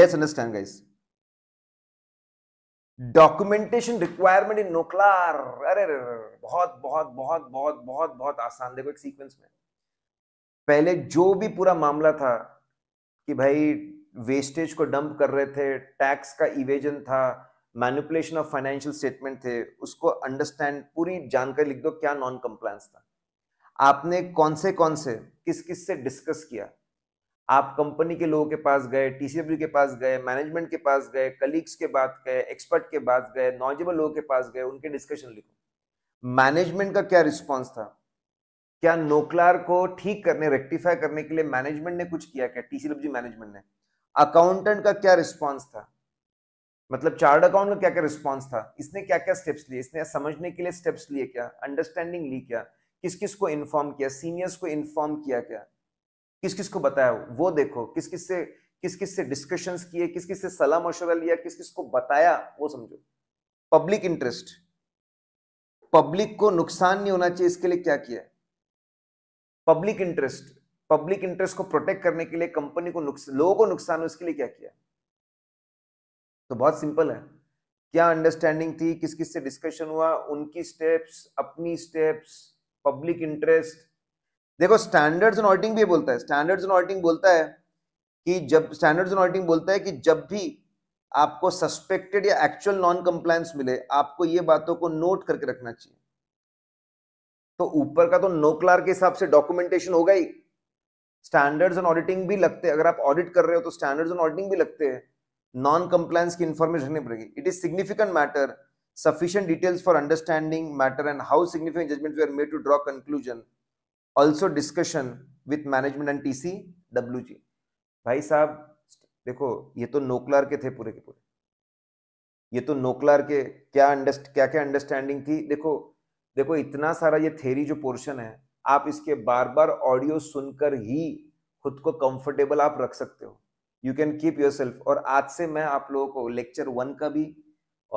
let's understand guys documentation requirement in NOCLAR अरे बहुत बहुत बहुत बहुत बहुत बहुत आसान देखो एक सीक्वेंस में पहले जो भी पूरा मामला था कि भाई वेस्टेज को डंप कर रहे थे टैक्स का इवेजन था मैनिपुलेशन ऑफ फाइनेंशियल स्टेटमेंट थे उसको अंडरस्टैंड पूरी जानकारी लिख दो क्या नॉन कंप्लायंस था आपने कौन से कौन से किस किस से डिस्कस किया आप कंपनी के लोगों के पास गए टीसीडब्ल्यू के पास गए मैनेजमेंट के पास गए कलीग्स के बात गए एक्सपर्ट के पास गए नॉलेजेबल लोगों के पास गए उनके डिस्कशन लिखो मैनेजमेंट का क्या रिस्पॉन्स था क्या नोकलार को ठीक करने रेक्टिफाई करने के लिए मैनेजमेंट ने कुछ किया क्या टीसीडब्ल्यू मैनेजमेंट ने अकाउंटेंट का क्या रिस्पॉन्स था मतलब चार्ट अकाउंट का क्या क्या रिस्पॉन्स था इसने क्या क्या स्टेप्स लिए इसने समझने के लिए स्टेप्स लिए क्या अंडरस्टैंडिंग ली क्या किस किस को इन्फॉर्म किया सीनियर्स को इन्फॉर्म किया क्या किस किस को बताया वो देखो किस किस से किस किस से डिस्कशंस किए किस किस से सलाह मशवरा लिया किस किस को बताया वो समझो पब्लिक इंटरेस्ट पब्लिक को नुकसान नहीं होना चाहिए इसके लिए क्या किया पब्लिक इंटरेस्ट पब्लिक इंटरेस्ट को प्रोटेक्ट करने के लिए कंपनी को लोगों को नुकसान हो इसके लिए क्या किया तो बहुत सिंपल है क्या अंडरस्टैंडिंग थी किस किस से डिस्कशन हुआ उनकी स्टेप्स अपनी स्टेप्स पब्लिक इंटरेस्ट देखो स्टैंडर्ड्स एंड ऑडिटिंग भी बोलता है स्टैंडर्ड्स एंड ऑडिटिंग बोलता है कि जब स्टैंडर्ड्स एंड ऑडिटिंग बोलता है कि जब भी आपको सस्पेक्टेड या एक्चुअल नॉन कंप्लायंस मिले आपको ये बातों को नोट करके रखना चाहिए तो ऊपर का तो नोक्लार के हिसाब से डॉक्यूमेंटेशन होगा ही स्टैंडर्ड्स एंड ऑडिटिंग भी लगते हैं अगर आप ऑडिट कर रहे हो तो स्टैंडर्ड्स एंड ऑडिटिंग भी लगते हैं नॉन कंप्लायंस की इन्फॉर्मेशन रखनी पड़ेगी it is significant matter details for understanding matter and how significant significant we are made to draw conclusion also discussion with management and T C W G भाई साहब देखो ये तो नोकलार के थे पूरे के पूरे ये तो नोकलार के क्या अंडरस्ट क्या क्या अंडरस्टैंडिंग थी देखो देखो इतना सारा ये थेरी जो पोर्शन है आप इसके बार बार ऑडियो सुनकर ही खुद को कंफर्टेबल आप रख सकते हो you can keep yourself और आज से मैं आप लोगों को लेक्चर वन का भी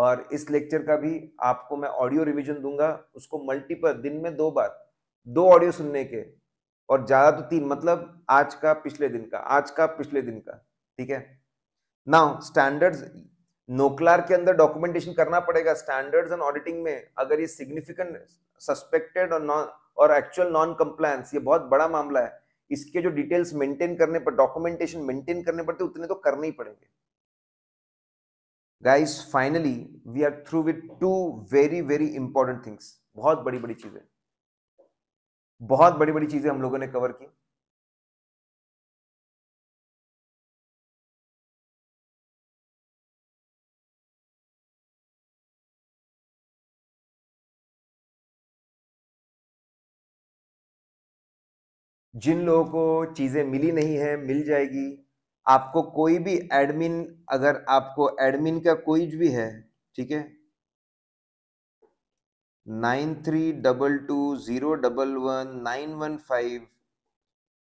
और इस लेक्चर का भी आपको मैं ऑडियो रिविजन दूंगा उसको मल्टीपल दिन में दो बार दो ऑडियो सुनने के और ज्यादा तो तीन मतलब आज का पिछले दिन का आज का पिछले दिन का ठीक है नाउ स्टैंडर्ड्स नोकलार के अंदर डॉक्यूमेंटेशन करना पड़ेगा स्टैंडर्ड्स एंड ऑडिटिंग में अगर ये सिग्निफिकेंट सस्पेक्टेड और नॉन और एक्चुअल नॉन कंप्लायंस ये बहुत बड़ा मामला है इसके जो डिटेल्स मेंटेन करने पर डॉक्यूमेंटेशन मेंटेन करने पड़ते तो उतने तो करने ही पड़ेंगे guys finally we are through with two very very important things बहुत बड़ी बड़ी चीजें बहुत बड़ी बड़ी चीजें हम लोगों ने कवर की जिन लोगों को चीज़ें मिली नहीं है मिल जाएगी आपको कोई भी एडमिन अगर आपको एडमिन का कोई भी है ठीक है nine three double two zero double one nine one five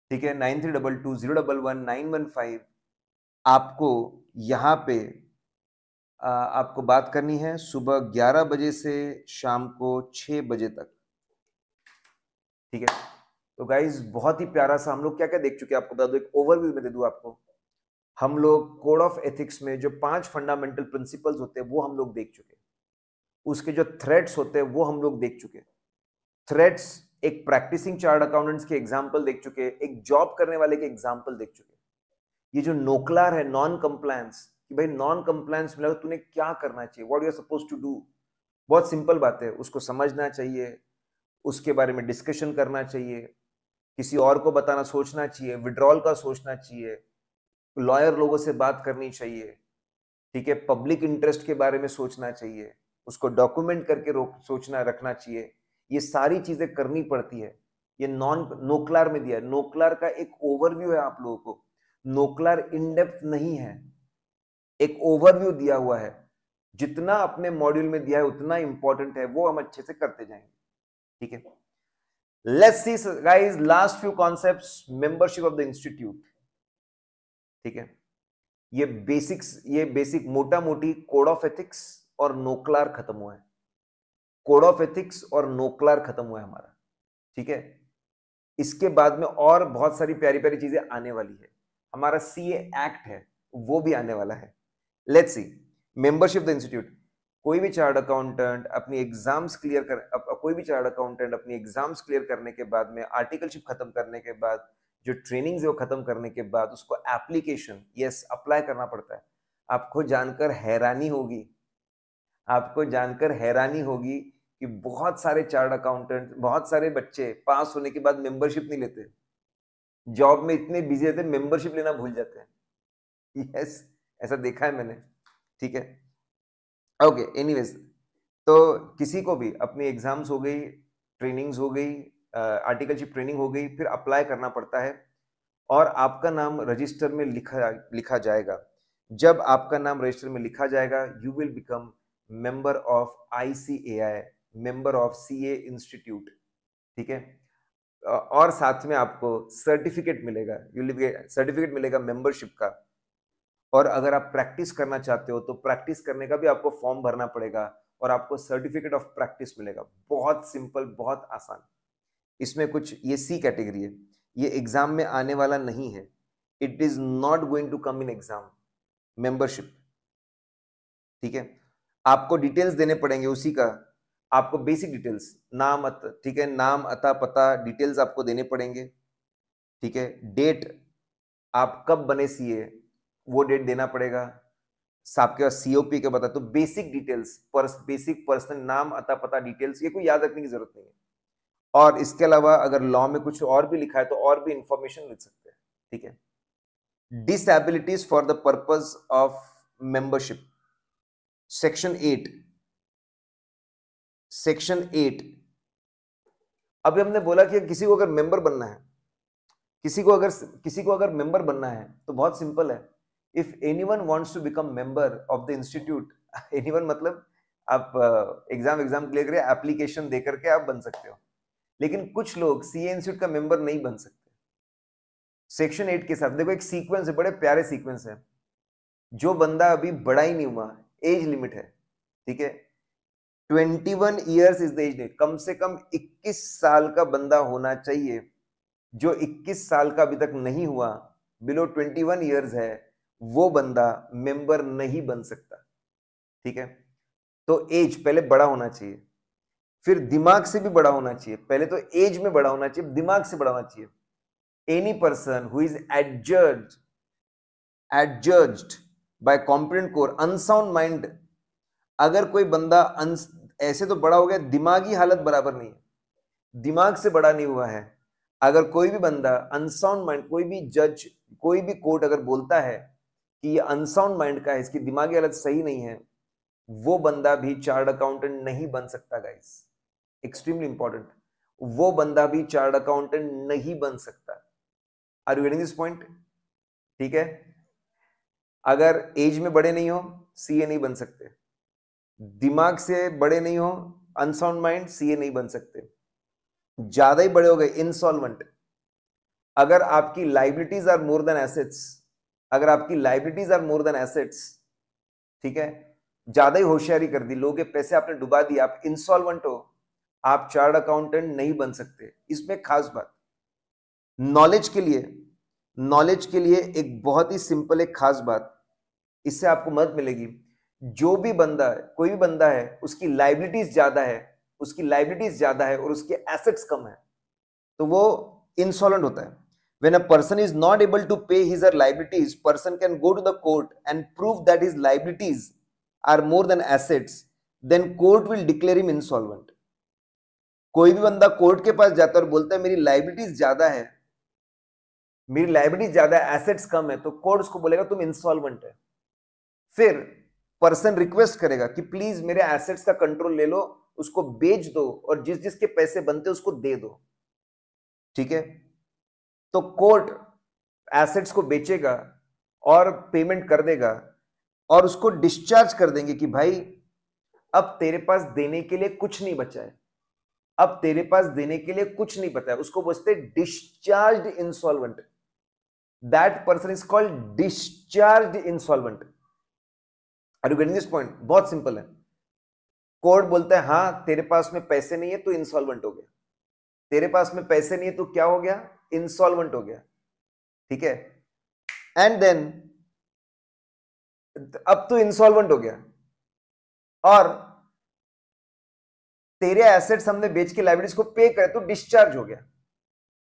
ठीक है nine three double two zero double one nine one five आपको यहाँ पे आ, आपको बात करनी है सुबह ग्यारह बजे से शाम को छः बजे तक ठीक है तो गाइज बहुत ही प्यारा सा हम लोग क्या क्या देख चुके हैं आपको बता दो एक ओवरव्यू में दे दूँ आपको हम लोग कोड ऑफ एथिक्स में जो पांच फंडामेंटल प्रिंसिपल्स होते हैं वो हम लोग देख चुके हैं उसके जो थ्रेड्स होते हैं वो हम लोग देख चुके थ्रेड्स एक प्रैक्टिसिंग चार्ट अकाउंटेंट्स के एग्जाम्पल देख चुके एक जॉब करने वाले के एग्जाम्पल देख चुके ये जो नोकलार है नॉन कंप्लायंस कि भाई नॉन कंप्लायंस मिला तूने क्या करना चाहिए what you are suppose to do बहुत सिंपल बात है उसको समझना चाहिए उसके बारे में डिस्कशन करना चाहिए किसी और को बताना सोचना चाहिए विड्रॉल का सोचना चाहिए लॉयर लोगों से बात करनी चाहिए ठीक है पब्लिक इंटरेस्ट के बारे में सोचना चाहिए उसको डॉक्यूमेंट करके रोक सोचना रखना चाहिए ये सारी चीजें करनी पड़ती है ये नॉन नोकलार में दिया है नोकलार का एक ओवरव्यू है आप लोगों को नोकलार इनडेप्थ नहीं है एक ओवरव्यू दिया हुआ है जितना अपने मॉड्यूल में दिया है उतना इंपॉर्टेंट है वो हम अच्छे से करते जाएंगे ठीक है let's see guys last few concepts membership of the institute ठीक है ये बेसिक्स ये बेसिक मोटा मोटी कोड ऑफ एथिक्स और नोकलार खत्म हुआ है कोड ऑफ एथिक्स और नोकलार खत्म हुआ है हमारा ठीक है इसके बाद में और बहुत सारी प्यारी प्यारी चीजें आने वाली है हमारा सी एक्ट है वो भी आने वाला है let's see membership the institute कोई भी चार्ट अकाउंटेंट अपनी एग्जाम्स क्लियर कर कोई भी चार्ट अकाउंटेंट अपनी एग्जाम्स क्लियर करने के बाद में आर्टिकलशिप खत्म करने के बाद जो ट्रेनिंग है वो खत्म करने के बाद उसको एप्लीकेशन यस अप्लाई करना पड़ता है आपको जानकर हैरानी होगी आपको जानकर हैरानी होगी कि बहुत सारे चार्ट अकाउंटेंट बहुत सारे बच्चे पास होने के बाद मेंबरशिप नहीं लेते जॉब में इतने बिजी रहते मेंबरशिप लेना भूल जाते हैं यस ऐसा देखा है मैंने ठीक है ओके एनीवेज तो किसी को भी अपनी एग्जाम्स हो गई ट्रेनिंग्स हो गई आर्टिकलशिप ट्रेनिंग हो गई फिर अप्लाई करना पड़ता है और आपका नाम रजिस्टर में लिखा लिखा जाएगा जब आपका नाम रजिस्टर में लिखा जाएगा you will become member of ICAI member of CA institute ठीक है और साथ में आपको सर्टिफिकेट मिलेगा यू सर्टिफिकेट मिलेगा मेंबरशिप का और अगर आप प्रैक्टिस करना चाहते हो तो प्रैक्टिस करने का भी आपको फॉर्म भरना पड़ेगा और आपको सर्टिफिकेट ऑफ प्रैक्टिस मिलेगा बहुत सिंपल बहुत आसान इसमें कुछ ये सी कैटेगरी है ये एग्जाम में आने वाला नहीं है it is not going to come in exam membership ठीक है आपको डिटेल्स देने पड़ेंगे उसी का आपको बेसिक डिटेल्स नाम अत ठीक है नाम अता पता डिटेल्स आपको देने पड़ेंगे ठीक है डेट आप कब बने सीए वो डेट देना पड़ेगा आपके पास सीओपी के बता तो बेसिक डिटेल्स पर्स बेसिक पर्सनल नाम अता पता डिटेल्स ये कोई याद रखने की जरूरत नहीं है और इसके अलावा अगर लॉ में कुछ और भी लिखा है तो और भी इंफॉर्मेशन लिख सकते हैं ठीक है disabilities for the purpose of membership section eight section eight अभी हमने बोला कि किसी को अगर मेंबर बनना है किसी को अगर किसी को अगर मेंबर बनना है तो बहुत सिंपल है if any one wants to become member of the institute any one मतलब आप एग्जाम एग्जाम क्लियर करें एप्लीकेशन दे करके आप बन सकते हो लेकिन कुछ लोग सी इंस्टीट्यूट का मेंबर नहीं बन सकते सेक्शन एट के साथ देखो एक सीक्वेंस है बड़े प्यारे सीक्वेंस है जो बंदा अभी बड़ा ही नहीं हुआ एज लिमिट है ठीक है 21 years is the age limit कम से कम 21 साल का बंदा होना चाहिए जो 21 साल का अभी तक नहीं हुआ बिलो 21 ईयर्स है वो बंदा मेंबर नहीं बन सकता ठीक है तो एज पहले बड़ा होना चाहिए फिर दिमाग से भी बड़ा होना चाहिए पहले तो एज में बड़ा होना चाहिए दिमाग से बड़ा होना चाहिए एनी पर्सन हु इज एडज adjudged by competent court unsound mind अगर कोई बंदा ऐसे तो बड़ा हो गया दिमागी हालत बराबर नहीं है दिमाग से बड़ा नहीं हुआ है अगर कोई भी बंदा अनसाउंड माइंड कोई भी जज कोई भी कोर्ट अगर बोलता है कि ये अनसाउंड माइंड का है इसकी दिमागी हालत सही नहीं है वो बंदा भी चार्ट अकाउंटेंट नहीं बन सकता गाइस एक्सट्रीमली इंपॉर्टेंट वो बंदा भी चार्ट अकाउंटेंट नहीं बन सकता are you getting this point ठीक है अगर एज में बड़े नहीं हो सीए नहीं बन सकते दिमाग से बड़े नहीं हो अनसाउंड माइंड सीए नहीं बन सकते ज्यादा ही बड़े हो गए इनसॉल्वेंट अगर आपकी liabilities are more than assets अगर आपकी liabilities are more than assets ठीक है ज्यादा ही होशियारी कर दी लोगों के पैसे आपने डुबा दिए आप इंसॉल्वेंट हो आप चार्ट अकाउंटेंट नहीं बन सकते इसमें खास बात नॉलेज के लिए नॉलेज के लिए एक बहुत ही सिंपल एक खास बात इससे आपको मदद मिलेगी जो भी बंदा है कोई भी बंदा है उसकी लाइबिलिटीज ज्यादा है उसकी लाइबिलिटीज ज्यादा है और उसके एसेट्स कम है तो वो इंसॉलेंट होता है when a person is not able to pay his or liabilities person can go to the court and prove that is liabilities are more than assets then court will declare him insolvent कोई भी बंदा court के पास जाता है और बोलता है मेरी लाइबिलिटीज ज्यादा है मेरी लाइब्रेरी ज्यादा एसेट्स कम है तो कोर्ट उसको बोलेगा तुम इंस्टॉलमेंट है फिर पर्सन रिक्वेस्ट करेगा कि प्लीज मेरे एसेट्स का कंट्रोल ले लो उसको बेच दो और जिस जिसके पैसे बनते उसको दे दो ठीक है तो कोर्ट एसेट्स को बेचेगा और पेमेंट कर देगा और उसको डिस्चार्ज कर देंगे कि भाई अब तेरे पास देने के लिए कुछ नहीं बचा है अब तेरे पास देने के लिए कुछ नहीं बचा है उसको बोलते discharge insolvent that person is called discharged insolvent are you getting this point बहुत सिंपल है कोर्ट बोलता है हाँ तेरे पास में पैसे नहीं है तो इंसॉल्वेंट हो गया तेरे पास में पैसे नहीं है तो क्या हो गया इंसॉल्वेंट हो गया ठीक है एंड देन अब तो इंसॉल्वेंट हो गया और तेरे एसेट्स हमने बेच के लाइब्रेरीज को पे करे तो डिस्चार्ज हो गया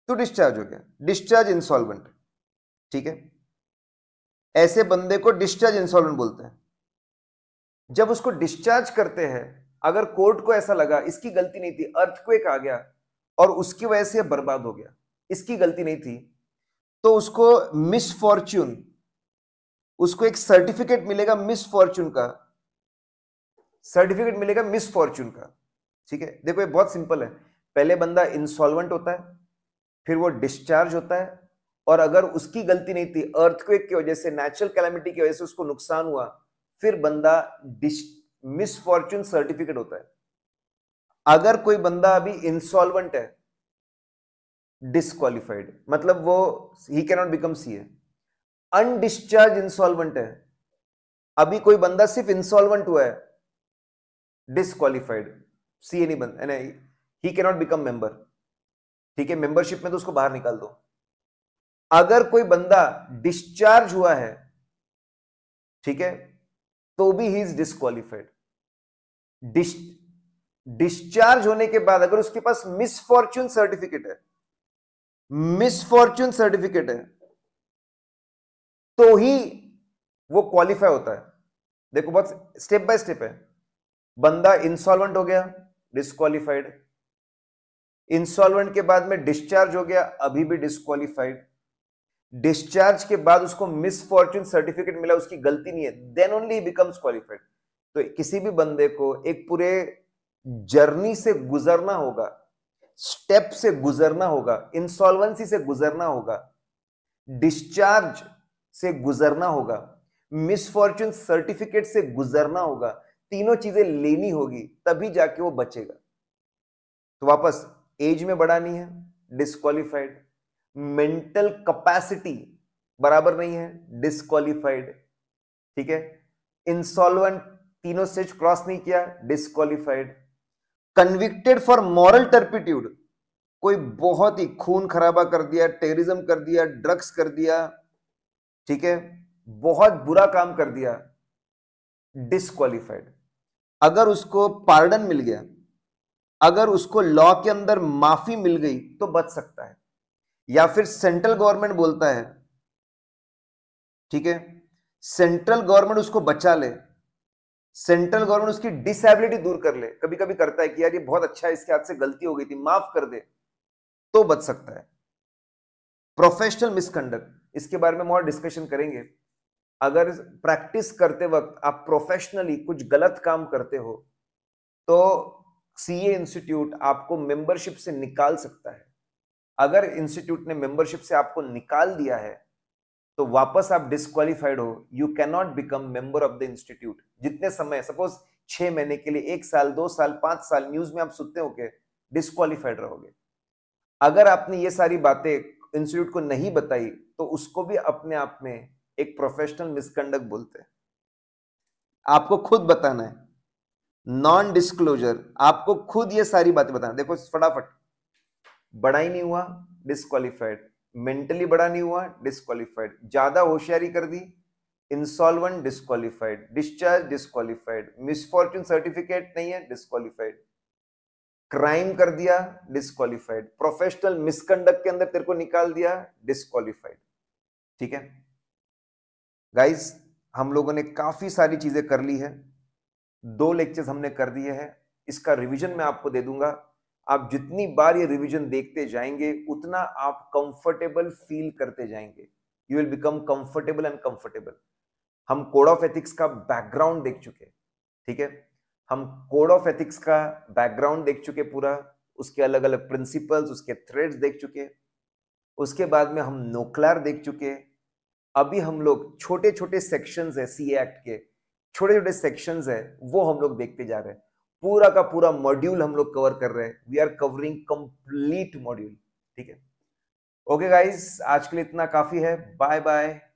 तो डिस्चार्ज हो गया डिस्चार्ज इंसॉल्वेंट ठीक है ऐसे बंदे को डिस्चार्ज इंसॉल्वेंट बोलते हैं जब उसको डिस्चार्ज करते हैं अगर कोर्ट को ऐसा लगा इसकी गलती नहीं थी अर्थक्वेक आ गया और उसकी वजह से बर्बाद हो गया इसकी गलती नहीं थी तो उसको मिसफॉर्च्यून उसको एक सर्टिफिकेट मिलेगा मिसफॉर्च्यून का सर्टिफिकेट मिलेगा मिसफॉर्च्यून का ठीक है देखो ये बहुत सिंपल है पहले बंदा इंसॉल्वेंट होता है फिर वो डिस्चार्ज होता है और अगर उसकी गलती नहीं थी अर्थक्वेक की वजह से नेचुरल कैलामिटी की वजह से उसको नुकसान हुआ फिर बंदा मिसफॉर्चून सर्टिफिकेट होता है अगर कोई बंदा अभी इंसॉल्वेंट है डिस्कालीफाइड मतलब वो ही कैनॉट बिकम सी है अनडिस्चार्ज इंसॉल्वेंट है अभी कोई बंदा सिर्फ इंसॉल्वेंट हुआ है डिस्कालीफाइड सी ए नहीं बन ही कैनॉट बिकम मेंबर ठीक है मेंबरशिप में तो उसको बाहर निकाल दो अगर कोई बंदा डिस्चार्ज हुआ है ठीक है तो भी ही इज डिस्कालीफाइड डिस्चार्ज होने के बाद अगर उसके पास मिसफॉर्च्यून सर्टिफिकेट है मिसफॉर्च्यून सर्टिफिकेट है तो ही वो क्वालिफाई होता है देखो बहुत स्टेप बाय स्टेप है बंदा इंसॉल्वेंट हो गया डिस्कालीफाइड इंसॉल्वेंट के बाद में डिस्चार्ज हो गया अभी भी डिस्कालीफाइड डिस्चार्ज के बाद उसको मिसफॉर्चून सर्टिफिकेट मिला उसकी गलती नहीं है देन ओनली बिकम्स क्वालिफाइड तो किसी भी बंदे को एक पूरे जर्नी से गुजरना होगा स्टेप से गुजरना होगा इंसॉल्वेंसी से गुजरना होगा डिस्चार्ज से गुजरना होगा मिसफॉर्चून सर्टिफिकेट से गुजरना होगा तीनों चीजें लेनी होगी तभी जाके वो बचेगा तो वापस एज में बढ़ानी है डिस्कालीफाइड मेंटल कैपेसिटी बराबर नहीं है डिस्कालीफाइड ठीक है इंसॉल्वेंट तीनों स्टेज क्रॉस नहीं किया disqualified convicted for moral turpitude कोई बहुत ही खून खराबा कर दिया टेररिज्म कर दिया ड्रग्स कर दिया ठीक है बहुत बुरा काम कर दिया डिस्कालीफाइड अगर उसको पार्डन मिल गया अगर उसको लॉ के अंदर माफी मिल गई तो बच सकता है या फिर सेंट्रल गवर्नमेंट बोलता है ठीक है सेंट्रल गवर्नमेंट उसको बचा ले सेंट्रल गवर्नमेंट उसकी डिसेबिलिटी दूर कर ले कभी कभी करता है कि यार ये बहुत अच्छा है इसके हाथ से गलती हो गई थी माफ कर दे तो बच सकता है प्रोफेशनल मिसकंडक्ट इसके बारे में हम और डिस्कशन करेंगे अगर प्रैक्टिस करते वक्त आप प्रोफेशनली कुछ गलत काम करते हो तो सीए इंस्टीट्यूट आपको मेंबरशिप से निकाल सकता है अगर इंस्टीट्यूट ने मेंबरशिप से आपको निकाल दिया है तो वापस आप डिस्कालीफाइड हो you can not become member of the institute जितने समय सपोज छह महीने के लिए एक साल दो साल पांच साल न्यूज में आप सुनते होके डिस्कालीफाइड रहोगे अगर आपने ये सारी बातें इंस्टीट्यूट को नहीं बताई तो उसको भी अपने आप में एक प्रोफेशनल मिसकंडक्ट बोलते हैं आपको खुद बताना है नॉन डिस्क्लोजर आपको खुद ये सारी बातें बताना देखो फटाफट बड़ा ही नहीं हुआ डिस्कालीफाइड मेंटली बड़ा नहीं हुआ डिस्कालीफाइड ज्यादा होशियारी कर दी insolvent disqualified discharge disqualified misfortune certificate नहीं है डिस्कालीफाइड क्राइम कर दिया डिस्कालीफाइड प्रोफेशनल मिसकंडक्ट के अंदर तेरे को निकाल दिया डिस्कालीफाइड ठीक है गाइस हम लोगों ने काफी सारी चीजें कर ली है दो लेक्चर्स हमने कर दिए हैं इसका रिवीजन मैं आपको दे दूंगा आप जितनी बार ये रिविजन देखते जाएंगे उतना आप कंफर्टेबल फील करते जाएंगे you will become comfortable and comfortable हम कोड ऑफ एथिक्स का बैकग्राउंड देख चुके ठीक है हम कोड ऑफ एथिक्स का बैकग्राउंड देख चुके पूरा उसके अलग अलग प्रिंसिपल्स उसके थ्रेड्स देख चुके उसके बाद में हम नोक्लार देख चुके अभी हम लोग छोटे छोटे सेक्शंस है सी एक्ट के छोटे छोटे सेक्शंस है वो हम लोग देखते जा रहे हैं पूरा का पूरा मॉड्यूल हम लोग कवर कर रहे हैं we are covering complete module ठीक है ओके गाइज आज के लिए इतना काफी है बाय बाय